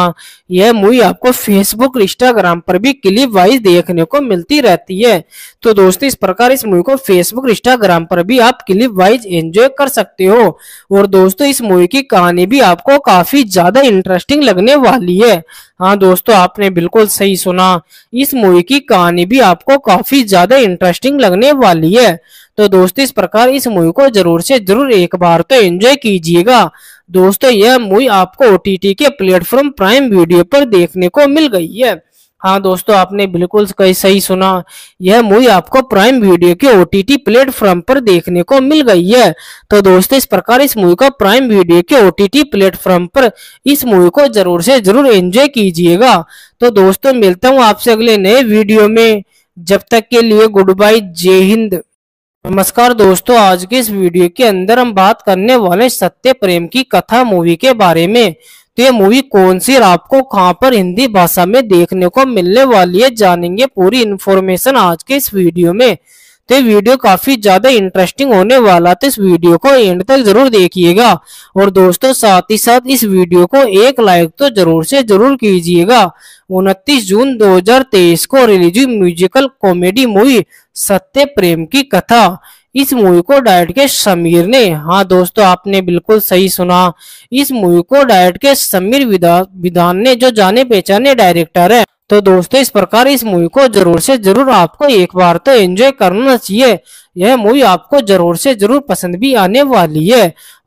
यह मूवी आपको फेसबुक इंस्टाग्राम पर भी क्लिप वाइज देखने को मिलती रहती है तो दोस्तों इस प्रकार इस मूवी को फेसबुक इंस्टाग्राम पर भी आप क्लिप वाइज एंजॉय कर सकते हो और दोस्तों इस मूवी की कहानी भी आपको काफी ज्यादा इंटरेस्टिंग लगने वाली है हाँ दोस्तों आपने बिल्कुल सही सुना इस मूवी की कहानी भी आपको काफी ज्यादा इंटरेस्टिंग लगने वाली है तो दोस्तों इस प्रकार इस मूवी को जरूर से जरूर एक बार तो एंजॉय कीजिएगा दोस्तों यह मूवी आपको ओ के प्लेटफॉर्म प्राइम वीडियो पर देखने को मिल गई है हाँ दोस्तों आपने बिल्कुल कहीं सही सुना यह मूवी आपको प्राइम वीडियो के ओटीटी प्लेटफॉर्म पर देखने को मिल गई है तो दोस्तों इस प्रकार इस मूवी का प्राइम वीडियो के ओटीटी प्लेटफॉर्म पर इस मूवी को जरूर से जरूर एंजॉय कीजिएगा तो दोस्तों मिलता हूँ आपसे अगले नए वीडियो में जब तक के लिए गुड बाय जय हिंद नमस्कार दोस्तों आज के इस वीडियो के अंदर हम बात करने वाले सत्य प्रेम की कथा मूवी के बारे में तो ये मूवी कौन सी और आपको कहां पर हिंदी भाषा में देखने को मिलने वाली है जानेंगे पूरी इन्फॉर्मेशन आज के इस वीडियो में तो ये वीडियो काफी ज्यादा इंटरेस्टिंग होने वाला तो इस वीडियो को एंड तक जरूर देखिएगा और दोस्तों साथ ही साथ इस वीडियो को एक लाइक तो जरूर से जरूर कीजिएगा उनतीस जून 2023 को रिलीज हुई म्यूजिकल कॉमेडी मूवी सत्य प्रेम की कथा इस मूवी को डायरेक्ट के समीर ने हाँ दोस्तों आपने बिल्कुल सही सुना इस मूवी को डायरेक्ट के समीर विधान ने जो जाने पहचाने डायरेक्टर है तो दोस्तों इस प्रकार इस मूवी को जरूर से जरूर आपको एक बार तो एंजॉय करना चाहिए यह मूवी आपको जरूर से जरूर पसंद भी आने वाली है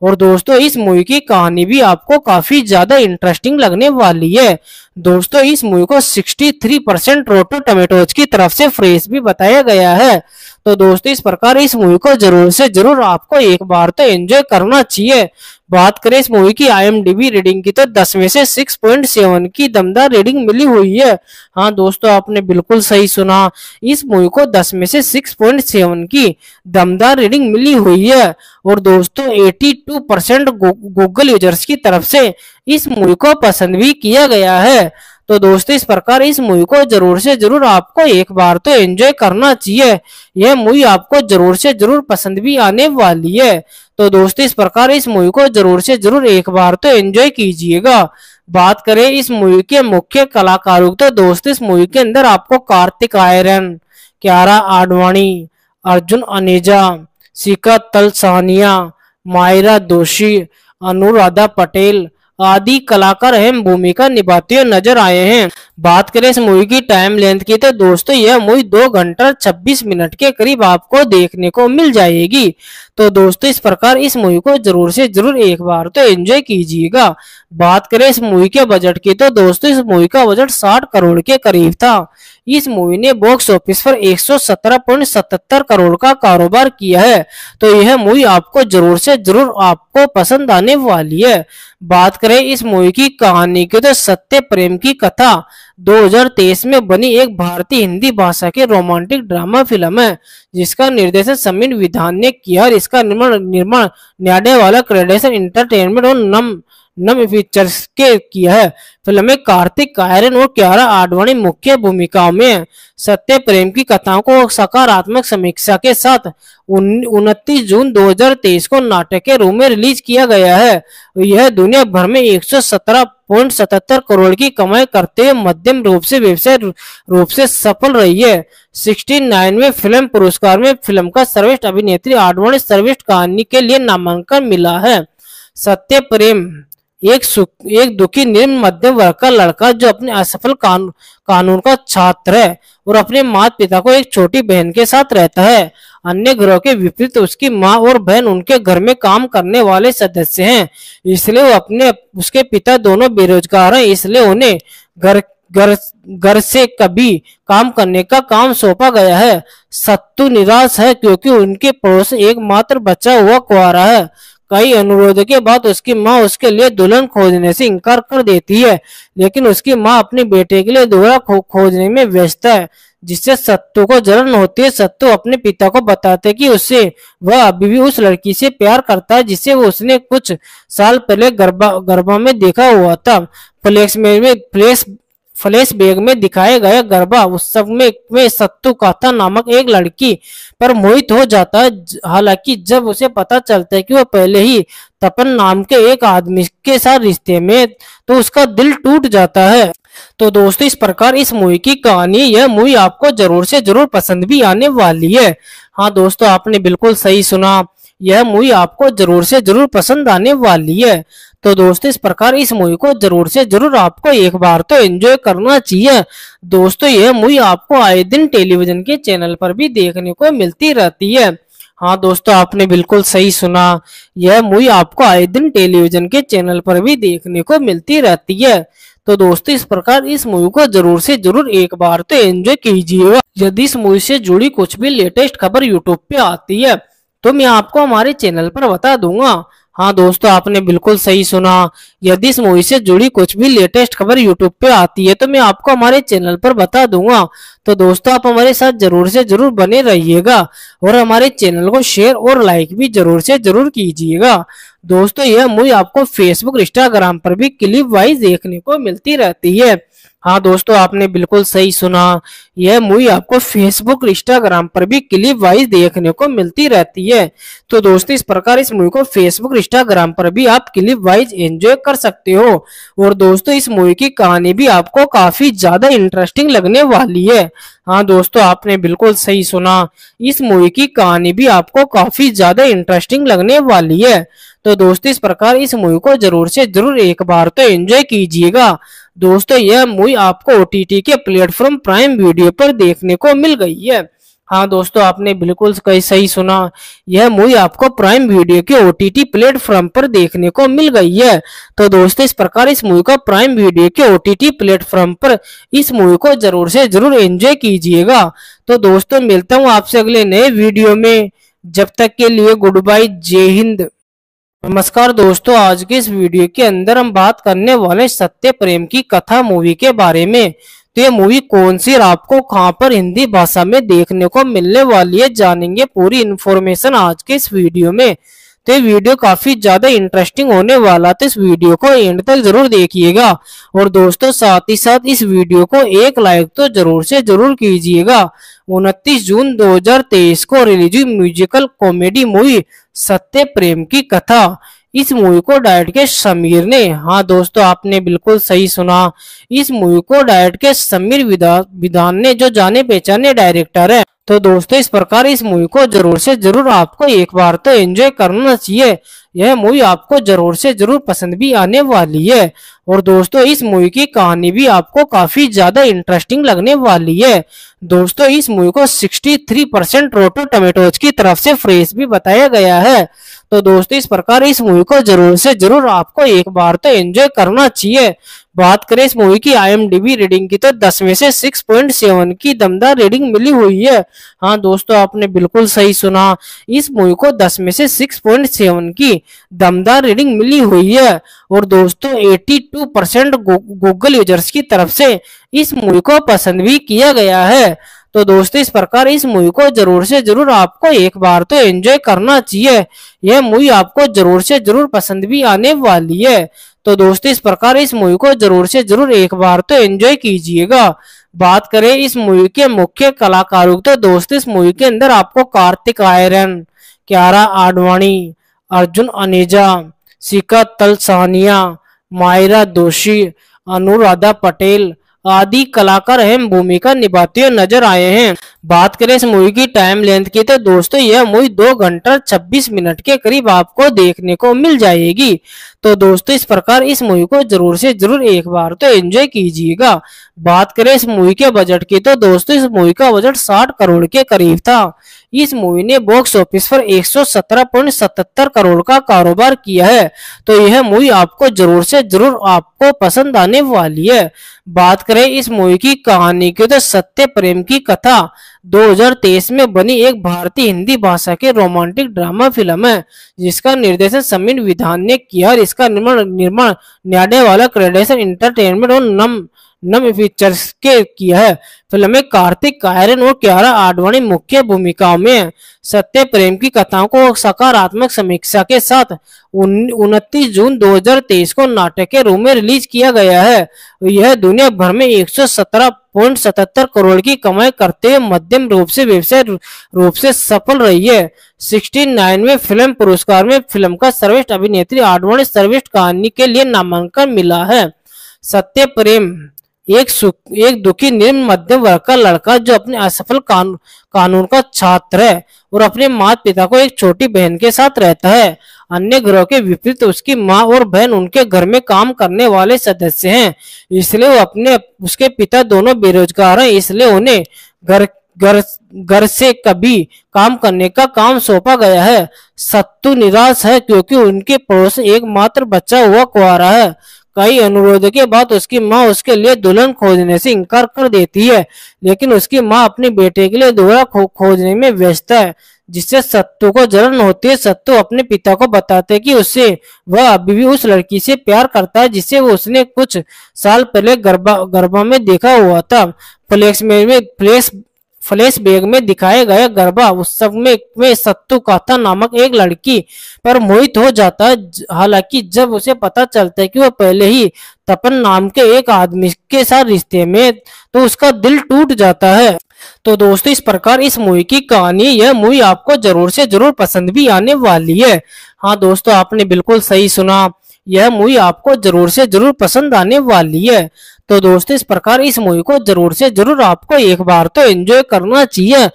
और दोस्तों इस मूवी की कहानी भी आपको काफी ज्यादा इंटरेस्टिंग लगने वाली है दोस्तों इस मूवी को 63 परसेंट रोटो टमेटोज की तरफ से फ्रेश भी बताया गया है तो दोस्तों इस प्रकार इस मूवी को जरूर से जरूर आपको एक बार तो एंजॉय करना चाहिए बात करें इस मूवी की आईएमडीबी रीडिंग की तो दस में से सिक्स पॉइंट सेवन की दमदार रीडिंग मिली हुई है हाँ दोस्तों आपने बिल्कुल सही सुना इस मूवी को दस में से सिक्स पॉइंट सेवन की दमदार रीडिंग मिली हुई है और दोस्तों eighty two percent Google users की तरफ से इस मूवी को पसंद भी किया गया है तो दोस्तों इस प्रकार इस मूवी को जरूर से जरूर आपको एक बार तो एंजॉय करना चाहिए यह मूवी आपको जरूर से जरूर पसंद भी आने वाली है तो दोस्तों इस प्रकार इस मूवी को जरूर से जरूर एक बार तो एंजॉय कीजिएगा बात करें इस मूवी के मुख्य कलाकारों तो दोस्तों इस मूवी के अंदर आपको कार्तिक आयरन क्यारा आडवाणी अर्जुन अनेजा शिखा तलसानिया मायरा दोषी अनुराधा पटेल आदि कलाकार अहम भूमिका निभाते हुए नजर आए हैं बात करें इस मूवी की टाइम लेंथ की तो दोस्तों यह मूवी दो घंटा छब्बीस मिनट के करीब आपको देखने को मिल जाएगी तो दोस्तों इस प्रकार इस मूवी को जरूर से जरूर एक बार तो एंजॉय कीजिएगा बात करें इस मूवी के बजट की तो दोस्तों इस मूवी का बजट साठ करोड़ के करीब था इस मूवी ने बॉक्स ऑफिस पर 117.77 करोड़ का कारोबार किया है तो यह मूवी आपको जरूर से जरूर आपको पसंद आने वाली है बात करें इस मूवी की कहानी की तो सत्य प्रेम की कथा 2023 में बनी एक भारतीय हिंदी भाषा की रोमांटिक ड्रामा फिल्म है जिसका निर्देशन समीर विधान ने किया और इसका निर्माण निर्माण न्याडे वाला क्रेडेशन इंटरटेनमेंट और नम नम फीचर्स के किया है फिल्म में कार्तिक आयरन और क्यारा आडवाणी मुख्य भूमिकाओं में सत्य प्रेम की कथाओं को सकारात्मक समीक्षा के साथ उनतीस जून 2023 को नाटक के रूप में रिलीज किया गया है यह दुनिया भर में एक करोड़ की कमाई करते हुए मध्यम रूप से व्यवसाय रूप से सफल रही है सिक्सटी में फिल्म पुरस्कार में फिल्म का सर्वश्रेष्ठ अभिनेत्री आडवाणी सर्वेष्ठ कहानी के लिए नामांकन मिला है सत्य प्रेम एक सुख एक दुखी निम्न मध्यम वर्ग का लड़का जो अपने असफल कानून कानून का छात्र है और अपने माता पिता को एक छोटी बहन के साथ रहता है अन्य ग्रह के विपरीत उसकी माँ और बहन उनके घर में काम करने वाले सदस्य हैं इसलिए वो अपने उसके पिता दोनों बेरोजगार हैं इसलिए उन्हें घर घर घर से कभी काम करने का काम सौंपा गया है सत्तू निराश है क्योंकि उनके पड़ोस एकमात्र बच्चा हुआ कुआरा है कई अनुरोध के बाद उसकी माँ उसके लिए दुल्हन खोजने से इनकार कर देती है लेकिन उसकी माँ अपने बेटे के लिए दोहरा खोजने में व्यस्त है जिससे सत्तू को जलन होती है सत्तू अपने पिता को बताते कि उससे वह अभी भी उस लड़की से प्यार करता है जिसे वो उसने कुछ साल पहले गरबा गरबा में देखा हुआ था फ्लेक्स में फ्लेक्स फ्लैश बैग में दिखाया गया गरबा उत्सव में, में सत्तू काथा नामक एक लड़की पर मोहित हो जाता है हालांकि जब उसे पता चलता है कि वह पहले ही तपन नाम के एक आदमी के साथ रिश्ते में तो उसका दिल टूट जाता है तो दोस्तों इस प्रकार इस मूवी की कहानी यह मूवी आपको जरूर से जरूर पसंद भी आने वाली है हाँ दोस्तों आपने बिल्कुल सही सुना यह मूवी आपको जरूर से जरूर पसंद आने वाली है तो दोस्तों इस प्रकार इस मूवी को जरूर से जरूर आपको एक बार तो एंजॉय करना चाहिए दोस्तों यह मूवी आपको आए दिन टेलीविजन के चैनल पर भी देखने को मिलती रहती है हाँ दोस्तों आपने बिल्कुल सही सुना यह मूवी आपको आए दिन टेलीविजन के चैनल पर भी देखने को मिलती रहती है तो दोस्तों इस प्रकार इस मूवी को जरूर से जरूर एक बार तो एंजॉय कीजिएगा यदि इस मूवी से जुड़ी कुछ भी लेटेस्ट खबर यूट्यूब पे आती है तो मैं आपको हमारे चैनल पर बता दूंगा हाँ दोस्तों आपने बिल्कुल सही सुना यदि इस मूवी से जुड़ी कुछ भी लेटेस्ट खबर यूट्यूब पे आती है तो मैं आपको हमारे चैनल पर बता दूंगा तो दोस्तों आप हमारे साथ जरूर से जरूर बने रहिएगा और हमारे चैनल को शेयर और लाइक भी जरूर से जरूर कीजिएगा दोस्तों यह मूवी आपको फेसबुक इंस्टाग्राम पर भी क्लिप वाइज देखने को मिलती रहती है हाँ दोस्तों आपने बिल्कुल सही सुना यह मूवी आपको फेसबुक इंस्टाग्राम पर भी क्लिप वाइज देखने को मिलती रहती है तो दोस्तों इस प्रकार इस मूवी को फेसबुक इंस्टाग्राम पर भी आप क्लिप वाइज एंजॉय कर सकते हो और दोस्तों इस मूवी की कहानी भी आपको काफी ज्यादा इंटरेस्टिंग लगने वाली है हाँ दोस्तों आपने बिल्कुल सही सुना इस मूवी की कहानी भी आपको काफी ज्यादा इंटरेस्टिंग लगने वाली है तो दोस्तों इस प्रकार इस मूवी को जरूर से जरूर एक बार तो एंजॉय कीजिएगा दोस्तों यह मूवी आपको ओ के प्लेटफॉर्म प्राइम वीडियो पर देखने को मिल गई है हाँ दोस्तों आपने बिल्कुल सही सुना यह मूवी आपको प्राइम वीडियो के ओ प्लेटफॉर्म पर देखने को मिल गई है तो दोस्तों इस प्रकार इस मूवी को प्राइम वीडियो के ओ टी टी प्लेटफॉर्म पर इस मूवी को जरूर से जरूर एंजॉय कीजिएगा तो दोस्तों मिलता हूँ आपसे अगले नए वीडियो में जब तक के लिए गुड बाय जय हिंद नमस्कार दोस्तों आज के इस वीडियो के अंदर हम बात करने वाले सत्य प्रेम की कथा मूवी के बारे में तो ये मूवी कौन सी आपको कहां पर हिंदी भाषा में देखने को मिलने वाली है जानेंगे पूरी इन्फॉर्मेशन आज के इस वीडियो में तो ये वीडियो काफी ज्यादा इंटरेस्टिंग होने वाला तो इस वीडियो को एंड तक जरूर देखिएगा और दोस्तों साथ ही साथ इस वीडियो को एक लाइक तो जरूर से जरूर कीजिएगा उनतीस जून 2023 को रिलीज हुई म्यूजिकल कॉमेडी मूवी सत्य प्रेम की कथा इस मूवी को डायरेक्ट के समीर ने हाँ दोस्तों आपने बिल्कुल सही सुना इस मूवी को डायरेक्ट के समीर विधान ने जो जाने पहचाने डायरेक्टर है तो दोस्तों इस प्रकार इस मूवी को जरूर से जरूर आपको एक बार तो एंजॉय करना चाहिए यह मूवी आपको जरूर से जरूर पसंद भी आने वाली है और दोस्तों इस मूवी की कहानी भी आपको काफी ज्यादा इंटरेस्टिंग लगने वाली है दोस्तों इस मूवी को 63 परसेंट रोटो टोमेटोज की तरफ से फ्रेश भी बताया गया है तो दोस्तों इस प्रकार इस मूवी को जरूर से जरूर आपको एक बार तो एंजॉय करना चाहिए बात करें इस मूवी की आईएमडीबी रेटिंग की तो 10 में से 6.7 की दमदार रेटिंग मिली हुई है हाँ दोस्तों आपने बिल्कुल सही सुना इस मूवी को 10 में से 6.7 की दमदार रेटिंग मिली हुई है और दोस्तों 82 परसेंट गूगल यूजर्स की तरफ से इस मूवी को पसंद भी किया गया है तो दोस्तों इस प्रकार इस मूवी को जरूर से जरूर आपको एक बार तो एंजॉय करना चाहिए यह मूवी आपको जरूर से जरूर पसंद भी आने वाली है तो दोस्तों इस प्रकार इस मूवी को जरूर से जरूर एक बार तो एंजॉय कीजिएगा बात करें इस मूवी के मुख्य कलाकारों तो दोस्तों इस मूवी के अंदर आपको कार्तिक आयरन क्यारा आडवाणी अर्जुन अनेजा सिका तलसानिया मायरा दोषी अनुराधा पटेल आदि कलाकार अहम भूमिका निभाते हुए नजर आए हैं बात करें इस मूवी की टाइम लेंथ की तो दोस्तों यह मूवी दो घंटा छब्बीस मिनट के करीब आपको देखने को मिल जाएगी तो दोस्तों इस प्रकार इस मूवी को जरूर से जरूर एक बार तो एंजॉय कीजिएगा बात करें इस मूवी के बजट की तो दोस्तों इस मूवी का बजट 60 करोड़ के करीब था इस मूवी ने बॉक्स ऑफिस पर 117.77 करोड़ का कारोबार किया है तो यह मूवी आपको जरूर से जरूर आपको पसंद आने वाली है बात करें इस मूवी की कहानी की तो सत्य प्रेम की कथा 2023 में बनी एक भारतीय हिंदी भाषा के रोमांटिक ड्रामा फिल्म है जिसका निर्देशन समीर विधान ने किया और इसका निर्माण निर्माण न्याडे वाला क्रेडेशन इंटरटेनमेंट और नम नम पिक्चर्स के की है फिल्म में कार्तिक कायरन और क्यारा आडवाणी मुख्य भूमिकाओं में सत्य प्रेम की कथाओं को सकारात्मक समीक्षा के साथ उनतीस जून 2023 को नाटक के रूप में रिलीज किया गया है यह दुनिया भर में एक करोड़ की कमाई करते हुए मध्यम रूप से व्यवसाय रूप से सफल रही है नाइन में फिल्म पुरस्कार में फिल्म का सर्वश्रेष्ठ अभिनेत्री आडवाणी सर्वेष्ठ कहानी के लिए नामांकन मिला है सत्य प्रेम एक एक दुखी निम्न मध्यम वर्ग का लड़का जो अपने असफल कानून कानून का छात्र है और अपने माता पिता को एक छोटी बहन के साथ रहता है अन्य ग्रह के विपरीत उसकी माँ और बहन उनके घर में काम करने वाले सदस्य हैं इसलिए वो अपने उसके पिता दोनों बेरोजगार हैं इसलिए उन्हें घर घर घर से कभी काम करने का काम सौंपा गया है सत्तू निराश है क्योंकि उनके पड़ोस एकमात्र बच्चा हुआ कुआरा है कई अनुरोध के बाद उसकी माँ उसके लिए दुल्हन खोजने से इनकार कर देती है लेकिन उसकी माँ अपने बेटे के लिए दोहरा खो, खोजने में व्यस्त है जिससे सत्तू को जलन होती है सत्तू अपने पिता को बताते कि उससे वह अभी भी उस लड़की से प्यार करता है जिसे वो उसने कुछ साल पहले गरबा गरबा में देखा हुआ था फ्लेक्स में, में फ्लेक्स फ्लैश बैग में दिखाए गए गरबा उत्सव में, में सत्तु काथा नामक एक लड़की पर मोहित हो जाता है हालांकि जब उसे पता चलता है कि वह पहले ही तपन नाम के एक आदमी के साथ रिश्ते में तो उसका दिल टूट जाता है तो दोस्तों इस प्रकार इस मूवी की कहानी यह मूवी आपको जरूर से जरूर पसंद भी आने वाली है हाँ दोस्तों आपने बिल्कुल सही सुना यह मूवी आपको जरूर से जरूर पसंद आने वाली है तो दोस्तों इस प्रकार इस मूवी को जरूर से जरूर आपको एक बार तो एंजॉय करना चाहिए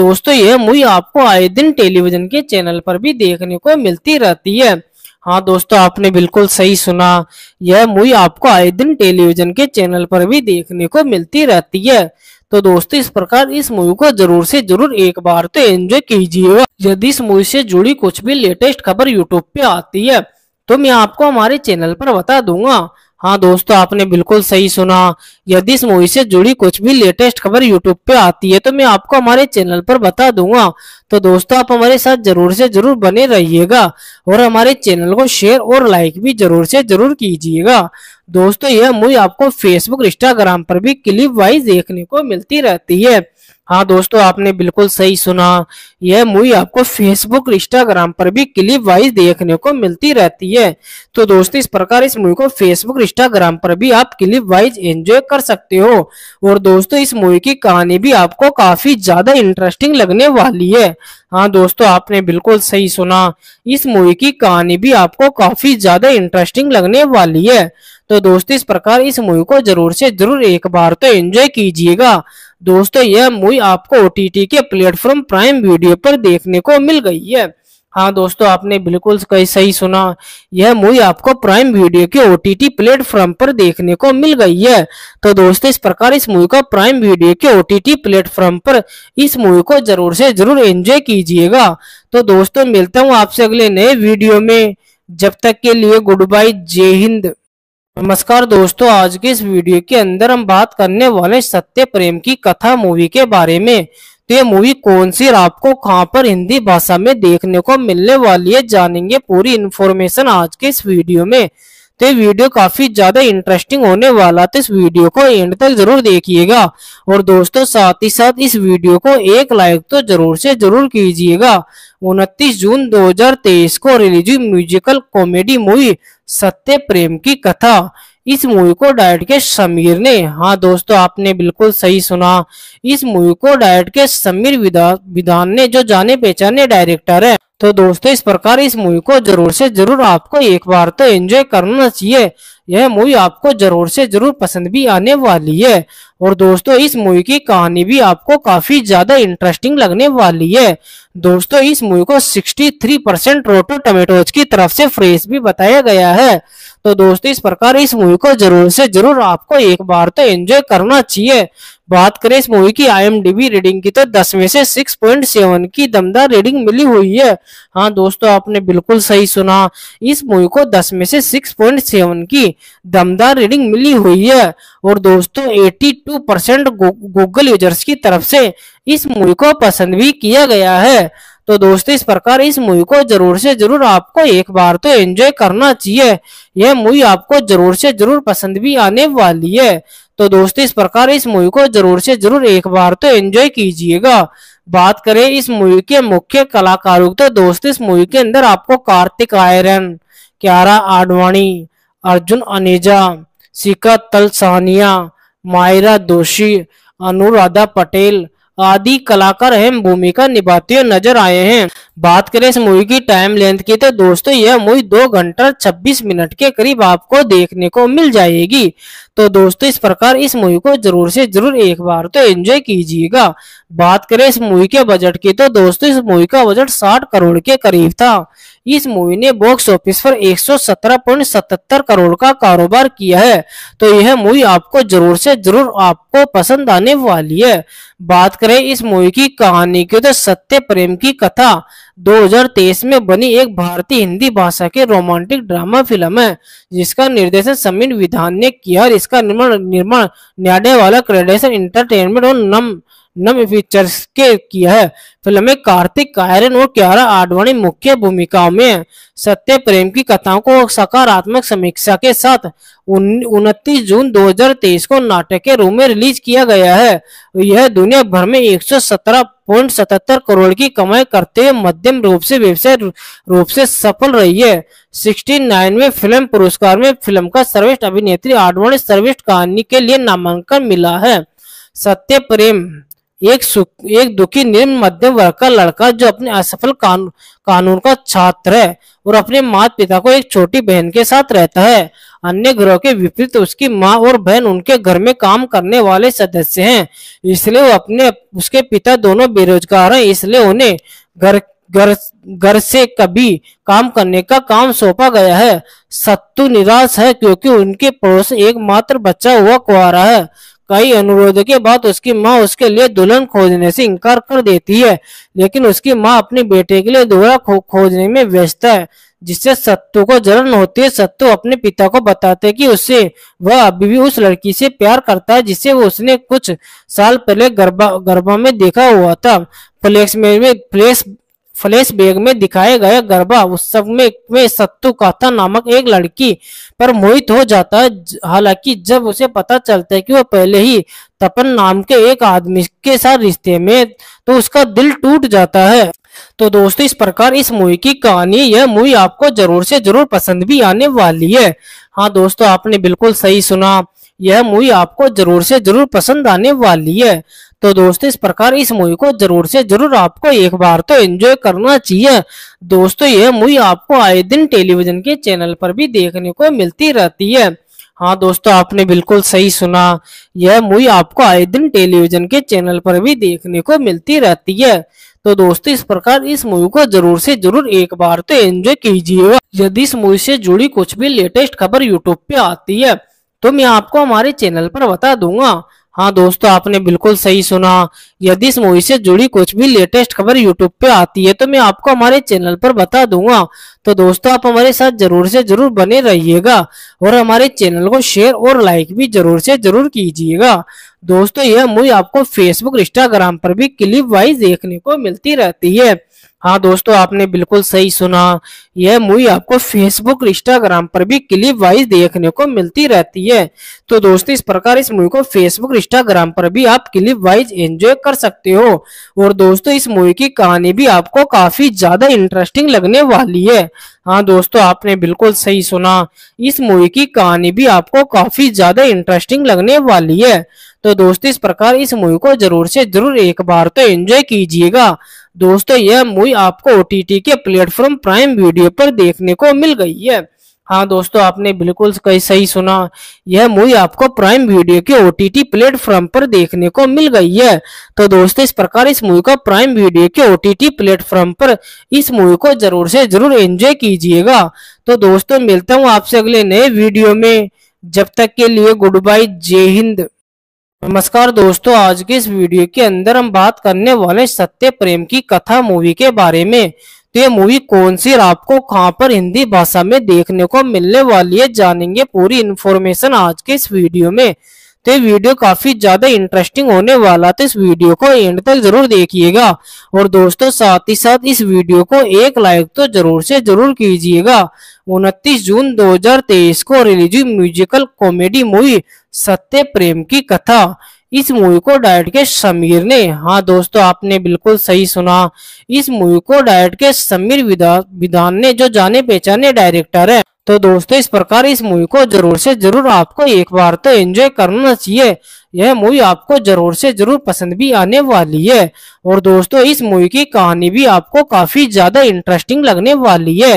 दोस्तों यह मूवी आपको आए दिन टेलीविजन के चैनल पर भी देखने को मिलती रहती है हाँ दोस्तों आपने बिल्कुल सही सुना यह मूवी आपको आए दिन टेलीविजन के चैनल पर भी देखने को मिलती रहती है तो दोस्तों इस प्रकार इस मूवी को जरूर से जरूर एक बार तो एंजॉय कीजिएगा यदि इस मूवी से जुड़ी कुछ भी लेटेस्ट खबर यूट्यूब पे आती है तो मैं आपको हमारे चैनल पर बता दूंगा हाँ दोस्तों आपने बिल्कुल सही सुना यदि इस मूवी से जुड़ी कुछ भी लेटेस्ट खबर यूट्यूब पे आती है तो मैं आपको हमारे चैनल पर बता दूंगा तो दोस्तों आप हमारे साथ जरूर से जरूर बने रहिएगा और हमारे चैनल को शेयर और लाइक भी जरूर से जरूर कीजिएगा दोस्तों यह मूवी आपको फेसबुक इंस्टाग्राम पर भी क्लिप वाइज देखने को मिलती रहती है हाँ दोस्तों आपने बिल्कुल सही सुना यह मूवी आपको फेसबुक इंस्टाग्राम पर भी क्लिप वाइज देखने को मिलती रहती है तो दोस्तों इस प्रकार इस मूवी को फेसबुक इंस्टाग्राम पर भी आप क्लिप वाइज एंजॉय कर सकते हो और दोस्तों इस मूवी की कहानी भी आपको काफी ज्यादा इंटरेस्टिंग लगने वाली है हाँ दोस्तों आपने बिल्कुल सही सुना इस मूवी की कहानी भी आपको काफी ज्यादा इंटरेस्टिंग लगने वाली है तो दोस्तों इस प्रकार इस मूवी को जरूर से जरूर एक बार तो एंजॉय कीजिएगा दोस्तों यह मूवी आपको ओ के प्लेटफॉर्म प्राइम वीडियो पर देखने को मिल गई है हाँ दोस्तों आपने बिल्कुल सही सुना यह मूवी आपको प्राइम वीडियो के टी प्लेटफॉर्म पर देखने को मिल गई है तो दोस्तों इस प्रकार इस मूवी का प्राइम वीडियो के ओ टी प्लेटफॉर्म पर इस मूवी को जरूर से जरूर एंजॉय कीजिएगा तो दोस्तों मिलता हूँ आपसे अगले नए वीडियो में जब तक के लिए गुड बाय जय हिंद नमस्कार दोस्तों आज के इस वीडियो के अंदर हम बात करने वाले सत्य प्रेम की कथा मूवी के बारे में तो ये मूवी कौन सी और आपको कहां पर हिंदी भाषा में देखने को मिलने वाली है जानेंगे पूरी इन्फॉर्मेशन आज के इस वीडियो में तो ये वीडियो काफी ज्यादा इंटरेस्टिंग होने वाला तो इस वीडियो को एंड तक जरूर देखिएगा और दोस्तों साथ ही साथ इस वीडियो को एक लाइक तो जरूर से जरूर कीजिएगा उनतीस जून 2023 को रिलीज हुई म्यूजिकल कॉमेडी मूवी सत्य प्रेम की कथा इस मूवी को डायट के समीर ने हाँ दोस्तों आपने बिल्कुल सही सुना इस मूवी को डायट के समीर विधान ने जो जाने पहचाने डायरेक्टर है तो दोस्तों इस प्रकार इस मूवी को जरूर से जरूर आपको एक बार तो एंजॉय करना चाहिए यह मूवी आपको जरूर से जरूर पसंद भी आने वाली है और दोस्तों इस मूवी की कहानी भी आपको काफी ज्यादा इंटरेस्टिंग लगने वाली है दोस्तों इस मूवी को 63 परसेंट रोटो टमेटोज की तरफ से फ्रेश भी बताया गया है तो दोस्तों इस प्रकार इस मूवी को जरूर से जरूर आपको एक बार तो एंजॉय करना चाहिए बात करें इस मूवी की आईएमडीबी रीडिंग की तो दस में से सिक्स सेवन की दमदार रीडिंग मिली हुई है हाँ दोस्तों आपने बिल्कुल सही सुना इस मूवी को दस में से सिक्स पॉइंट सेवन की दमदार रीडिंग मिली हुई है और दोस्तों eighty two percent Google users की तरफ से इस मूवी को पसंद भी किया गया है तो दोस्तों इस प्रकार इस मूवी को जरूर से जरूर आपको एक बार तो एंजॉय करना चाहिए यह मूवी आपको जरूर से जरूर पसंद भी आने वाली है तो दोस्तों इस प्रकार इस मूवी को जरूर से जरूर एक बार तो एंजॉय कीजिएगा बात करें इस मूवी के मुख्य कलाकारों तो दोस्तों इस मूवी के अंदर आपको कार्तिक आयरन क्यारा आडवाणी अर्जुन अनेजा शिखा तलसानिया मायरा दोषी अनुराधा पटेल आदि कलाकार अहम भूमिका निभाते नजर आए हैं बात करें इस मूवी की टाइम लेंथ की तो दोस्तों यह मूवी दो घंटा छब्बीस मिनट के करीब आपको देखने को मिल जाएगी तो दोस्तों इस प्रकार इस मूवी को जरूर से जरूर एक बार तो एंजॉय कीजिएगा बात करें इस मूवी के बजट की तो दोस्तों इस मूवी का बजट 60 करोड़ के करीब था इस मूवी ने बॉक्स ऑफिस पर 117.77 करोड़ का कारोबार किया है तो यह मूवी आपको जरूर से जरूर आपको पसंद आने वाली है बात करें इस मूवी की कहानी की तो सत्य प्रेम की कथा 2023 में बनी एक भारतीय हिंदी भाषा के रोमांटिक ड्रामा फिल्म है जिसका निर्देशन समीर विधान ने किया और इसका निर्माण निर्माण न्याडे वाला क्रेडेशन इंटरटेनमेंट और नम नम फीचर्स के किया है फिल्म में कार्तिक कायरन और क्यारा आडवाणी मुख्य भूमिकाओं में सत्य प्रेम की कथाओं को सकारात्मक समीक्षा के साथ उनतीस जून 2023 को नाटक के रूप में रिलीज किया गया है यह दुनिया भर में एक करोड़ की कमाई करते हुए मध्यम रूप से व्यवसाय रूप से सफल रही है सिक्सटी में फिल्म पुरस्कार में फिल्म का सर्वश्रेष्ठ अभिनेत्री आडवाणी सर्वेष्ठ कहानी के लिए नामांकन मिला है सत्य प्रेम एक सुख एक दुखी निम्न मध्यम वर्ग का लड़का जो अपने असफल कानून कानून का छात्र है और अपने माता पिता को एक छोटी बहन के साथ रहता है अन्य ग्रह के विपरीत उसकी माँ और बहन उनके घर में काम करने वाले सदस्य हैं इसलिए वो अपने उसके पिता दोनों बेरोजगार हैं इसलिए उन्हें घर घर घर से कभी काम करने का काम सौंपा गया है सत्तू निराश है क्योंकि उनके पड़ोस एकमात्र बच्चा हुआ कुआरा है कई अनुरोधों के बाद उसकी माँ उसके लिए दुल्हन खोजने से इनकार कर देती है लेकिन उसकी माँ अपने बेटे के लिए दोहरा खोजने में व्यस्त है जिससे सत्तू को जलन होती है सत्तू अपने पिता को बताते कि उससे वह अभी भी उस लड़की से प्यार करता है जिसे वो उसने कुछ साल पहले गरबा गरबा में देखा हुआ था फ्लेक्स में फ्लेक्स फ्लैश बैग में दिखाया गया गरबा उत्सव में, में सत्तू काथा नामक एक लड़की पर मोहित हो जाता है हालांकि जब उसे पता चलता है कि वह पहले ही तपन नाम के एक आदमी के साथ रिश्ते में तो उसका दिल टूट जाता है तो दोस्तों इस प्रकार इस मूवी की कहानी यह मूवी आपको जरूर से जरूर पसंद भी आने वाली है हाँ दोस्तों आपने बिल्कुल सही सुना यह मूवी आपको जरूर से जरूर पसंद आने वाली है तो दोस्तों इस प्रकार इस मूवी को जरूर से जरूर आपको एक बार तो एंजॉय करना चाहिए दोस्तों यह मूवी आपको आए दिन टेलीविजन के चैनल पर भी देखने को मिलती रहती है हाँ दोस्तों आपने बिल्कुल सही सुना यह मूवी आपको आए दिन टेलीविजन के चैनल पर भी देखने को मिलती रहती है तो दोस्तों इस प्रकार इस मूवी को जरूर से जरूर एक बार तो एंजॉय कीजिएगा यदि इस मूवी से जुड़ी कुछ भी लेटेस्ट खबर यूट्यूब पे आती है तो मैं आपको हमारे चैनल पर बता दूंगा हाँ दोस्तों आपने बिल्कुल सही सुना यदि इस मूवी से जुड़ी कुछ भी लेटेस्ट खबर यूट्यूब पे आती है तो मैं आपको हमारे चैनल पर बता दूंगा तो दोस्तों आप हमारे साथ जरूर से जरूर बने रहिएगा और हमारे चैनल को शेयर और लाइक भी जरूर से जरूर कीजिएगा दोस्तों यह मूवी आपको फेसबुक इंस्टाग्राम पर भी क्लिप वाइज देखने को मिलती रहती है हाँ दोस्तों आपने बिल्कुल सही सुना यह मूवी आपको फेसबुक इंस्टाग्राम पर भी क्लिप वाइज देखने को मिलती रहती है तो दोस्तों इस प्रकार इस मूवी को फेसबुक इंस्टाग्राम पर भी आप क्लिप वाइज एंजॉय कर सकते हो और दोस्तों इस मूवी की कहानी भी आपको काफी ज्यादा इंटरेस्टिंग लगने वाली है हाँ दोस्तों आपने बिल्कुल सही सुना इस मूवी की कहानी भी आपको काफी ज्यादा इंटरेस्टिंग लगने वाली है तो दोस्तों इस प्रकार इस मूवी को जरूर से जरूर एक बार तो एंजॉय कीजिएगा दोस्तों यह मूवी आपको ओ के प्लेटफॉर्म प्राइम वीडियो पर देखने को मिल गई है हाँ दोस्तों आपने बिल्कुल सही सुना यह मूवी आपको प्राइम वीडियो के ओ प्लेटफॉर्म पर देखने को मिल गई है तो दोस्तों इस प्रकार इस मूवी को प्राइम वीडियो के ओ टी टी प्लेटफॉर्म पर इस मूवी को जरूर से जरूर एंजॉय कीजिएगा तो दोस्तों मिलता हूँ आपसे अगले नए वीडियो में जब तक के लिए गुड बाय जय हिंद नमस्कार दोस्तों आज के इस वीडियो के अंदर हम बात करने वाले सत्य प्रेम की कथा मूवी के बारे में तो ये मूवी कौन सी और आपको कहाँ पर हिंदी भाषा में देखने को मिलने वाली है जानेंगे पूरी इन्फॉर्मेशन आज के इस वीडियो में तो ये वीडियो काफी ज्यादा इंटरेस्टिंग होने वाला तो इस वीडियो को एंड तक जरूर देखिएगा और दोस्तों साथ ही साथ इस वीडियो को एक लाइक तो जरूर से जरूर कीजिएगा उनतीस जून 2023 को रिलीज हुई म्यूजिकल कॉमेडी मूवी सत्य प्रेम की कथा इस मूवी को डायरेक्ट के समीर ने हाँ दोस्तों आपने बिल्कुल सही सुना इस मूवी को डायरेक्ट के समीर विधान ने जो जाने पहचाने डायरेक्टर है तो दोस्तों इस प्रकार इस मूवी को जरूर से जरूर आपको एक बार तो एंजॉय करना चाहिए यह मूवी आपको जरूर से जरूर पसंद भी आने वाली है और दोस्तों इस मूवी की कहानी भी आपको काफी ज्यादा इंटरेस्टिंग लगने वाली है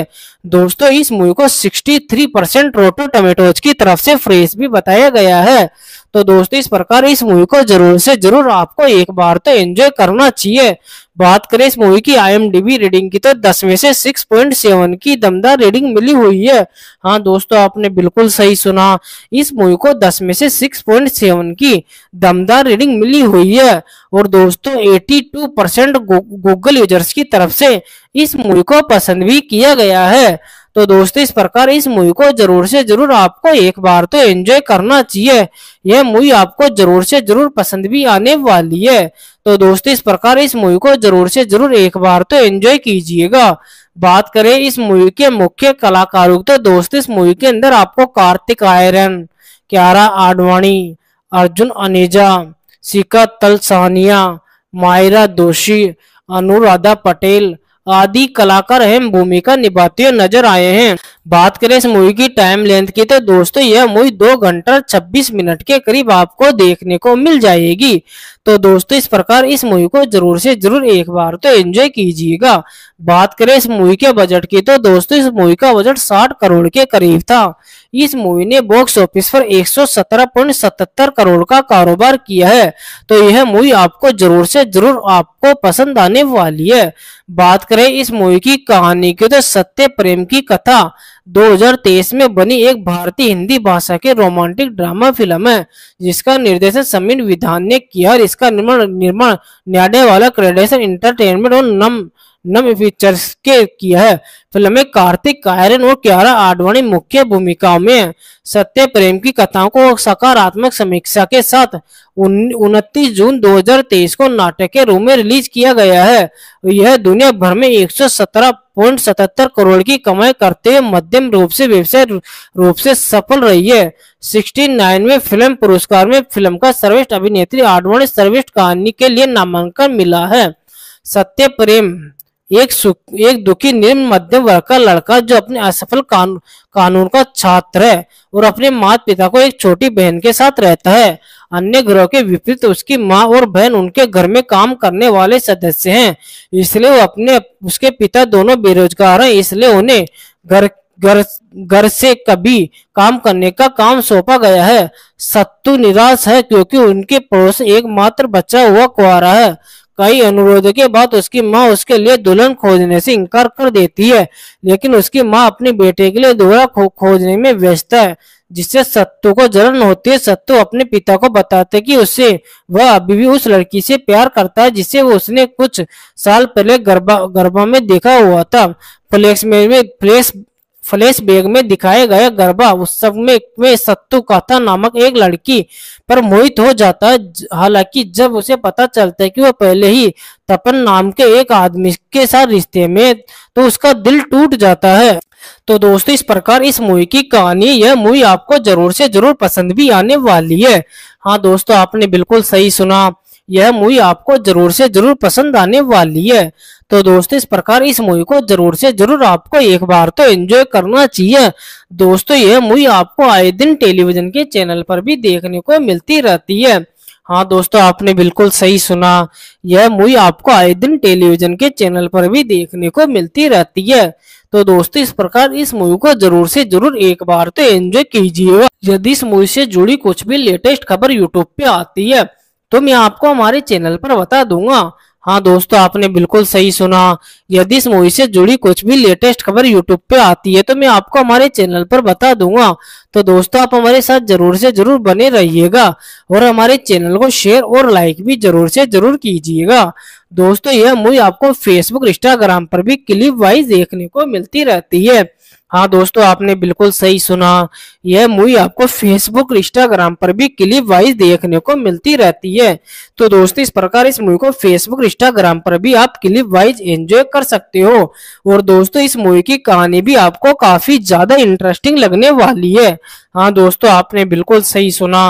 दोस्तों इस मूवी को 63 परसेंट रोटो टमेटोज की तरफ से फ्रेश भी बताया गया है तो दोस्तों इस प्रकार इस मूवी को जरूर से जरूर आपको एक बार तो एंजॉय करना चाहिए बात करें इस मूवी की आईएमडीबी रेटिंग की तो से में से 6.7 की दमदार रेटिंग मिली हुई है हाँ दोस्तों आपने बिल्कुल सही सुना इस मूवी को से में से 6.7 की दमदार रीडिंग मिली हुई है और दोस्तों 82 परसेंट गूगल यूजर्स की तरफ से इस मूवी को पसंद भी किया गया है तो दोस्तों इस प्रकार इस मूवी को जरूर से जरूर आपको एक बार तो एंजॉय करना चाहिए यह मूवी आपको जरूर से जरूर पसंद भी आने वाली है तो दोस्तों इस प्रकार इस मूवी को जरूर से जरूर एक बार तो एंजॉय कीजिएगा बात करें इस मूवी के मुख्य कलाकारों तो दोस्तों इस मूवी के अंदर आपको कार्तिक आयरन क्यारा आडवाणी अर्जुन अनेजा शिका तलसानिया मायरा दोषी अनुराधा पटेल आदि कलाकार अहम भूमिका निभाते हुए नजर आए हैं बात करें इस मूवी की टाइम लेंथ की तो दोस्तों यह मूवी दो घंटा 26 मिनट के करीब आपको देखने को मिल जाएगी तो दोस्तों इस प्रकार इस मूवी को जरूर से जरूर एक बार तो एंजॉय कीजिएगा बात करें इस मूवी के बजट की तो दोस्तों इस मूवी का बजट 60 करोड़ के करीब था इस मूवी ने बॉक्स ऑफिस पर 117.77 करोड़ का कारोबार किया है तो यह मूवी आपको जरूर से जरूर आपको पसंद आने वाली है बात करें इस मूवी की कहानी की तो सत्य प्रेम की कथा 2023 में बनी एक भारतीय हिंदी भाषा के रोमांटिक ड्रामा फिल्म है जिसका निर्देशन समीर विधान ने किया और इसका निर्माण निर्माण न्याडे वाला क्रेडेशन इंटरटेनमेंट और नम नवे पिक्चर्स के किया है फिल्म में कार्तिक कायरन और क्यारा आडवाणी मुख्य भूमिकाओं में सत्य प्रेम की कथाओं को सकारात्मक समीक्षा के साथ उनतीस जून 2023 को नाटक के रूप में रिलीज किया गया है यह दुनिया भर में एक करोड़ की कमाई करते हुए मध्यम रूप से व्यवसाय रूप से सफल रही है नाइन में फिल्म पुरस्कार में फिल्म का सर्वेष्ठ अभिनेत्री आडवाणी सर्वेष्ठ कहानी के लिए नामांकन मिला है सत्य प्रेम एक एक दुखी निम्न मध्यम वर्ग का लड़का जो अपने असफल कानून कानून का छात्र है और अपने माता पिता को एक छोटी बहन के साथ रहता है अन्य ग्रह के विपरीत उसकी माँ और बहन उनके घर में काम करने वाले सदस्य हैं इसलिए वो अपने उसके पिता दोनों बेरोजगार हैं इसलिए उन्हें घर घर घर से कभी काम करने का काम सौंपा गया है सत्तू निराश है क्योंकि उनके पड़ोस एकमात्र बच्चा हुआ कुआरा है कई अनुरोधों के बाद उसकी माँ उसके लिए दुल्हन खोजने से इनकार कर देती है लेकिन उसकी माँ अपने बेटे के लिए दुल्हन खो, खोजने में व्यस्त है जिससे सत्तू को जलन होती है सत्तू अपने पिता को बताते कि उससे वह अभी भी उस लड़की से प्यार करता है जिसे वो उसने कुछ साल पहले गरबा गरबा में देखा हुआ था फ्लेक्स में, में फ्लेक्स फ्लैश बैग में दिखाए गए गरबा उत्सव में, में सत्तु कथा नामक एक लड़की पर मोहित हो जाता है हालांकि जब उसे पता चलता है कि वह पहले ही तपन नाम के एक आदमी के साथ रिश्ते में तो उसका दिल टूट जाता है तो दोस्तों इस प्रकार इस मूवी की कहानी यह मूवी आपको जरूर से जरूर पसंद भी आने वाली है हाँ दोस्तों आपने बिल्कुल सही सुना यह मूवी आपको जरूर से जरूर पसंद आने वाली है तो दोस्तों इस प्रकार इस मूवी को जरूर से जरूर आपको एक बार तो एंजॉय करना चाहिए दोस्तों यह मूवी आपको आए दिन टेलीविजन के चैनल पर भी देखने को मिलती रहती है हाँ दोस्तों आपने बिल्कुल सही सुना यह मूवी आपको आए दिन टेलीविजन के चैनल पर भी देखने को मिलती रहती है तो दोस्तों इस प्रकार इस मूवी को जरूर से जरूर एक बार तो एंजॉय कीजिएगा यदि इस मूवी से जुड़ी कुछ भी लेटेस्ट खबर यूट्यूब पे आती है तो मैं आपको हमारे चैनल पर बता दूंगा हाँ दोस्तों आपने बिल्कुल सही सुना यदि इस मूवी से जुड़ी कुछ भी लेटेस्ट खबर यूट्यूब पे आती है तो मैं आपको हमारे चैनल पर बता दूंगा तो दोस्तों आप हमारे साथ जरूर से जरूर बने रहिएगा और हमारे चैनल को शेयर और लाइक भी जरूर से जरूर कीजिएगा दोस्तों यह मूवी आपको फेसबुक इंस्टाग्राम पर भी क्लिप वाइज देखने को मिलती रहती है हाँ दोस्तों आपने बिल्कुल सही सुना यह मूवी आपको फेसबुक इंस्टाग्राम पर भी क्लिप वाइज देखने को मिलती रहती है तो दोस्तों इस प्रकार इस मूवी को फेसबुक इंस्टाग्राम पर भी आप क्लिप वाइज एंजॉय कर सकते हो और दोस्तों इस मूवी की कहानी भी आपको काफी ज्यादा इंटरेस्टिंग लगने वाली है हाँ दोस्तों आपने बिल्कुल सही सुना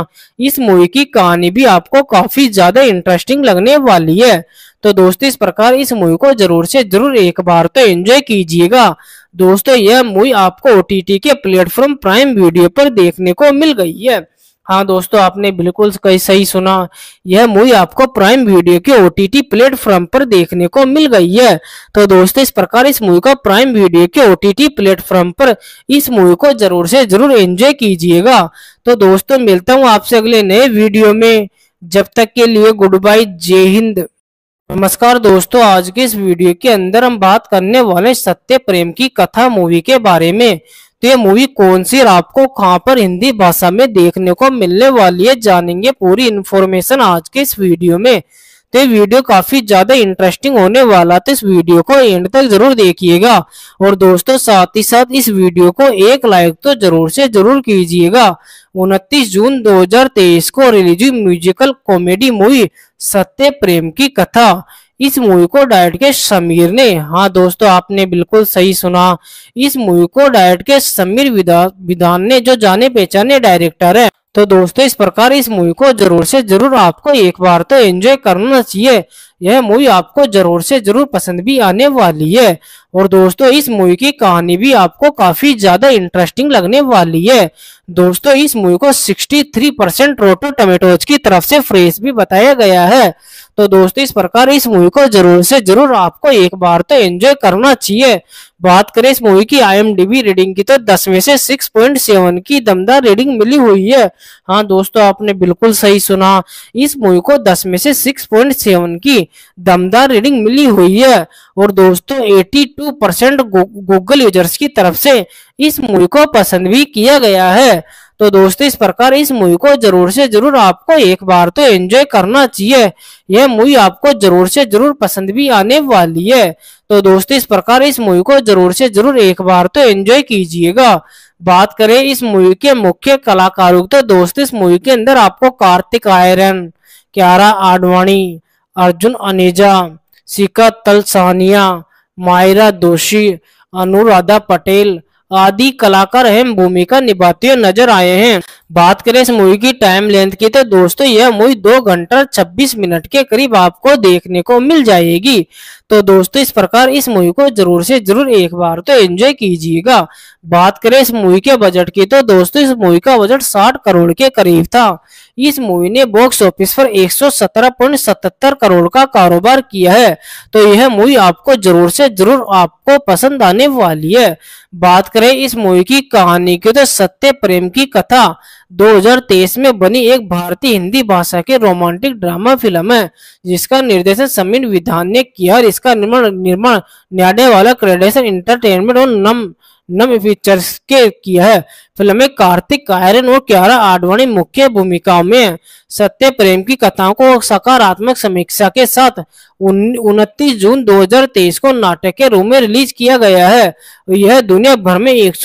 इस मूवी की कहानी भी आपको काफी ज्यादा इंटरेस्टिंग लगने वाली है तो दोस्तों इस प्रकार इस मूवी को जरूर से जरूर एक बार तो एंजॉय कीजिएगा दोस्तों यह मूवी आपको ओ के प्लेटफॉर्म प्राइम वीडियो पर देखने को मिल गई है हाँ दोस्तों आपने बिल्कुल सही सुना यह मूवी आपको प्राइम वीडियो के टी प्लेटफॉर्म पर देखने को मिल गई है तो दोस्तों इस प्रकार इस मूवी का प्राइम वीडियो के ओ टी प्लेटफॉर्म पर इस मूवी को जरूर से जरूर एंजॉय कीजिएगा तो दोस्तों मिलता हूँ आपसे अगले नए वीडियो में जब तक के लिए गुड बाय जय हिंद नमस्कार दोस्तों आज के इस वीडियो के अंदर हम बात करने वाले सत्य प्रेम की कथा मूवी के बारे में तो ये मूवी कौन सी आपको कहां पर हिंदी भाषा में देखने को मिलने वाली है जानेंगे पूरी इन्फॉर्मेशन आज के इस वीडियो में तो वीडियो काफी ज्यादा इंटरेस्टिंग होने वाला तो इस वीडियो को एंड तक जरूर देखिएगा और दोस्तों साथ ही साथ इस वीडियो को एक लाइक तो जरूर से जरूर कीजिएगा उनतीस जून 2023 को रिलीज हुई म्यूजिकल कॉमेडी मूवी सत्य प्रेम की कथा इस मूवी को डायट के समीर ने हाँ दोस्तों आपने बिल्कुल सही सुना इस मूवी को डायट के समीर विधान ने जो जाने पहचाने डायरेक्टर है तो दोस्तों इस प्रकार इस मूवी को जरूर से जरूर आपको एक बार तो एंजॉय करना चाहिए यह मूवी आपको जरूर से जरूर पसंद भी आने वाली है और दोस्तों इस मूवी की कहानी भी आपको काफी ज्यादा इंटरेस्टिंग लगने वाली है दोस्तों इस मूवी को 63 परसेंट रोटो टमेटोज की तरफ से फ्रेश भी बताया गया है तो दोस्तों इस प्रकार इस मूवी को जरूर से जरूर आपको एक बार तो एंजॉय करना चाहिए बात करें इस मूवी की आईएमडीबी रीडिंग की तो दस में से सेवन की दमदार रीडिंग मिली हुई है हाँ दोस्तों आपने बिल्कुल सही सुना इस मूवी को दस में से सेवन की दमदार रीडिंग मिली हुई है और दोस्तों 82 परसेंट गूगल यूजर्स की तरफ से इस मूवी को पसंद भी किया गया है तो दोस्तों इस प्रकार इस मूवी को जरूर से जरूर आपको एक बार तो एंजॉय करना चाहिए यह मूवी आपको जरूर से जरूर पसंद भी आने वाली है तो दोस्तों इस प्रकार इस मूवी को जरूर से जरूर एक बार तो एंजॉय कीजिएगा बात करें इस मूवी के मुख्य कलाकारों तो दोस्त इस मूवी के अंदर आपको कार्तिक आयरन क्यारा आडवाणी अर्जुन अनेजा शिका तल सहनिया मायरा दोषी अनुराधा पटेल आदि कलाकार अहम भूमिका निभाते नजर आए हैं बात करें इस मूवी की टाइम लेंथ की तो दोस्तों यह मूवी दो घंटा छब्बीस मिनट के करीब आपको देखने को मिल जाएगी तो दोस्तों इस प्रकार इस मूवी को जरूर से जरूर एक बार तो एंजॉय कीजिएगा बात करें इस मूवी के बजट की तो दोस्तों इस मूवी का बजट 60 करोड़ के करीब था इस मूवी ने बॉक्स ऑफिस पर 117.77 करोड़ का कारोबार किया है तो यह मूवी आपको जरूर से जरूर आपको पसंद आने वाली है बात करें इस मूवी की कहानी की तो सत्य प्रेम की कथा 2023 में बनी एक भारतीय हिंदी भाषा के रोमांटिक ड्रामा फिल्म है जिसका निर्देशन समीर विधान ने किया और इसका निर्माण निर्माण न्याडे वाला क्रेडेशन इंटरटेनमेंट और नम नम फीचर्स के किया है फिल्म में कार्तिक कायरन और क्यारा आडवाणी मुख्य भूमिकाओं में सत्य प्रेम की कथाओं को सकारात्मक समीक्षा के साथ उनतीस जून 2023 को नाटक के रूप में रिलीज किया गया है यह दुनिया भर में एक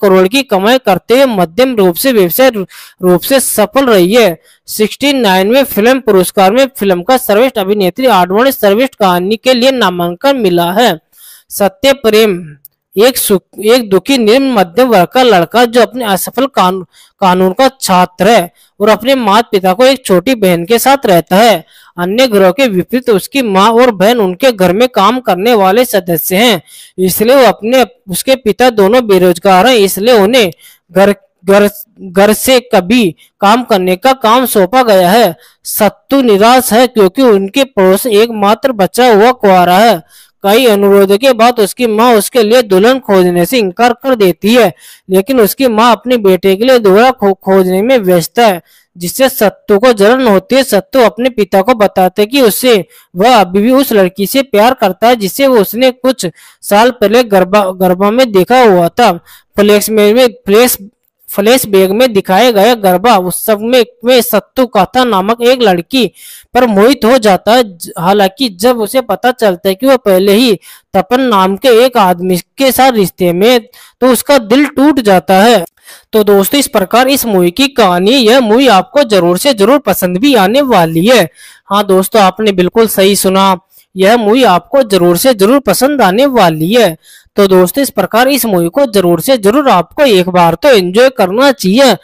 करोड़ की कमाई करते हुए मध्यम रूप से व्यवसाय रूप से सफल रही है नाइन में फिल्म पुरस्कार में फिल्म का सर्वश्रेष्ठ अभिनेत्री आडवाणी सर्वेष्ठ कहानी के लिए नामांकन मिला है सत्य प्रेम एक सुख एक दुखी निम्न मध्यम वर्ग का लड़का जो अपने असफल कानून कानून का छात्र है और अपने माता पिता को एक छोटी बहन के साथ रहता है अन्य ग्रह के विपरीत उसकी माँ और बहन उनके घर में काम करने वाले सदस्य हैं इसलिए वो अपने उसके पिता दोनों बेरोजगार हैं इसलिए उन्हें घर घर घर से कभी काम करने का काम सौंपा गया है सत्तू निराश है क्योंकि उनके पड़ोस एकमात्र बच्चा हुआ कुआरा है कई अनुरोधों के बाद उसकी माँ उसके लिए दुल्हन खोजने से इनकार कर देती है लेकिन उसकी माँ अपने बेटे के लिए दोहरा खोजने में व्यस्त है जिससे सत्तू को जलन होती है सत्तू अपने पिता को बताते कि उससे वह अभी भी उस लड़की से प्यार करता है जिसे वो उसने कुछ साल पहले गरबा गरबा में देखा हुआ था फ्लेक्स में फ्लेक्स फ्लैश बैग में दिखाया गया गरबा उत्सव में वे सत्तू काथा नामक एक लड़की पर मोहित हो जाता है हालांकि जब उसे पता चलता है कि वह पहले ही तपन नाम के एक आदमी के साथ रिश्ते में तो उसका दिल टूट जाता है तो दोस्तों इस प्रकार इस मूवी की कहानी यह मूवी आपको जरूर से जरूर पसंद भी आने वाली है हाँ दोस्तों आपने बिल्कुल सही सुना यह मूवी आपको जरूर से जरूर पसंद आने वाली है तो दोस्तों इस प्रकार इस मूवी को जरूर से जरूर आपको एक बार तो एंजॉय करना चाहिए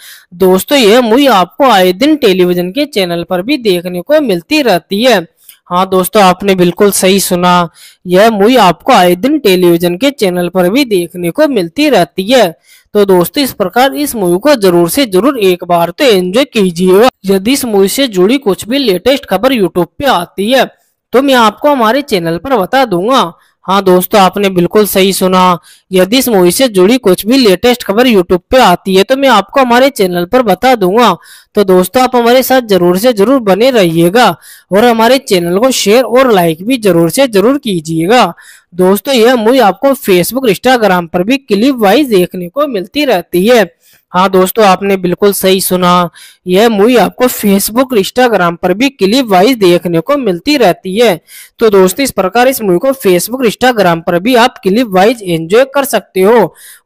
दोस्तों यह मूवी आपको आए दिन टेलीविजन के चैनल पर भी देखने को मिलती रहती है हाँ दोस्तों आपने बिल्कुल सही सुना यह मूवी आपको आए दिन टेलीविजन के चैनल पर भी देखने को मिलती रहती है तो दोस्तों इस प्रकार इस मूवी को जरूर से जरूर एक बार तो एंजॉय कीजिएगा यदि इस मूवी से जुड़ी कुछ भी लेटेस्ट खबर यूट्यूब पे आती है तो मैं आपको हमारे चैनल पर बता दूंगा हाँ दोस्तों आपने बिल्कुल सही सुना यदि इस मूवी से जुड़ी कुछ भी लेटेस्ट खबर यूट्यूब पे आती है तो मैं आपको हमारे चैनल पर बता दूंगा तो दोस्तों आप हमारे साथ जरूर से जरूर बने रहिएगा और हमारे चैनल को शेयर और लाइक भी जरूर से जरूर कीजिएगा दोस्तों यह मूवी आपको फेसबुक इंस्टाग्राम पर भी क्लिप वाइज देखने को मिलती रहती है हाँ दोस्तों आपने बिल्कुल सही सुना यह मूवी आपको फेसबुक इंस्टाग्राम पर भी क्लिप वाइज देखने को मिलती रहती है तो दोस्तों इस प्रकार इस मूवी को फेसबुक इंस्टाग्राम पर भी आप क्लिप वाइज एंजॉय कर सकते हो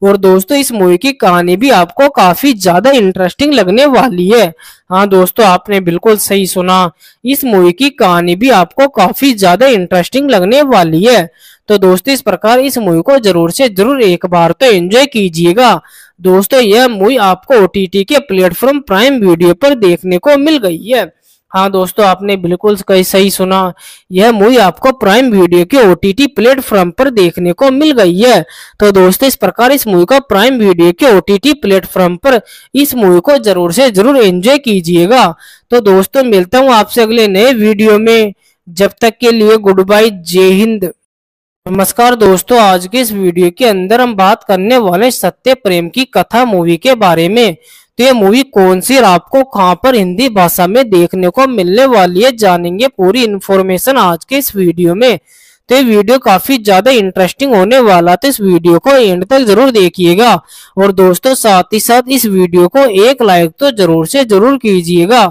और दोस्तों इस मूवी की कहानी भी आपको काफी ज्यादा इंटरेस्टिंग लगने वाली है हाँ दोस्तों आपने बिल्कुल सही सुना इस मूवी की कहानी भी आपको काफी ज्यादा इंटरेस्टिंग लगने वाली है तो दोस्तों इस प्रकार इस मूवी को जरूर से जरूर एक बार तो एंजॉय कीजिएगा दोस्तों यह मूवी आपको ओ के प्लेटफॉर्म प्राइम वीडियो पर देखने को मिल गई है हाँ दोस्तों आपने बिल्कुल सही सुना यह मूवी आपको प्राइम वीडियो के ओ प्लेटफॉर्म पर देखने को मिल गई है तो दोस्तों इस प्रकार इस मूवी को प्राइम वीडियो के ओ टी टी प्लेटफॉर्म पर इस मूवी को जरूर से जरूर एंजॉय कीजिएगा तो दोस्तों मिलता हूँ आपसे अगले नए वीडियो में जब तक के लिए गुड बाय जय हिंद नमस्कार दोस्तों आज के इस वीडियो के अंदर हम बात करने वाले सत्य प्रेम की कथा मूवी के बारे में तो ये मूवी कौन सी आपको कहाँ पर हिंदी भाषा में देखने को मिलने वाली है जानेंगे पूरी इन्फॉर्मेशन आज के इस वीडियो में तो ये वीडियो काफी ज्यादा इंटरेस्टिंग होने वाला तो इस वीडियो को एंड तक जरूर देखिएगा और दोस्तों साथ ही साथ इस वीडियो को एक लाइक तो जरूर से जरूर कीजिएगा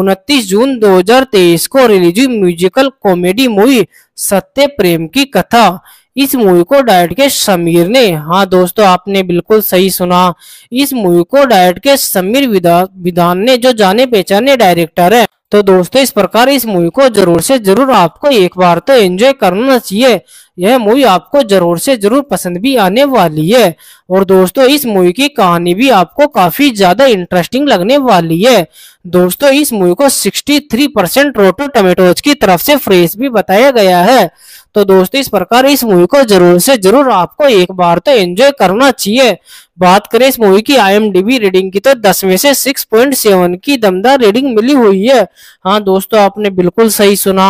उनतीस जून 2023 को रिलीज हुई म्यूजिकल कॉमेडी मूवी सत्य प्रेम की कथा इस मूवी को डायरेक्ट के समीर ने हाँ दोस्तों आपने बिल्कुल सही सुना इस मूवी को डायरेक्ट के समीर विदा, विधान ने जो जाने पहचाने डायरेक्टर है तो दोस्तों इस प्रकार इस मूवी को जरूर से जरूर आपको एक बार तो एंजॉय करना चाहिए यह मूवी आपको जरूर से जरूर पसंद भी आने वाली है और दोस्तों इस मूवी की कहानी भी आपको काफी ज्यादा इंटरेस्टिंग लगने वाली है दोस्तों इस मूवी को 63 परसेंट रोटो टमेटोज की तरफ से फ्रेश भी बताया गया है तो दोस्तों इस प्रकार इस मूवी को जरूर से जरूर आपको एक बार तो एंजॉय करना चाहिए बात करें इस मूवी की आईएमडीबी रेटिंग की तो 10 में से 6.7 की दमदार रेटिंग मिली हुई है हाँ दोस्तों आपने बिल्कुल सही सुना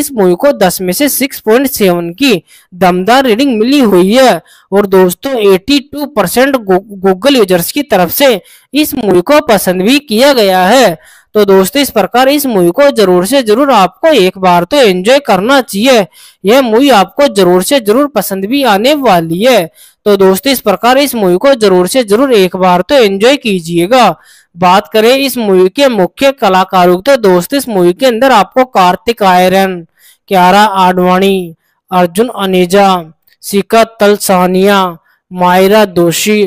इस मूवी को 10 में से 6.7 की दमदार रीडिंग मिली हुई है और दोस्तों 82 परसेंट गूगल यूजर्स की तरफ से इस मूवी को पसंद भी किया गया है तो दोस्तों इस प्रकार इस मूवी को जरूर से जरूर आपको एक बार तो एंजॉय करना चाहिए यह मूवी आपको जरूर से जरूर पसंद भी आने वाली है तो दोस्तों इस प्रकार इस मूवी को जरूर से जरूर एक बार तो एंजॉय कीजिएगा बात करें इस मूवी के मुख्य कलाकारों तो दोस्त इस मूवी के अंदर आपको कार्तिक आयरन क्यारा आडवाणी अर्जुन अनेजा सिका तलसानिया मायरा दोषी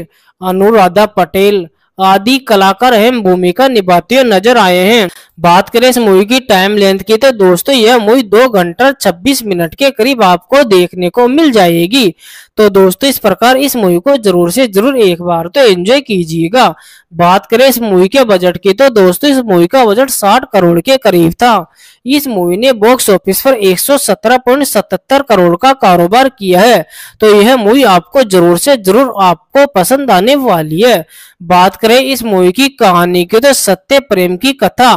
अनुराधा पटेल आदि कलाकार अहम भूमिका निभाते हुए नजर आए हैं बात करें इस मूवी की टाइम लेंथ की तो दोस्तों यह मूवी दो घंटा छब्बीस मिनट के करीब आपको देखने को मिल जाएगी तो दोस्तों इस प्रकार इस मूवी को जरूर से जरूर एक बार तो एंजॉय कीजिएगा बात करें इस मूवी के बजट की तो दोस्तों इस मूवी का बजट 60 करोड़ के करीब था इस मूवी ने बॉक्स ऑफिस पर 117.77 करोड़ का कारोबार किया है तो यह मूवी आपको जरूर से जरूर आपको पसंद आने वाली है बात करें इस मूवी की कहानी की तो सत्य प्रेम की कथा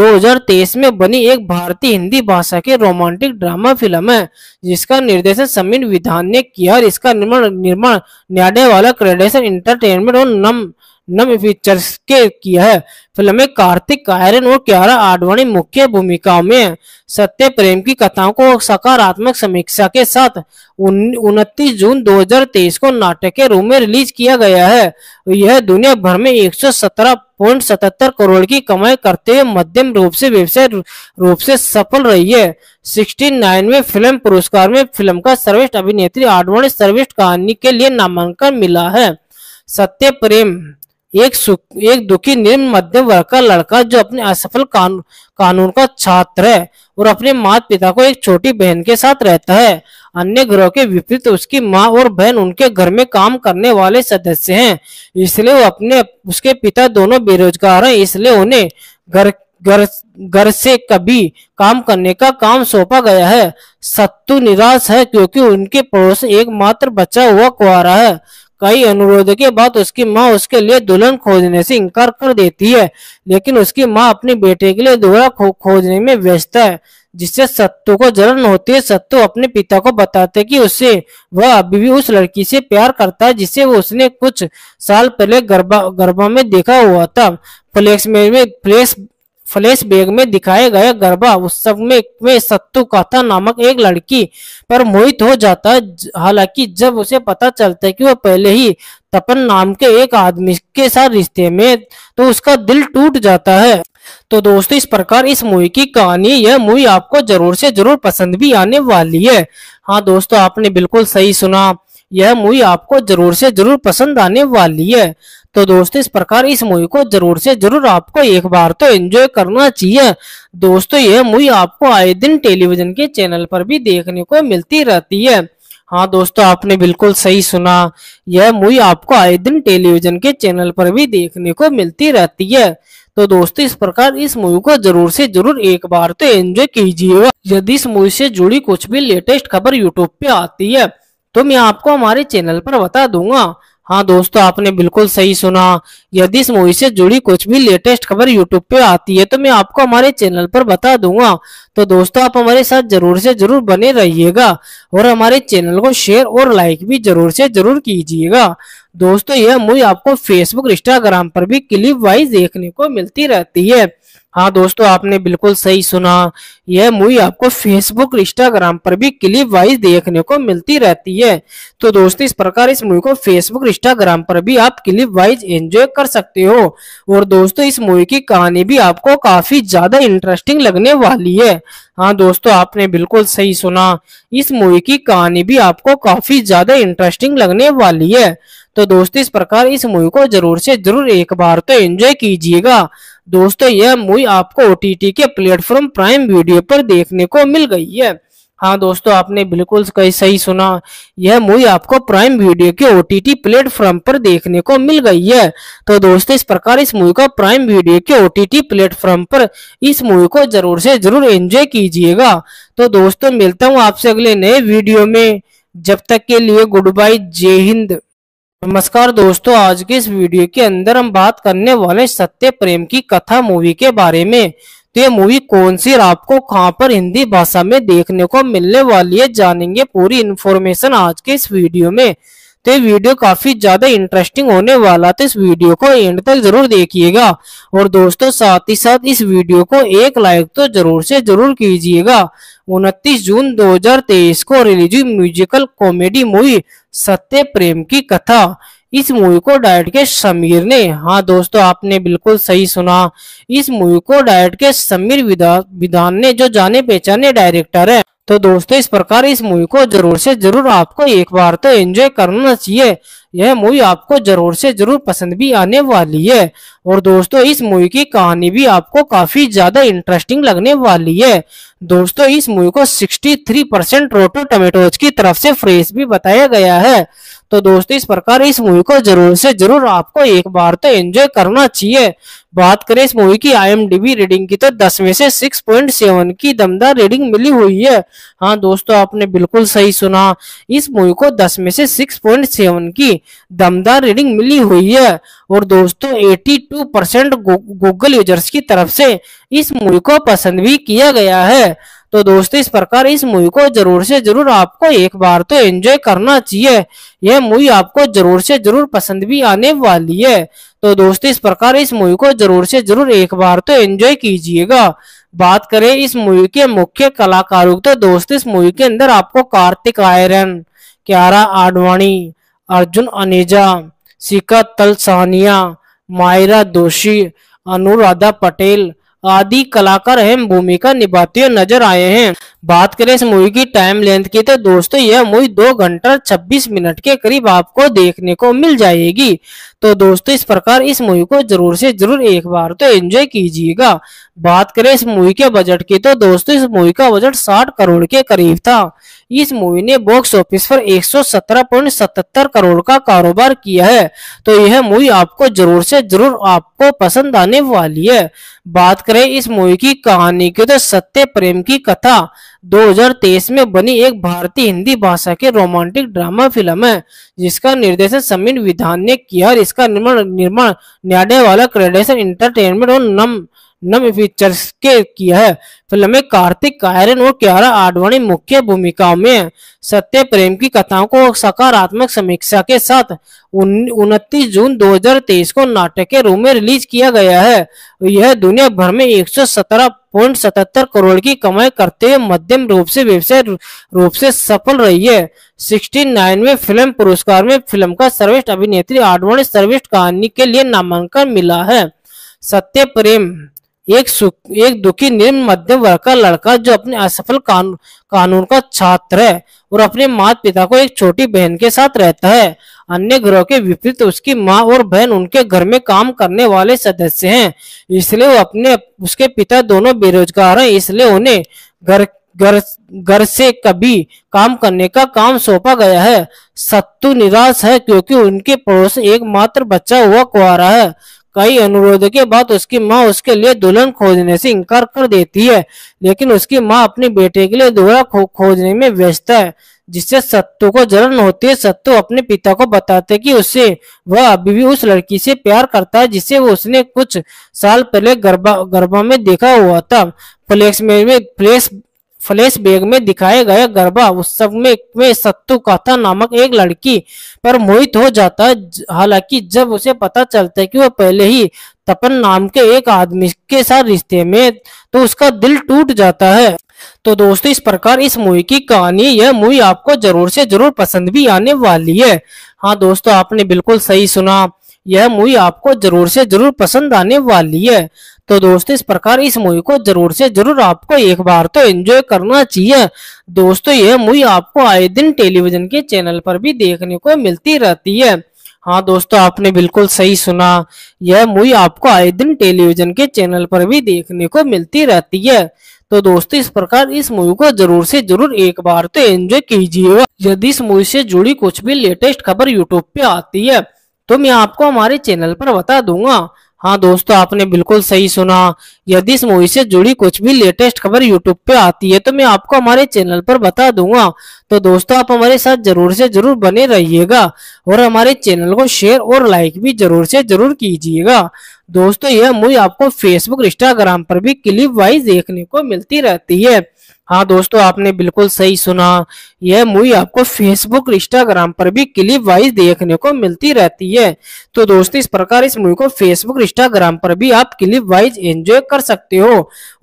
2023 में बनी एक भारतीय हिंदी भाषा की रोमांटिक ड्रामा फिल्म है जिसका निर्देशन समीर विधान ने किया और इसका निर्माण निर्माण न्याडे वाला क्रेडेशन इंटरटेनमेंट और नम नम पिक्चर्स के की है फिल्म में कार्तिक आयरन और क्यारा आडवाणी मुख्य भूमिकाओं में सत्य प्रेम की कथाओं को सकारात्मक समीक्षा के साथ उनतीस जून 2023 को नाटक के रूप में रिलीज किया गया है यह दुनिया भर में एक करोड़ की कमाई करते हुए मध्यम रूप से व्यवसाय रूप से सफल रही है नाइन में फिल्म पुरस्कार में फिल्म का सर्वेष्ठ अभिनेत्री आडवाणी सर्वेष्ठ कहानी के लिए नामांकन मिला है सत्य प्रेम एक एक दुखी निम्न मध्यम वर्ग का लड़का जो अपने असफल कानून कानून का छात्र है और अपने माता पिता को एक छोटी बहन के साथ रहता है अन्य ग्रह के विपरीत उसकी माँ और बहन उनके घर में काम करने वाले सदस्य हैं इसलिए वो अपने उसके पिता दोनों बेरोजगार हैं इसलिए उन्हें घर घर घर से कभी काम करने का काम सौंपा गया है सत्तू निराश है क्योंकि उनके पड़ोस एकमात्र बचा हुआ कुआरा है कई अनुरोधों के बाद उसकी माँ उसके लिए दुल्हन खोजने से इनकार कर देती है लेकिन उसकी माँ अपने बेटे के लिए दुल्हन खो, खोजने में व्यस्त है जिससे सत्तू को जलन होती है सत्तू अपने पिता को बताते कि उससे वह अभी भी उस लड़की से प्यार करता है जिसे वो उसने कुछ साल पहले गरबा गरबा में देखा हुआ था फ्लेक्स में फ्लेक्स फ्लैश बैग में दिखाए गए गरबा उत्सव में, में सत्तू नामक एक लड़की पर मोहित हो जाता हालांकि जब उसे पता चलता है कि वह पहले ही तपन नाम के एक आदमी के साथ रिश्ते में तो उसका दिल टूट जाता है तो दोस्तों इस प्रकार इस मूवी की कहानी यह मूवी आपको जरूर से जरूर पसंद भी आने वाली है हाँ दोस्तों आपने बिल्कुल सही सुना यह मूवी आपको जरूर से जरूर पसंद आने वाली है तो दोस्तों इस प्रकार इस मूवी को जरूर से जरूर आपको एक बार तो एंजॉय करना चाहिए दोस्तों यह मूवी आपको आए दिन टेलीविजन के चैनल पर भी देखने को मिलती रहती है हाँ दोस्तों आपने बिल्कुल सही सुना यह मूवी आपको आए दिन टेलीविजन के चैनल पर भी देखने को मिलती रहती है तो दोस्तों इस प्रकार इस मूवी को जरूर से जरूर एक बार तो एंजॉय कीजिएगा यदि इस मूवी से जुड़ी कुछ भी लेटेस्ट खबर यूट्यूब पे आती है तो मैं आपको हमारे चैनल पर बता दूंगा हाँ दोस्तों आपने बिल्कुल सही सुना यदि इस मूवी से जुड़ी कुछ भी लेटेस्ट खबर यूट्यूब पे आती है तो मैं आपको हमारे चैनल पर बता दूंगा तो दोस्तों आप हमारे साथ जरूर से जरूर बने रहिएगा और हमारे चैनल को शेयर और लाइक भी जरूर से जरूर कीजिएगा दोस्तों यह मूवी आपको फेसबुक इंस्टाग्राम पर भी क्लिप वाइज देखने को मिलती रहती है हाँ दोस्तों आपने बिल्कुल सही सुना यह मूवी आपको फेसबुक इंस्टाग्राम पर भी क्लिप वाइज देखने को मिलती रहती है तो दोस्तों इस प्रकार इस मूवी को फेसबुक इंस्टाग्राम पर भी आप क्लिप वाइज एंजॉय कर सकते हो और दोस्तों इस मूवी की कहानी भी आपको काफी ज्यादा इंटरेस्टिंग लगने वाली है हाँ दोस्तों आपने बिल्कुल सही सुना इस मूवी की कहानी भी आपको काफी ज्यादा इंटरेस्टिंग लगने वाली है तो दोस्तों इस प्रकार इस मूवी को जरूर से जरूर एक बार तो एंजॉय कीजिएगा दोस्तों यह मूवी आपको ओ के प्लेटफॉर्म प्राइम वीडियो पर देखने को मिल गई है हाँ दोस्तों आपने बिल्कुल सही सुना यह मूवी आपको प्राइम वीडियो के ओटीटी प्लेटफॉर्म पर देखने को मिल गई है तो दोस्तों इस प्रकार इस मूवी का प्राइम वीडियो के ओटीटी प्लेटफॉर्म पर इस मूवी को जरूर से जरूर एंजॉय कीजिएगा तो दोस्तों मिलता हूँ आपसे अगले नए वीडियो में जब तक के लिए गुड बाय जय हिंद नमस्कार दोस्तों आज के इस वीडियो के अंदर हम बात करने वाले सत्य प्रेम की कथा मूवी के बारे में तो ये मूवी कौन सी आपको कहां पर हिंदी भाषा में देखने को मिलने वाली है जानेंगे पूरी इन्फॉर्मेशन आज के इस वीडियो में तो ये वीडियो काफी ज्यादा इंटरेस्टिंग होने वाला तो इस वीडियो को एंड तक जरूर देखिएगा और दोस्तों साथ ही साथ इस वीडियो को एक लाइक तो जरूर से जरूर कीजिएगा उनतीस जून 2023 को रिलीज हुई म्यूजिकल कॉमेडी मूवी सत्य प्रेम की कथा इस मूवी को डायट के समीर ने हाँ दोस्तों आपने बिल्कुल सही सुना इस मूवी को डायट के समीर विधान ने जो जाने पहचाने डायरेक्टर है तो दोस्तों इस प्रकार इस मूवी को जरूर से जरूर आपको एक बार तो एंजॉय करना चाहिए यह मूवी आपको जरूर से जरूर पसंद भी आने वाली है और दोस्तों इस मूवी की कहानी भी आपको काफी ज्यादा इंटरेस्टिंग लगने वाली है दोस्तों इस मूवी को 63 परसेंट रोटो टमेटोज की तरफ से फ्रेश भी बताया गया है तो दोस्तों इस प्रकार इस मूवी को जरूर से जरूर आपको एक बार तो एंजॉय करना चाहिए बात करें इस मूवी की आईएमडीबी रीडिंग की तो 10 में से 6.7 की दमदार रीडिंग मिली हुई है हाँ दोस्तों आपने बिल्कुल सही सुना इस मूवी को 10 में से 6.7 की दमदार रीडिंग मिली हुई है और दोस्तों 82 परसेंट गूगल यूजर्स की तरफ से इस मूवी को पसंद भी किया गया है तो दोस्तों इस प्रकार इस मूवी को जरूर से जरूर आपको एक बार तो एंजॉय करना चाहिए यह मूवी आपको जरूर से जरूर पसंद भी आने वाली है तो दोस्तों इस प्रकार इस मूवी को जरूर से जरूर एक बार तो एंजॉय कीजिएगा बात करें इस मूवी के मुख्य कलाकारों तो दोस्त इस मूवी के अंदर आपको कार्तिक आयरन क्यारा आडवाणी अर्जुन अनेजा शिखा तलसानिया मायरा दोषी अनुराधा पटेल आदि कलाकार अहम भूमिका निभाते नजर आए हैं बात करें इस मूवी की टाइम लेंथ की तो दोस्तों यह मूवी दो घंटा छब्बीस मिनट के करीब आपको देखने को मिल जाएगी तो दोस्तों इस प्रकार इस मूवी को जरूर से जरूर एक बार तो एंजॉय कीजिएगा बात करें इस मूवी के बजट की तो दोस्तों इस मूवी का बजट 60 करोड़ के करीब था इस मूवी ने बॉक्स ऑफिस पर 117.77 करोड़ का कारोबार किया है तो यह मूवी आपको जरूर से जरूर आपको पसंद आने वाली है बात करें इस मूवी की कहानी की तो सत्य प्रेम की कथा 2023 में बनी एक भारतीय हिंदी भाषा के रोमांटिक ड्रामा फिल्म है जिसका निर्देशन समीर विधान ने किया और इसका निर्माण निर्माण न्याय वाला क्रेडेशन इंटरटेनमेंट और नम नम फीचर्स के किया है फिल्म में कार्तिक कायरन और क्यारा आडवाणी मुख्य भूमिकाओं में सत्य प्रेम की कथाओं को सकारात्मक समीक्षा के साथ उनतीस जून 2023 को नाटक के रूप में रिलीज किया गया है यह दुनिया भर में 117.77 करोड़ की कमाई करते हुए मध्यम रूप से व्यवसाय रूप से सफल रही है नाइन में फिल्म पुरस्कार में फिल्म का सर्वश्रेष्ठ अभिनेत्री आडवाणी सर्वेष्ठ कहानी के लिए नामांकन मिला है सत्य प्रेम एक सुख एक दुखी निम्न मध्यम वर्ग का लड़का जो अपने असफल कानून कानून का छात्र है और अपने माता पिता को एक छोटी बहन के साथ रहता है अन्य ग्रह के विपरीत उसकी माँ और बहन उनके घर में काम करने वाले सदस्य हैं इसलिए वो अपने उसके पिता दोनों बेरोजगार हैं इसलिए उन्हें घर घर घर से कभी काम करने का काम सौंपा गया है सत्तू निराश है क्योंकि उनके पड़ोस एकमात्र बच्चा हुआ कुआरा है कई अनुरोधों के बाद उसकी माँ उसके लिए दुल्हन खोजने से इनकार कर देती है लेकिन उसकी माँ अपने बेटे के लिए दुल्हन खोजने में व्यस्त है जिससे सत्तू को जलन होती है सत्तू अपने पिता को बताते कि उससे वह अभी भी उस लड़की से प्यार करता है जिसे वो उसने कुछ साल पहले गरबा गरबा में देखा हुआ था फ्लेक्स में, में फ्लेक्स फ्लैश बैग में दिखाया गया गरबा उत्सव में, में सत्तू काथा नामक एक लड़की पर मोहित हो जाता है हालांकि जब उसे पता चलता है कि वह पहले ही तपन नाम के एक आदमी के साथ रिश्ते में तो उसका दिल टूट जाता है तो दोस्तों इस प्रकार इस मूवी की कहानी यह मूवी आपको जरूर से जरूर पसंद भी आने वाली है हाँ दोस्तों आपने बिल्कुल सही सुना यह मूवी आपको जरूर से जरूर पसंद आने वाली है तो दोस्तों इस प्रकार इस मूवी को जरूर से जरूर आपको एक बार तो एंजॉय करना चाहिए दोस्तों यह मूवी आपको आए दिन टेलीविजन के चैनल पर भी देखने को मिलती रहती है हाँ दोस्तों आपने बिल्कुल सही सुना यह मूवी आपको आए दिन टेलीविजन के चैनल पर भी देखने को मिलती रहती है तो दोस्तों इस प्रकार इस मूवी को जरूर से जरूर एक बार तो एंजॉय कीजिएगा यदि इस मूवी से जुड़ी कुछ भी लेटेस्ट खबर यूट्यूब पे आती है तो मैं आपको हमारे चैनल पर बता दूंगा हाँ दोस्तों आपने बिल्कुल सही सुना यदि इस मूवी से जुड़ी कुछ भी लेटेस्ट खबर यूट्यूब पे आती है तो मैं आपको हमारे चैनल पर बता दूंगा तो दोस्तों आप हमारे साथ जरूर से जरूर बने रहिएगा और हमारे चैनल को शेयर और लाइक भी जरूर से जरूर कीजिएगा दोस्तों यह मूवी आपको फेसबुक इंस्टाग्राम पर भी क्लिप वाइज देखने को मिलती रहती है हाँ दोस्तों आपने बिल्कुल सही सुना यह मूवी आपको फेसबुक इंस्टाग्राम पर भी क्लिप वाइज देखने को मिलती रहती है तो दोस्तों इस प्रकार इस मूवी को फेसबुक इंस्टाग्राम पर भी आप क्लिप वाइज एंजॉय कर सकते हो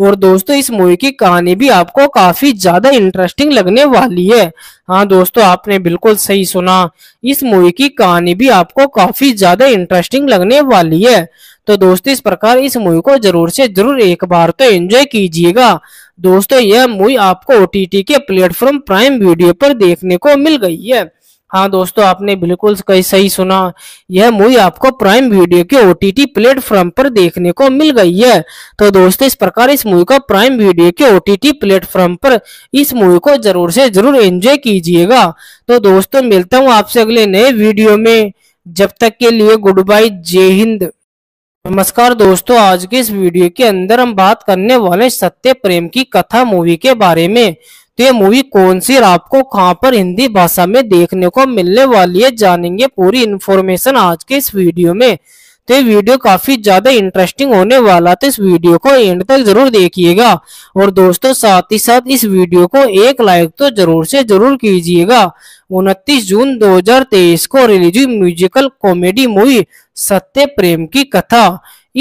और दोस्तों इस मूवी की कहानी भी आपको काफी ज्यादा इंटरेस्टिंग लगने वाली है हाँ दोस्तों आपने बिल्कुल सही सुना इस मूवी की कहानी भी आपको काफी ज्यादा इंटरेस्टिंग लगने वाली है तो दोस्तों इस प्रकार इस मूवी को जरूर से जरूर एक बार तो एंजॉय कीजिएगा दोस्तों यह मूवी आपको ओ के प्लेटफॉर्म प्राइम वीडियो पर देखने को मिल गई है हाँ दोस्तों आपने बिल्कुल सही सुना यह मूवी आपको प्राइम वीडियो के ओ प्लेटफॉर्म पर देखने को मिल गई है तो दोस्तों इस प्रकार इस मूवी को प्राइम वीडियो के ओ टी टी प्लेटफॉर्म पर इस मूवी को जरूर से जरूर एंजॉय कीजिएगा तो दोस्तों मिलता हूँ आपसे अगले नए वीडियो में जब तक के लिए गुड बाय जय हिंद नमस्कार दोस्तों आज के इस वीडियो के अंदर हम बात करने वाले सत्य प्रेम की कथा मूवी के बारे में तो ये मूवी कौन सी आपको कहाँ पर हिंदी भाषा में देखने को मिलने वाली है जानेंगे पूरी इन्फॉर्मेशन आज के इस वीडियो में तो ये वीडियो काफी ज्यादा इंटरेस्टिंग होने वाला तो इस वीडियो को एंड तक जरूर देखिएगा और दोस्तों साथ ही साथ इस वीडियो को एक लाइक तो जरूर से जरूर कीजिएगा उनतीस जून 2023 को रिलीज हुई म्यूजिकल कॉमेडी मूवी सत्य प्रेम की कथा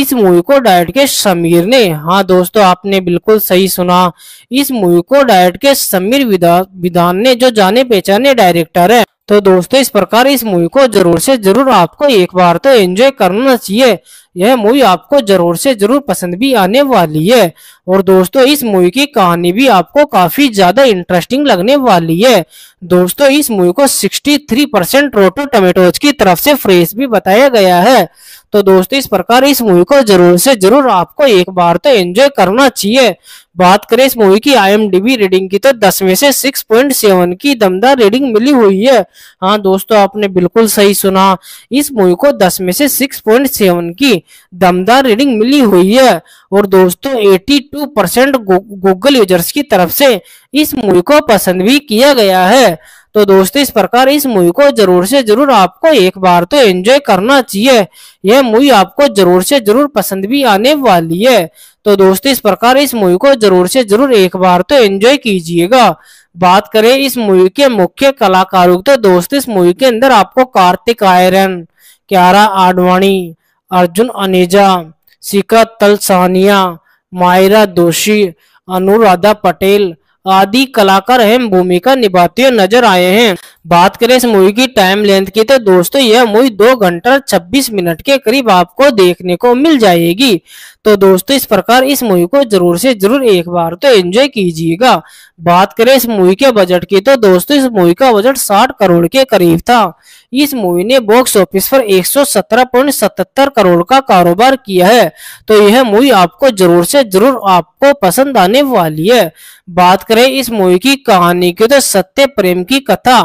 इस मूवी को डायरेक्ट के समीर ने हाँ दोस्तों आपने बिल्कुल सही सुना इस मूवी को डायरेक्ट के समीर विधान ने जो जाने पहचाने डायरेक्टर है तो दोस्तों इस प्रकार इस मूवी को जरूर से जरूर आपको एक बार तो एंजॉय करना चाहिए यह मूवी आपको जरूर से जरूर पसंद भी आने वाली है और दोस्तों इस मूवी की कहानी भी आपको काफी ज्यादा इंटरेस्टिंग लगने वाली है दोस्तों इस मूवी को 63 परसेंट रोटो टमेटोज की तरफ से फ्रेश भी बताया गया है तो दोस्तों इस प्रकार इस मूवी को जरूर से जरूर आपको एक बार तो एंजॉय करना चाहिए बात करें इस मूवी की आईएमडीबी रेटिंग की तो 10 में से 6.7 की दमदार रेटिंग मिली हुई है हाँ दोस्तों आपने बिल्कुल सही सुना इस मूवी को 10 में से 6.7 की दमदार रेटिंग मिली हुई है और दोस्तों 82 परसेंट गूगल यूजर्स की तरफ से इस मूवी को पसंद भी किया गया है तो दोस्तों इस प्रकार इस मूवी को जरूर से जरूर आपको एक बार तो एंजॉय करना चाहिए यह मूवी आपको जरूर से जरूर पसंद भी आने वाली है तो दोस्तों इस प्रकार इस मूवी को जरूर से जरूर एक बार तो एंजॉय कीजिएगा बात करें इस मूवी के मुख्य कलाकारों तो दोस्त इस मूवी के अंदर आपको कार्तिक आयरन क्यारा आडवाणी अर्जुन अनेजा शिका तलसानिया मायरा दोषी अनुराधा पटेल आदि कलाकार अहम भूमिका निभाते नजर आए हैं बात करें इस मूवी की टाइम लेंथ की तो दोस्तों यह मूवी दो घंटा छब्बीस मिनट के करीब आपको देखने को मिल जाएगी तो दोस्तों इस प्रकार इस मूवी को जरूर से जरूर एक बार तो एंजॉय कीजिएगा बात करें इस मूवी के बजट की तो दोस्तों इस मूवी का बजट 60 करोड़ के करीब था इस मूवी ने बॉक्स ऑफिस पर 117.77 करोड़ का कारोबार किया है तो यह मूवी आपको जरूर से जरूर आपको पसंद आने वाली है बात करें इस मूवी की कहानी की तो सत्य प्रेम की कथा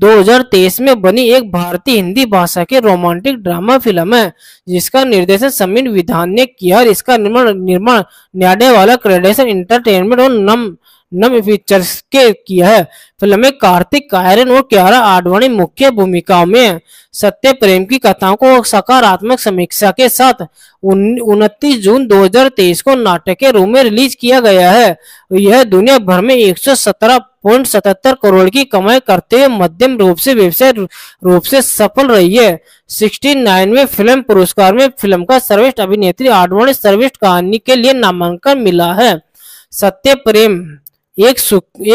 2023 में बनी एक भारतीय हिंदी भाषा के रोमांटिक ड्रामा फिल्म है जिसका निर्देशन समीर विधान ने किया और इसका निर्माण निर्माण न्याडे वाला क्रेडेशन इंटरटेनमेंट और नम नव फीचर्स के किया है फिल्म में कार्तिक आयरन और क्यारा आडवाणी मुख्य भूमिकाओं में सत्य प्रेम की कथाओं को सकारात्मक समीक्षा के साथ उनतीस जून 2023 को नाटक के रूप में रिलीज किया गया है यह दुनिया भर में एक करोड़ की कमाई करते हुए मध्यम रूप से व्यवसाय रूप से सफल रही है नाइन में फिल्म पुरस्कार में फिल्म का सर्वेष्ठ अभिनेत्री आडवाणी सर्वेष्ठ कहानी के लिए नामांकन मिला है सत्य प्रेम एक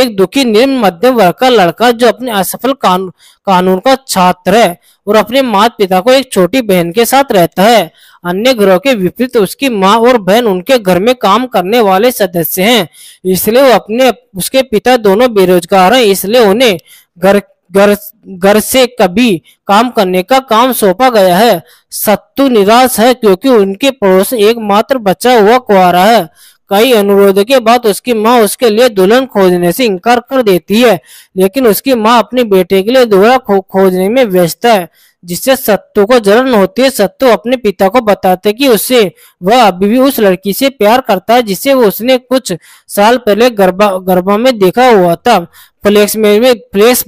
एक दुखी निम्न मध्यम वर्ग का लड़का जो अपने असफल कानून कानून का छात्र है और अपने माता पिता को एक छोटी बहन के साथ रहता है अन्य ग्रह के विपरीत उसकी माँ और बहन उनके घर में काम करने वाले सदस्य हैं इसलिए वो अपने उसके पिता दोनों बेरोजगार हैं इसलिए उन्हें घर घर घर से कभी काम करने का काम सौंपा गया है सत्तू निराश है क्योंकि उनके पड़ोस एकमात्र बचा हुआ कुआरा है कई अनुरोधों के बाद उसकी माँ उसके लिए दुल्हन खोजने से इनकार कर देती है लेकिन उसकी माँ अपने बेटे के लिए दुल्हन खो, खोजने में व्यस्त है जिससे सत्तू को जलन होती है सत्तू अपने पिता को बताते कि उससे वह अभी भी उस लड़की से प्यार करता है जिसे वो उसने कुछ साल पहले गरबा गरबा में देखा हुआ था फ्लेक्स में फ्लेक्स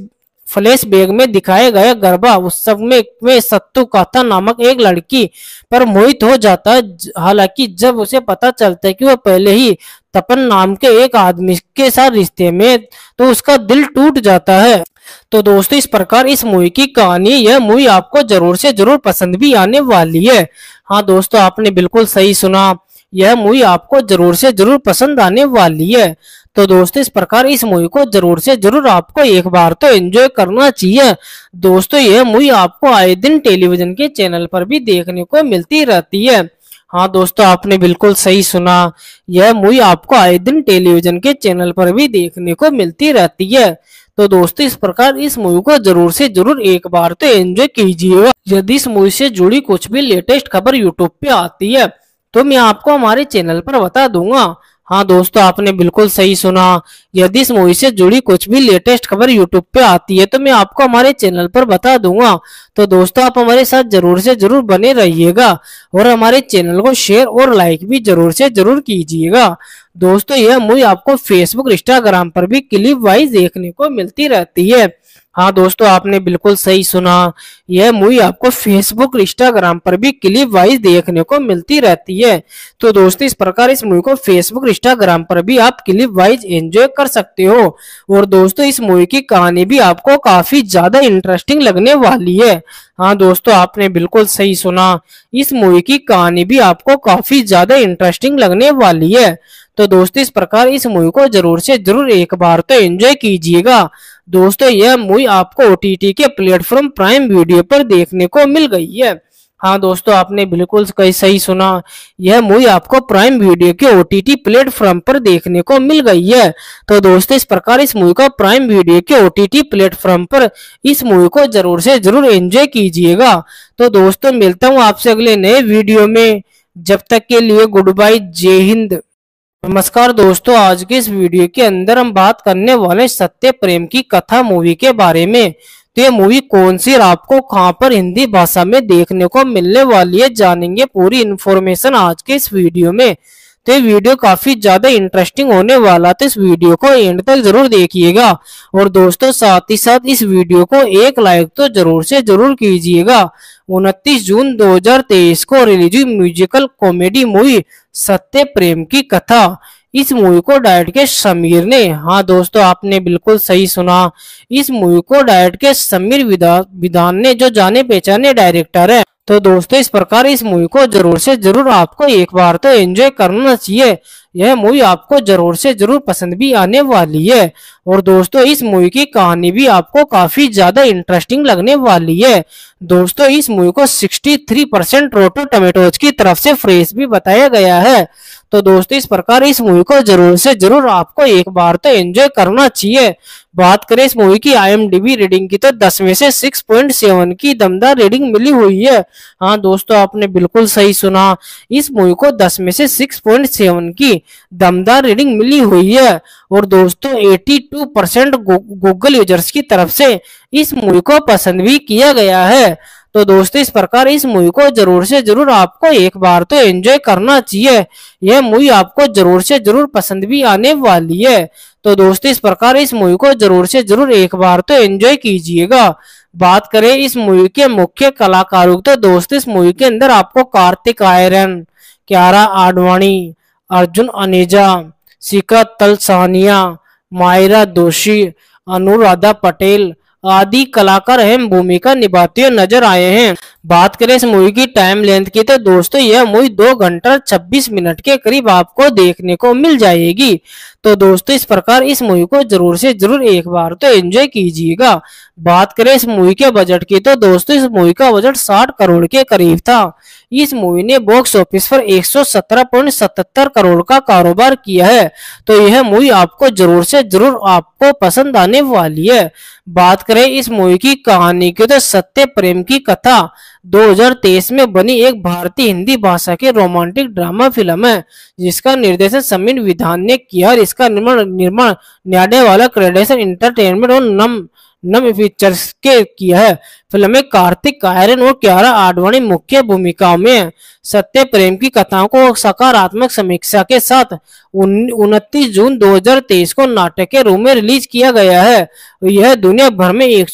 फ्लैश बैग में दिखाए गए गरबा उत्सव में, में सत्तु काथा नामक एक लड़की पर मोहित हो जाता हालांकि जब उसे पता चलता है कि वह पहले ही तपन नाम के एक आदमी के साथ रिश्ते में तो उसका दिल टूट जाता है तो दोस्तों इस प्रकार इस मूवी की कहानी यह मूवी आपको जरूर से जरूर पसंद भी आने वाली है हाँ दोस्तों आपने बिल्कुल सही सुना यह मूवी आपको जरूर से जरूर पसंद आने वाली है तो दोस्तों इस प्रकार इस मूवी को जरूर से जरूर आपको एक बार तो एंजॉय करना चाहिए दोस्तों यह मूवी आपको आए दिन टेलीविजन के चैनल पर भी देखने को मिलती रहती है हाँ दोस्तों आपने बिल्कुल सही सुना यह मूवी आपको आए दिन टेलीविजन के चैनल पर भी देखने को मिलती रहती है तो दोस्तों इस प्रकार इस मूवी को जरूर से जरूर एक बार तो एंजॉय कीजिएगा यदि इस मूवी से जुड़ी कुछ भी लेटेस्ट खबर यूट्यूब पे आती है तो मैं आपको हमारे चैनल पर बता दूंगा हाँ दोस्तों आपने बिल्कुल सही सुना यदि इस मूवी से जुड़ी कुछ भी लेटेस्ट खबर यूट्यूब पे आती है तो मैं आपको हमारे चैनल पर बता दूंगा तो दोस्तों आप हमारे साथ जरूर से जरूर बने रहिएगा और हमारे चैनल को शेयर और लाइक भी जरूर से जरूर कीजिएगा दोस्तों यह मूवी आपको फेसबुक इंस्टाग्राम पर भी क्लिप वाइज देखने को मिलती रहती है हाँ दोस्तों आपने बिल्कुल सही सुना यह मूवी आपको फेसबुक इंस्टाग्राम पर भी क्लिप वाइज देखने को मिलती रहती है तो दोस्तों इस प्रकार इस मूवी को फेसबुक इंस्टाग्राम पर भी आप क्लिप वाइज एंजॉय कर सकते हो और दोस्तों इस मूवी की कहानी भी आपको काफी ज्यादा इंटरेस्टिंग लगने वाली है हाँ दोस्तों आपने बिल्कुल सही सुना इस मूवी की कहानी भी आपको काफी ज्यादा इंटरेस्टिंग लगने वाली है तो दोस्तों इस प्रकार इस मूवी को जरूर से जरूर एक बार तो एंजॉय कीजिएगा दोस्तों यह मूवी आपको ओ के प्लेटफॉर्म प्राइम वीडियो पर देखने को मिल गई है हाँ दोस्तों आपने बिल्कुल कहीं सही सुना यह मूवी आपको प्राइम वीडियो के ओटीटी प्लेटफॉर्म पर देखने को मिल गई है तो दोस्तों इस प्रकार इस मूवी का प्राइम वीडियो के ओटीटी प्लेटफॉर्म पर इस मूवी को जरूर से जरूर एंजॉय कीजिएगा तो दोस्तों मिलता हूँ आपसे अगले नए वीडियो में जब तक के लिए गुड बाय जय हिंद नमस्कार दोस्तों आज के इस वीडियो के अंदर हम बात करने वाले सत्य प्रेम की कथा मूवी के बारे में तो ये मूवी कौन सी आपको कहां पर हिंदी भाषा में देखने को मिलने वाली है जानेंगे पूरी इन्फॉर्मेशन आज के इस वीडियो में तो ये वीडियो काफी ज्यादा इंटरेस्टिंग होने वाला तो इस वीडियो को एंड तक जरूर देखिएगा और दोस्तों साथ ही साथ इस वीडियो को एक लाइक तो जरूर से जरूर कीजिएगा उनतीस जून 2023 को रिलीज हुई म्यूजिकल कॉमेडी मूवी सत्य प्रेम की कथा इस मूवी को डायरेक्ट के समीर ने हाँ दोस्तों आपने बिल्कुल सही सुना इस मूवी को डायरेक्ट के समीर विधान ने जो जाने पहचाने डायरेक्टर है तो दोस्तों इस प्रकार इस मूवी को जरूर से जरूर आपको एक बार तो एंजॉय करना चाहिए यह मूवी आपको जरूर से जरूर पसंद भी आने वाली है और दोस्तों इस मूवी की कहानी भी आपको काफी ज्यादा इंटरेस्टिंग लगने वाली है दोस्तों इस मूवी को 63 परसेंट रोटो टमेटोज की तरफ से फ्रेश भी बताया गया है तो दोस्तों इस प्रकार इस मूवी को जरूर से जरूर आपको एक बार तो एंजॉय करना चाहिए बात करें इस मूवी की आईएमडीबी रीडिंग की तो दस में से 6.7 की दमदार रीडिंग मिली हुई है हाँ दोस्तों आपने बिल्कुल सही सुना इस मूवी को दस में से 6.7 की दमदार रीडिंग मिली हुई है और दोस्तों 82 परसेंट गूगल यूजर्स की तरफ से इस मूवी को पसंद भी किया गया है तो दोस्तों इस प्रकार इस मूवी को जरूर से जरूर आपको एक बार तो एंजॉय करना चाहिए यह मूवी आपको जरूर से जरूर पसंद भी आने वाली है तो दोस्तों इस प्रकार इस मूवी को जरूर से जरूर एक बार तो एंजॉय कीजिएगा बात करें इस मूवी के मुख्य कलाकारों तो दोस्त इस मूवी के अंदर आपको कार्तिक आयरन क्यारा आडवाणी अर्जुन अनेजा तल तलसानिया मायरा दोषी अनुराधा पटेल आदि कलाकार अहम भूमिका निभाते नजर आए हैं बात करें इस मूवी की टाइम लेंथ की तो दोस्तों यह मूवी दो घंटा छब्बीस मिनट के करीब आपको देखने को मिल जाएगी तो दोस्तों इस प्रकार इस मूवी को जरूर से जरूर एक बार तो एंजॉय कीजिएगा बात करें इस मूवी के बजट की तो दोस्तों इस मूवी का बजट 60 करोड़ के करीब था इस मूवी ने बॉक्स ऑफिस पर 117.77 करोड़ का कारोबार किया है तो यह मूवी आपको जरूर से जरूर आपको पसंद आने वाली है बात करें इस मूवी की कहानी की तो सत्य प्रेम की कथा 2023 में बनी एक भारतीय हिंदी भाषा की रोमांटिक ड्रामा फिल्म है जिसका निर्देशन समीर विधान ने किया और इसका निर्माण निर्माण न्याडे वाला क्रेडेशन इंटरटेनमेंट और नम नम फीचर्स के किया है फिल्म में कार्तिक आयरन और क्यारा आडवाणी मुख्य भूमिकाओं में सत्य प्रेम की कथाओं को सकारात्मक समीक्षा के साथ उनतीस जून 2023 को नाटक के रूप में रिलीज किया गया है यह दुनिया भर में एक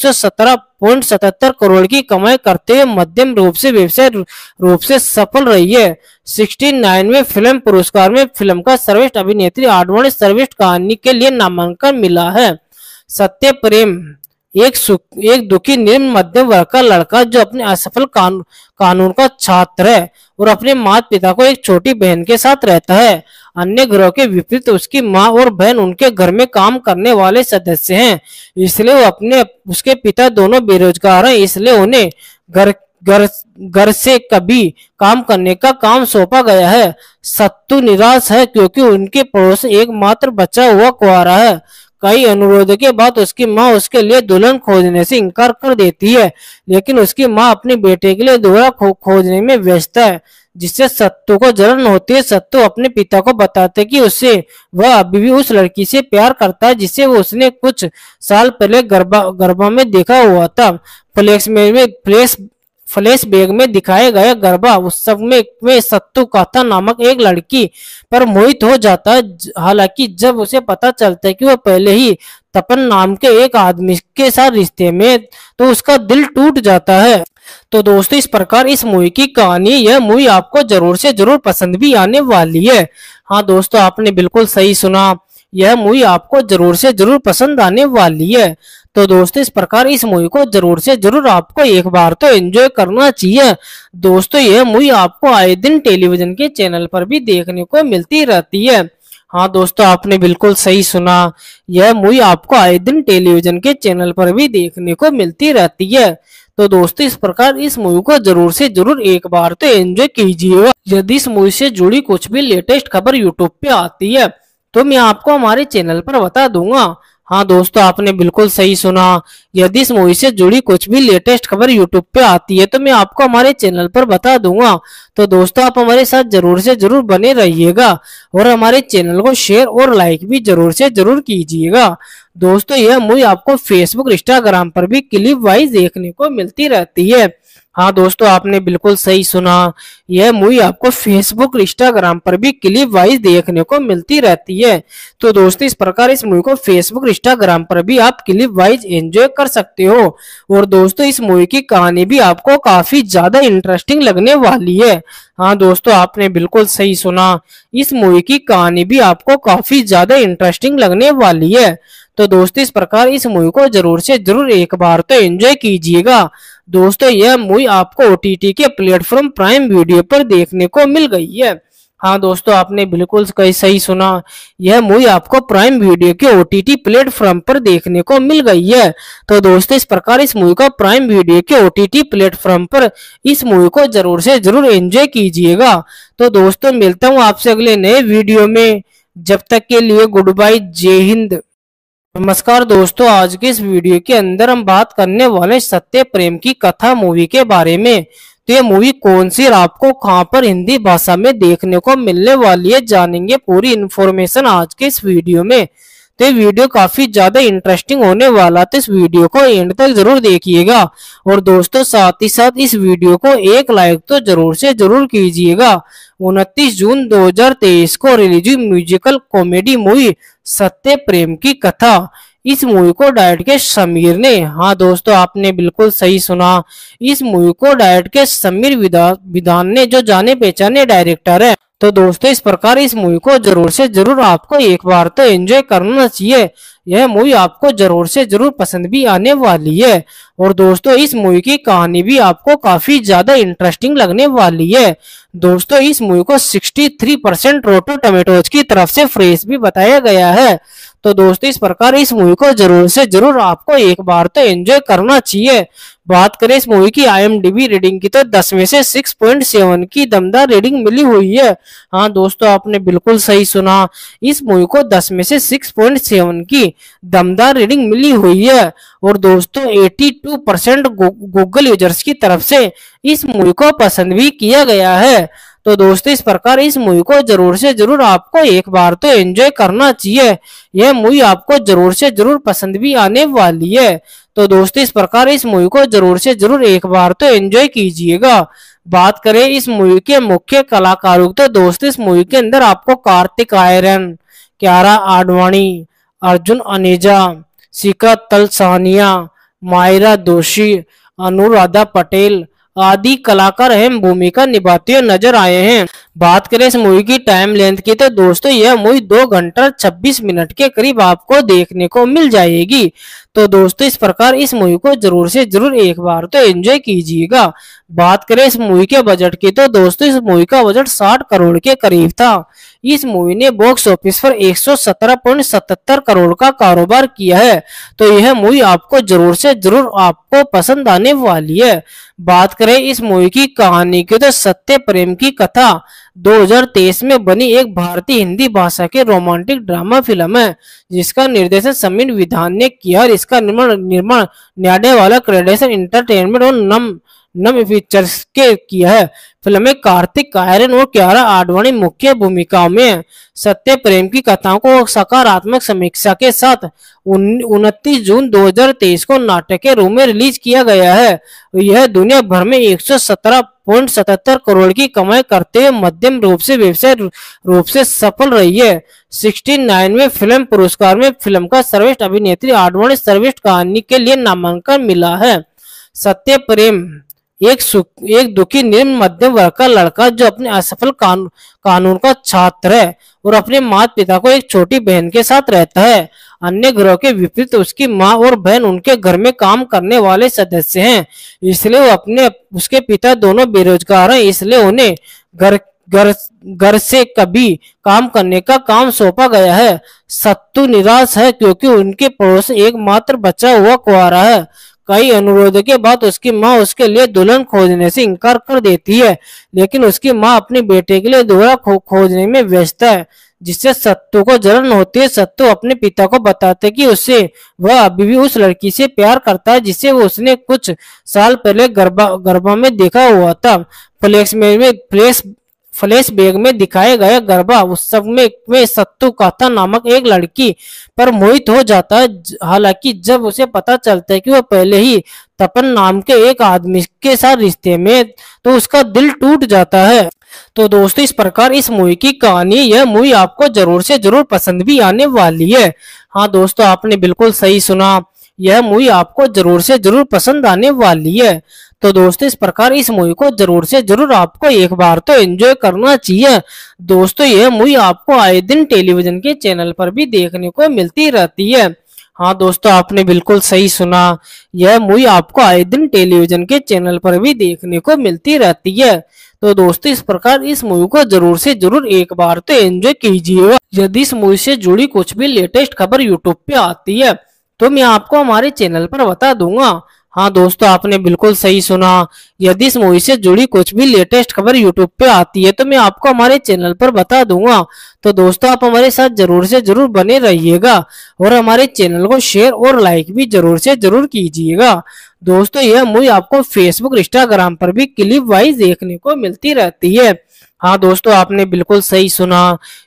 करोड़ की कमाई करते हुए मध्यम रूप से व्यवसाय रूप से सफल रही है नाइन में फिल्म पुरस्कार में फिल्म का सर्वश्रेष्ठ अभिनेत्री आडवाणी सर्वेष्ठ कहानी के लिए नामांकन मिला है सत्य प्रेम एक सुख एक दुखी निम्न मध्यम वर्ग का लड़का जो अपने असफल कानून कानून का छात्र है और अपने माता पिता को एक छोटी बहन के साथ रहता है अन्य ग्रह के विपरीत उसकी माँ और बहन उनके घर में काम करने वाले सदस्य हैं इसलिए वो अपने उसके पिता दोनों बेरोजगार हैं इसलिए उन्हें घर घर घर से कभी काम करने का काम सौंपा गया है सत्तू निराश है क्योंकि उनके पड़ोस एकमात्र बचा हुआ कुआरा है कई अनुरोधों के बाद उसकी माँ उसके लिए दुल्हन खोजने से इनकार कर देती है लेकिन उसकी माँ अपने बेटे के लिए दुल्हन खोजने में व्यस्त है जिससे सत्तू को जलन होती है सत्तू अपने पिता को बताते कि उससे वह अभी भी उस लड़की से प्यार करता है जिसे वो उसने कुछ साल पहले गरबा गरबा में देखा हुआ था फ्लेक्स में फ्लेक्स फ्लैश बैग में दिखाया गया गरबा उत्सव में वे सत्तू काथा नामक एक लड़की पर मोहित हो जाता है हालांकि जब उसे पता चलता है कि वह पहले ही तपन नाम के एक आदमी के साथ रिश्ते में तो उसका दिल टूट जाता है तो दोस्तों इस प्रकार इस मूवी की कहानी यह मूवी आपको जरूर से जरूर पसंद भी आने वाली है हाँ दोस्तों आपने बिल्कुल सही सुना यह मूवी आपको जरूर से जरूर पसंद आने वाली है तो दोस्तों इस प्रकार इस मूवी को जरूर से जरूर आपको एक बार तो एंजॉय करना चाहिए दोस्तों यह मूवी आपको आए दिन टेलीविजन के चैनल पर भी देखने को मिलती रहती है हाँ दोस्तों आपने बिल्कुल सही सुना यह मूवी आपको आए दिन टेलीविजन के चैनल पर भी देखने को मिलती रहती है तो दोस्तों इस प्रकार इस मूवी को जरूर से जरूर एक बार तो एंजॉय कीजिएगा यदि इस मूवी से जुड़ी कुछ भी लेटेस्ट खबर यूट्यूब पे आती है तो मैं आपको हमारे चैनल पर बता दूंगा हाँ दोस्तों आपने बिल्कुल सही सुना यदि इस मूवी से जुड़ी कुछ भी लेटेस्ट खबर यूट्यूब पे आती है तो मैं आपको हमारे चैनल पर बता दूंगा तो दोस्तों आप हमारे साथ जरूर से जरूर बने रहिएगा और हमारे चैनल को शेयर और लाइक भी जरूर से जरूर कीजिएगा दोस्तों यह मूवी आपको फेसबुक इंस्टाग्राम पर भी क्लिप वाइज देखने को मिलती रहती है हाँ दोस्तों आपने बिल्कुल सही सुना यह मूवी आपको फेसबुक इंस्टाग्राम पर भी क्लिप वाइज देखने को मिलती रहती है तो दोस्तों इस प्रकार इस मूवी को फेसबुक इंस्टाग्राम पर भी आप क्लिप वाइज एंजॉय कर सकते हो और दोस्तों इस मूवी की कहानी भी आपको काफी ज्यादा इंटरेस्टिंग लगने वाली है हाँ दोस्तों आपने बिल्कुल सही सुना इस मूवी की कहानी भी आपको काफी ज्यादा इंटरेस्टिंग लगने वाली है तो दोस्तों इस प्रकार इस मूवी को जरूर से जरूर एक बार तो एंजॉय कीजिएगा दोस्तों यह मूवी आपको ओ के प्लेटफॉर्म प्राइम वीडियो पर देखने को मिल गई है हाँ दोस्तों आपने बिल्कुल सही सुना यह मूवी आपको प्राइम वीडियो के ओ प्लेटफॉर्म पर देखने को मिल गई है तो दोस्तों इस प्रकार इस मूवी को प्राइम वीडियो के ओ टी टी प्लेटफॉर्म पर इस मूवी को जरूर से जरूर एंजॉय कीजिएगा तो दोस्तों मिलता हूँ आपसे अगले नए वीडियो में जब तक के लिए गुड बाय जय हिंद नमस्कार दोस्तों आज के इस वीडियो के अंदर हम बात करने वाले सत्य प्रेम की कथा मूवी के बारे में तो ये मूवी कौन सी और आपको कहाँ पर हिंदी भाषा में देखने को मिलने वाली है जानेंगे पूरी इन्फॉर्मेशन आज के इस वीडियो में तो ये वीडियो काफी ज्यादा इंटरेस्टिंग होने वाला तो इस वीडियो को एंड तक जरूर देखिएगा और दोस्तों साथ ही साथ इस वीडियो को एक लाइक तो जरूर से जरूर कीजिएगा उनतीस जून 2023 को रिलीज हुई म्यूजिकल कॉमेडी मूवी सत्य प्रेम की कथा इस मूवी को डायरेक्ट के समीर ने हाँ दोस्तों आपने बिल्कुल सही सुना इस मूवी को डायरेक्ट के समीर विधान ने जो जाने पहचाने डायरेक्टर है तो दोस्तों इस प्रकार इस मूवी को जरूर से जरूर आपको एक बार तो एंजॉय करना चाहिए यह मूवी आपको जरूर से जरूर पसंद भी आने वाली है और दोस्तों इस मूवी की कहानी भी आपको काफी ज्यादा इंटरेस्टिंग लगने वाली है दोस्तों इस मूवी को 63 परसेंट रोटो टोमेटोज की तरफ से फ्रेश भी बताया गया है तो दोस्तों इस प्रकार इस मूवी को जरूर से जरूर आपको एक बार तो एंजॉय करना चाहिए बात करें इस मूवी की आईएमडीबी रेटिंग की तो 10 में से 6.7 की दमदार रेटिंग मिली हुई है हाँ दोस्तों आपने बिल्कुल सही सुना इस मूवी को 10 में से 6.7 की दमदार रेटिंग मिली हुई है और दोस्तों 82 परसेंट गूगल यूजर्स की तरफ से इस मूवी को पसंद भी किया गया है तो दोस्तों इस प्रकार इस मूवी को जरूर से जरूर आपको एक बार तो एंजॉय करना चाहिए यह मूवी आपको जरूर से जरूर पसंद भी आने वाली है तो दोस्तों इस प्रकार इस मूवी को जरूर से जरूर एक बार तो एंजॉय कीजिएगा बात करें इस मूवी के मुख्य कलाकारों तो दोस्तों इस मूवी के अंदर आपको कार्तिक आयरन क्यारा आडवाणी अर्जुन अनेजा शिखा तलसानिया मायरा दोषी अनुराधा पटेल आदि कलाकार अहम भूमिका निभाते हुए नजर आए हैं बात करें इस मूवी की टाइम लेंथ की तो दोस्तों यह मूवी दो घंटा छब्बीस मिनट के करीब आपको देखने को मिल जाएगी तो दोस्तों इस प्रकार इस मूवी को जरूर से जरूर एक बार तो एंजॉय कीजिएगा बात करें इस मूवी के बजट की तो दोस्तों इस मूवी का बजट 60 करोड़ के करीब था इस मूवी ने बॉक्स ऑफिस पर 117.77 करोड़ का कारोबार किया है तो यह मूवी आपको जरूर से जरूर आपको पसंद आने वाली है बात करें इस मूवी की कहानी की तो सत्य प्रेम की कथा 2023 में बनी एक भारतीय हिंदी भाषा के रोमांटिक ड्रामा फिल्म है जिसका निर्देशन समीर विधान ने किया और इसका निर्माण निर्माण न्याडे वाला क्रेडेशन इंटरटेनमेंट और नम नम पिक्चर्स के किया है फिल्म में कार्तिक आयरन और क्यारा आडवाणी मुख्य भूमिकाओं में सत्य प्रेम की कथाओं को सकारात्मक समीक्षा के साथ उनतीस जून 2023 को नाटक के रूप में रिलीज किया गया है यह दुनिया भर में एक करोड़ की कमाई करते हुए मध्यम रूप से व्यवसाय रूप से सफल रही है 69 में फिल्म पुरस्कार में फिल्म का सर्वेष्ठ अभिनेत्री आडवाणी सर्वेष्ठ कहानी के लिए नामांकन मिला है सत्य प्रेम एक एक दुखी निम्न मध्यम वर्ग का लड़का जो अपने असफल कानून कानून का छात्र है और अपने माता पिता को एक छोटी बहन के साथ रहता है अन्य ग्रह के विपरीत उसकी माँ और बहन उनके घर में काम करने वाले सदस्य हैं इसलिए वो अपने उसके पिता दोनों बेरोजगार हैं इसलिए उन्हें घर घर घर से कभी काम करने का काम सौंपा गया है सत्तू निराश है क्योंकि उनके पड़ोस एकमात्र बचा हुआ कुआरा है कई अनुरोधों के बाद उसकी माँ उसके लिए दुल्हन खोजने से इनकार कर देती है लेकिन उसकी माँ अपने बेटे के लिए दुल्हन खो, खोजने में व्यस्त है जिससे सत्तू को जलन होती है सत्तू अपने पिता को बताते कि उससे वह अभी भी उस लड़की से प्यार करता है जिसे वो उसने कुछ साल पहले गरबा गरबा में देखा हुआ था फ्लेक्स में, में फ्लेक्स फ्लैश बैग में दिखाए गए गरबा उत्सव में, में सत्तु काथा नामक एक लड़की पर मोहित हो जाता है हालांकि जब उसे पता चलता है कि वह पहले ही तपन नाम के एक आदमी के साथ रिश्ते में तो उसका दिल टूट जाता है तो दोस्तों इस प्रकार इस मूवी की कहानी यह मूवी आपको जरूर से जरूर पसंद भी आने वाली है हाँ दोस्तों आपने बिल्कुल सही सुना यह मूवी आपको जरूर से जरूर पसंद आने वाली है तो दोस्तों इस प्रकार इस मूवी को जरूर से जरूर आपको एक बार तो एंजॉय करना चाहिए दोस्तों यह मूवी आपको आए दिन टेलीविजन के चैनल पर भी देखने को मिलती रहती है हाँ दोस्तों आपने बिल्कुल सही सुना यह मूवी आपको आए दिन टेलीविजन के चैनल पर भी देखने को मिलती रहती है तो दोस्तों इस प्रकार इस मूवी को जरूर से जरूर एक बार तो एंजॉय कीजिएगा यदि इस मूवी से जुड़ी कुछ भी लेटेस्ट खबर यूट्यूब पे आती है तो मैं आपको हमारे चैनल पर बता दूंगा हाँ दोस्तों आपने बिल्कुल सही सुना यदि इस मूवी से जुड़ी कुछ भी लेटेस्ट खबर यूट्यूब पे आती है तो मैं आपको हमारे चैनल पर बता दूंगा तो दोस्तों आप हमारे साथ जरूर से जरूर बने रहिएगा और हमारे चैनल को शेयर और लाइक भी जरूर से जरूर कीजिएगा दोस्तों यह मूवी आपको फेसबुक इंस्टाग्राम पर भी क्लिप वाइज देखने को मिलती रहती है हाँ दोस्तों आपने बिल्कुल सही सुना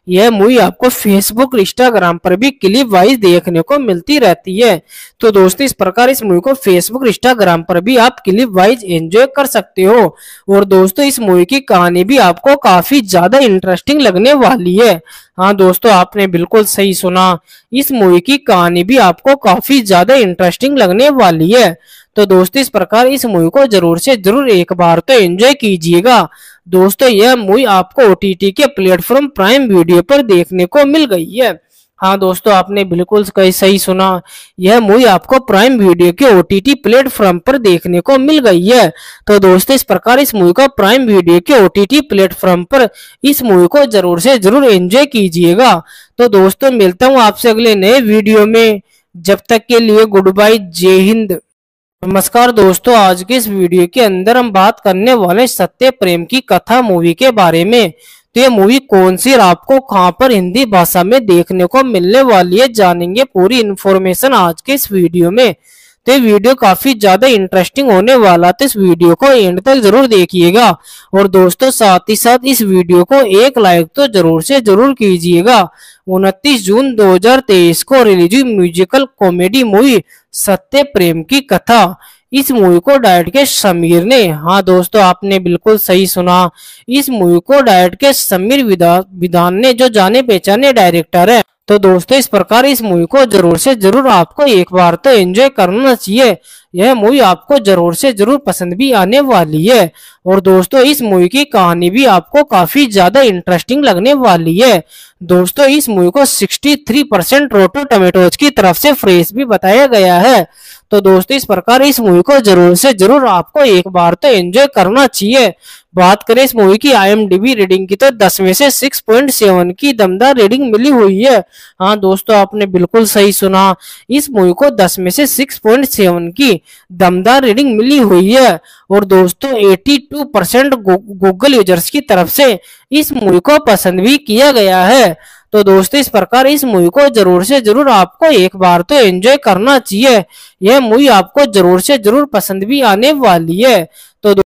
यह मूवी आपको फेसबुक इंस्टाग्राम पर भी क्लिप वाइज देखने को मिलती रहती है तो दोस्तों इस प्रकार इस मूवी को फेसबुक इंस्टाग्राम पर भी आप क्लिप वाइज एंजॉय कर सकते हो और दोस्तों इस मूवी की कहानी भी आपको काफी ज्यादा इंटरेस्टिंग लगने वाली है हाँ दोस्तों आपने बिल्कुल सही सुना इस मूवी की कहानी भी आपको काफी ज्यादा इंटरेस्टिंग लगने वाली है तो दोस्तों इस प्रकार इस मूवी को जरूर से जरूर एक बार तो एंजॉय कीजिएगा दोस्तों यह मूवी आपको ओ के प्लेटफॉर्म प्राइम वीडियो पर देखने को मिल गई है हाँ दोस्तों आपने बिल्कुल सही सुना यह मूवी आपको प्राइम वीडियो के ओटीटी प्लेटफॉर्म पर देखने को मिल गई है तो दोस्तों इस प्रकार इस मूवी का प्राइम वीडियो के ओटीटी प्लेटफॉर्म पर इस मूवी को जरूर से जरूर एंजॉय कीजिएगा तो दोस्तों मिलता हूँ आपसे अगले नए वीडियो में जब तक के लिए गुड बाय जय हिंद नमस्कार दोस्तों आज के इस वीडियो के अंदर हम बात करने वाले सत्य प्रेम की कथा मूवी के बारे में तो ये मूवी कौन सी आपको कहां पर हिंदी भाषा में देखने को मिलने वाली है जानेंगे पूरी इन्फॉर्मेशन आज के इस वीडियो में तो ये वीडियो काफी ज्यादा इंटरेस्टिंग होने वाला तो इस वीडियो को एंड तक जरूर देखिएगा और दोस्तों साथ ही साथ इस वीडियो को एक लाइक तो जरूर से जरूर कीजिएगा उनतीस जून 2023 को रिलीज हुई म्यूजिकल कॉमेडी मूवी सत्य प्रेम की कथा इस मूवी को डायट के समीर ने हाँ दोस्तों आपने बिल्कुल सही सुना इस मूवी को डायट के समीर विधान ने जो जाने पहचाने डायरेक्टर है तो दोस्तों इस प्रकार इस मूवी को जरूर से जरूर आपको एक बार तो एंजॉय करना चाहिए यह मूवी आपको जरूर से जरूर पसंद भी आने वाली है और दोस्तों इस मूवी की कहानी भी आपको काफी ज्यादा इंटरेस्टिंग लगने वाली है दोस्तों इस मूवी को 63 परसेंट रोटो टमेटोज की तरफ से फ्रेश भी बताया गया है तो दोस्तों इस प्रकार इस मूवी को जरूर से जरूर आपको एक बार तो एंजॉय करना चाहिए बात करें इस मूवी की आई रेटिंग की तो दस में से सिक्स पॉइंट सेवन की दमदार रेटिंग मिली हुई है हाँ दोस्तों आपने बिल्कुल सही सुना इस मूवी को दस में से सिक्स सेवन की दमदार रेटिंग मिली हुई है और दोस्तों 82 परसेंट गूगल यूजर्स की तरफ से इस मूवी को पसंद भी किया गया है तो दोस्तों इस प्रकार इस मूवी को जरूर से जरूर आपको एक बार तो एंजॉय करना चाहिए यह मूवी आपको जरूर से जरूर पसंद भी आने वाली है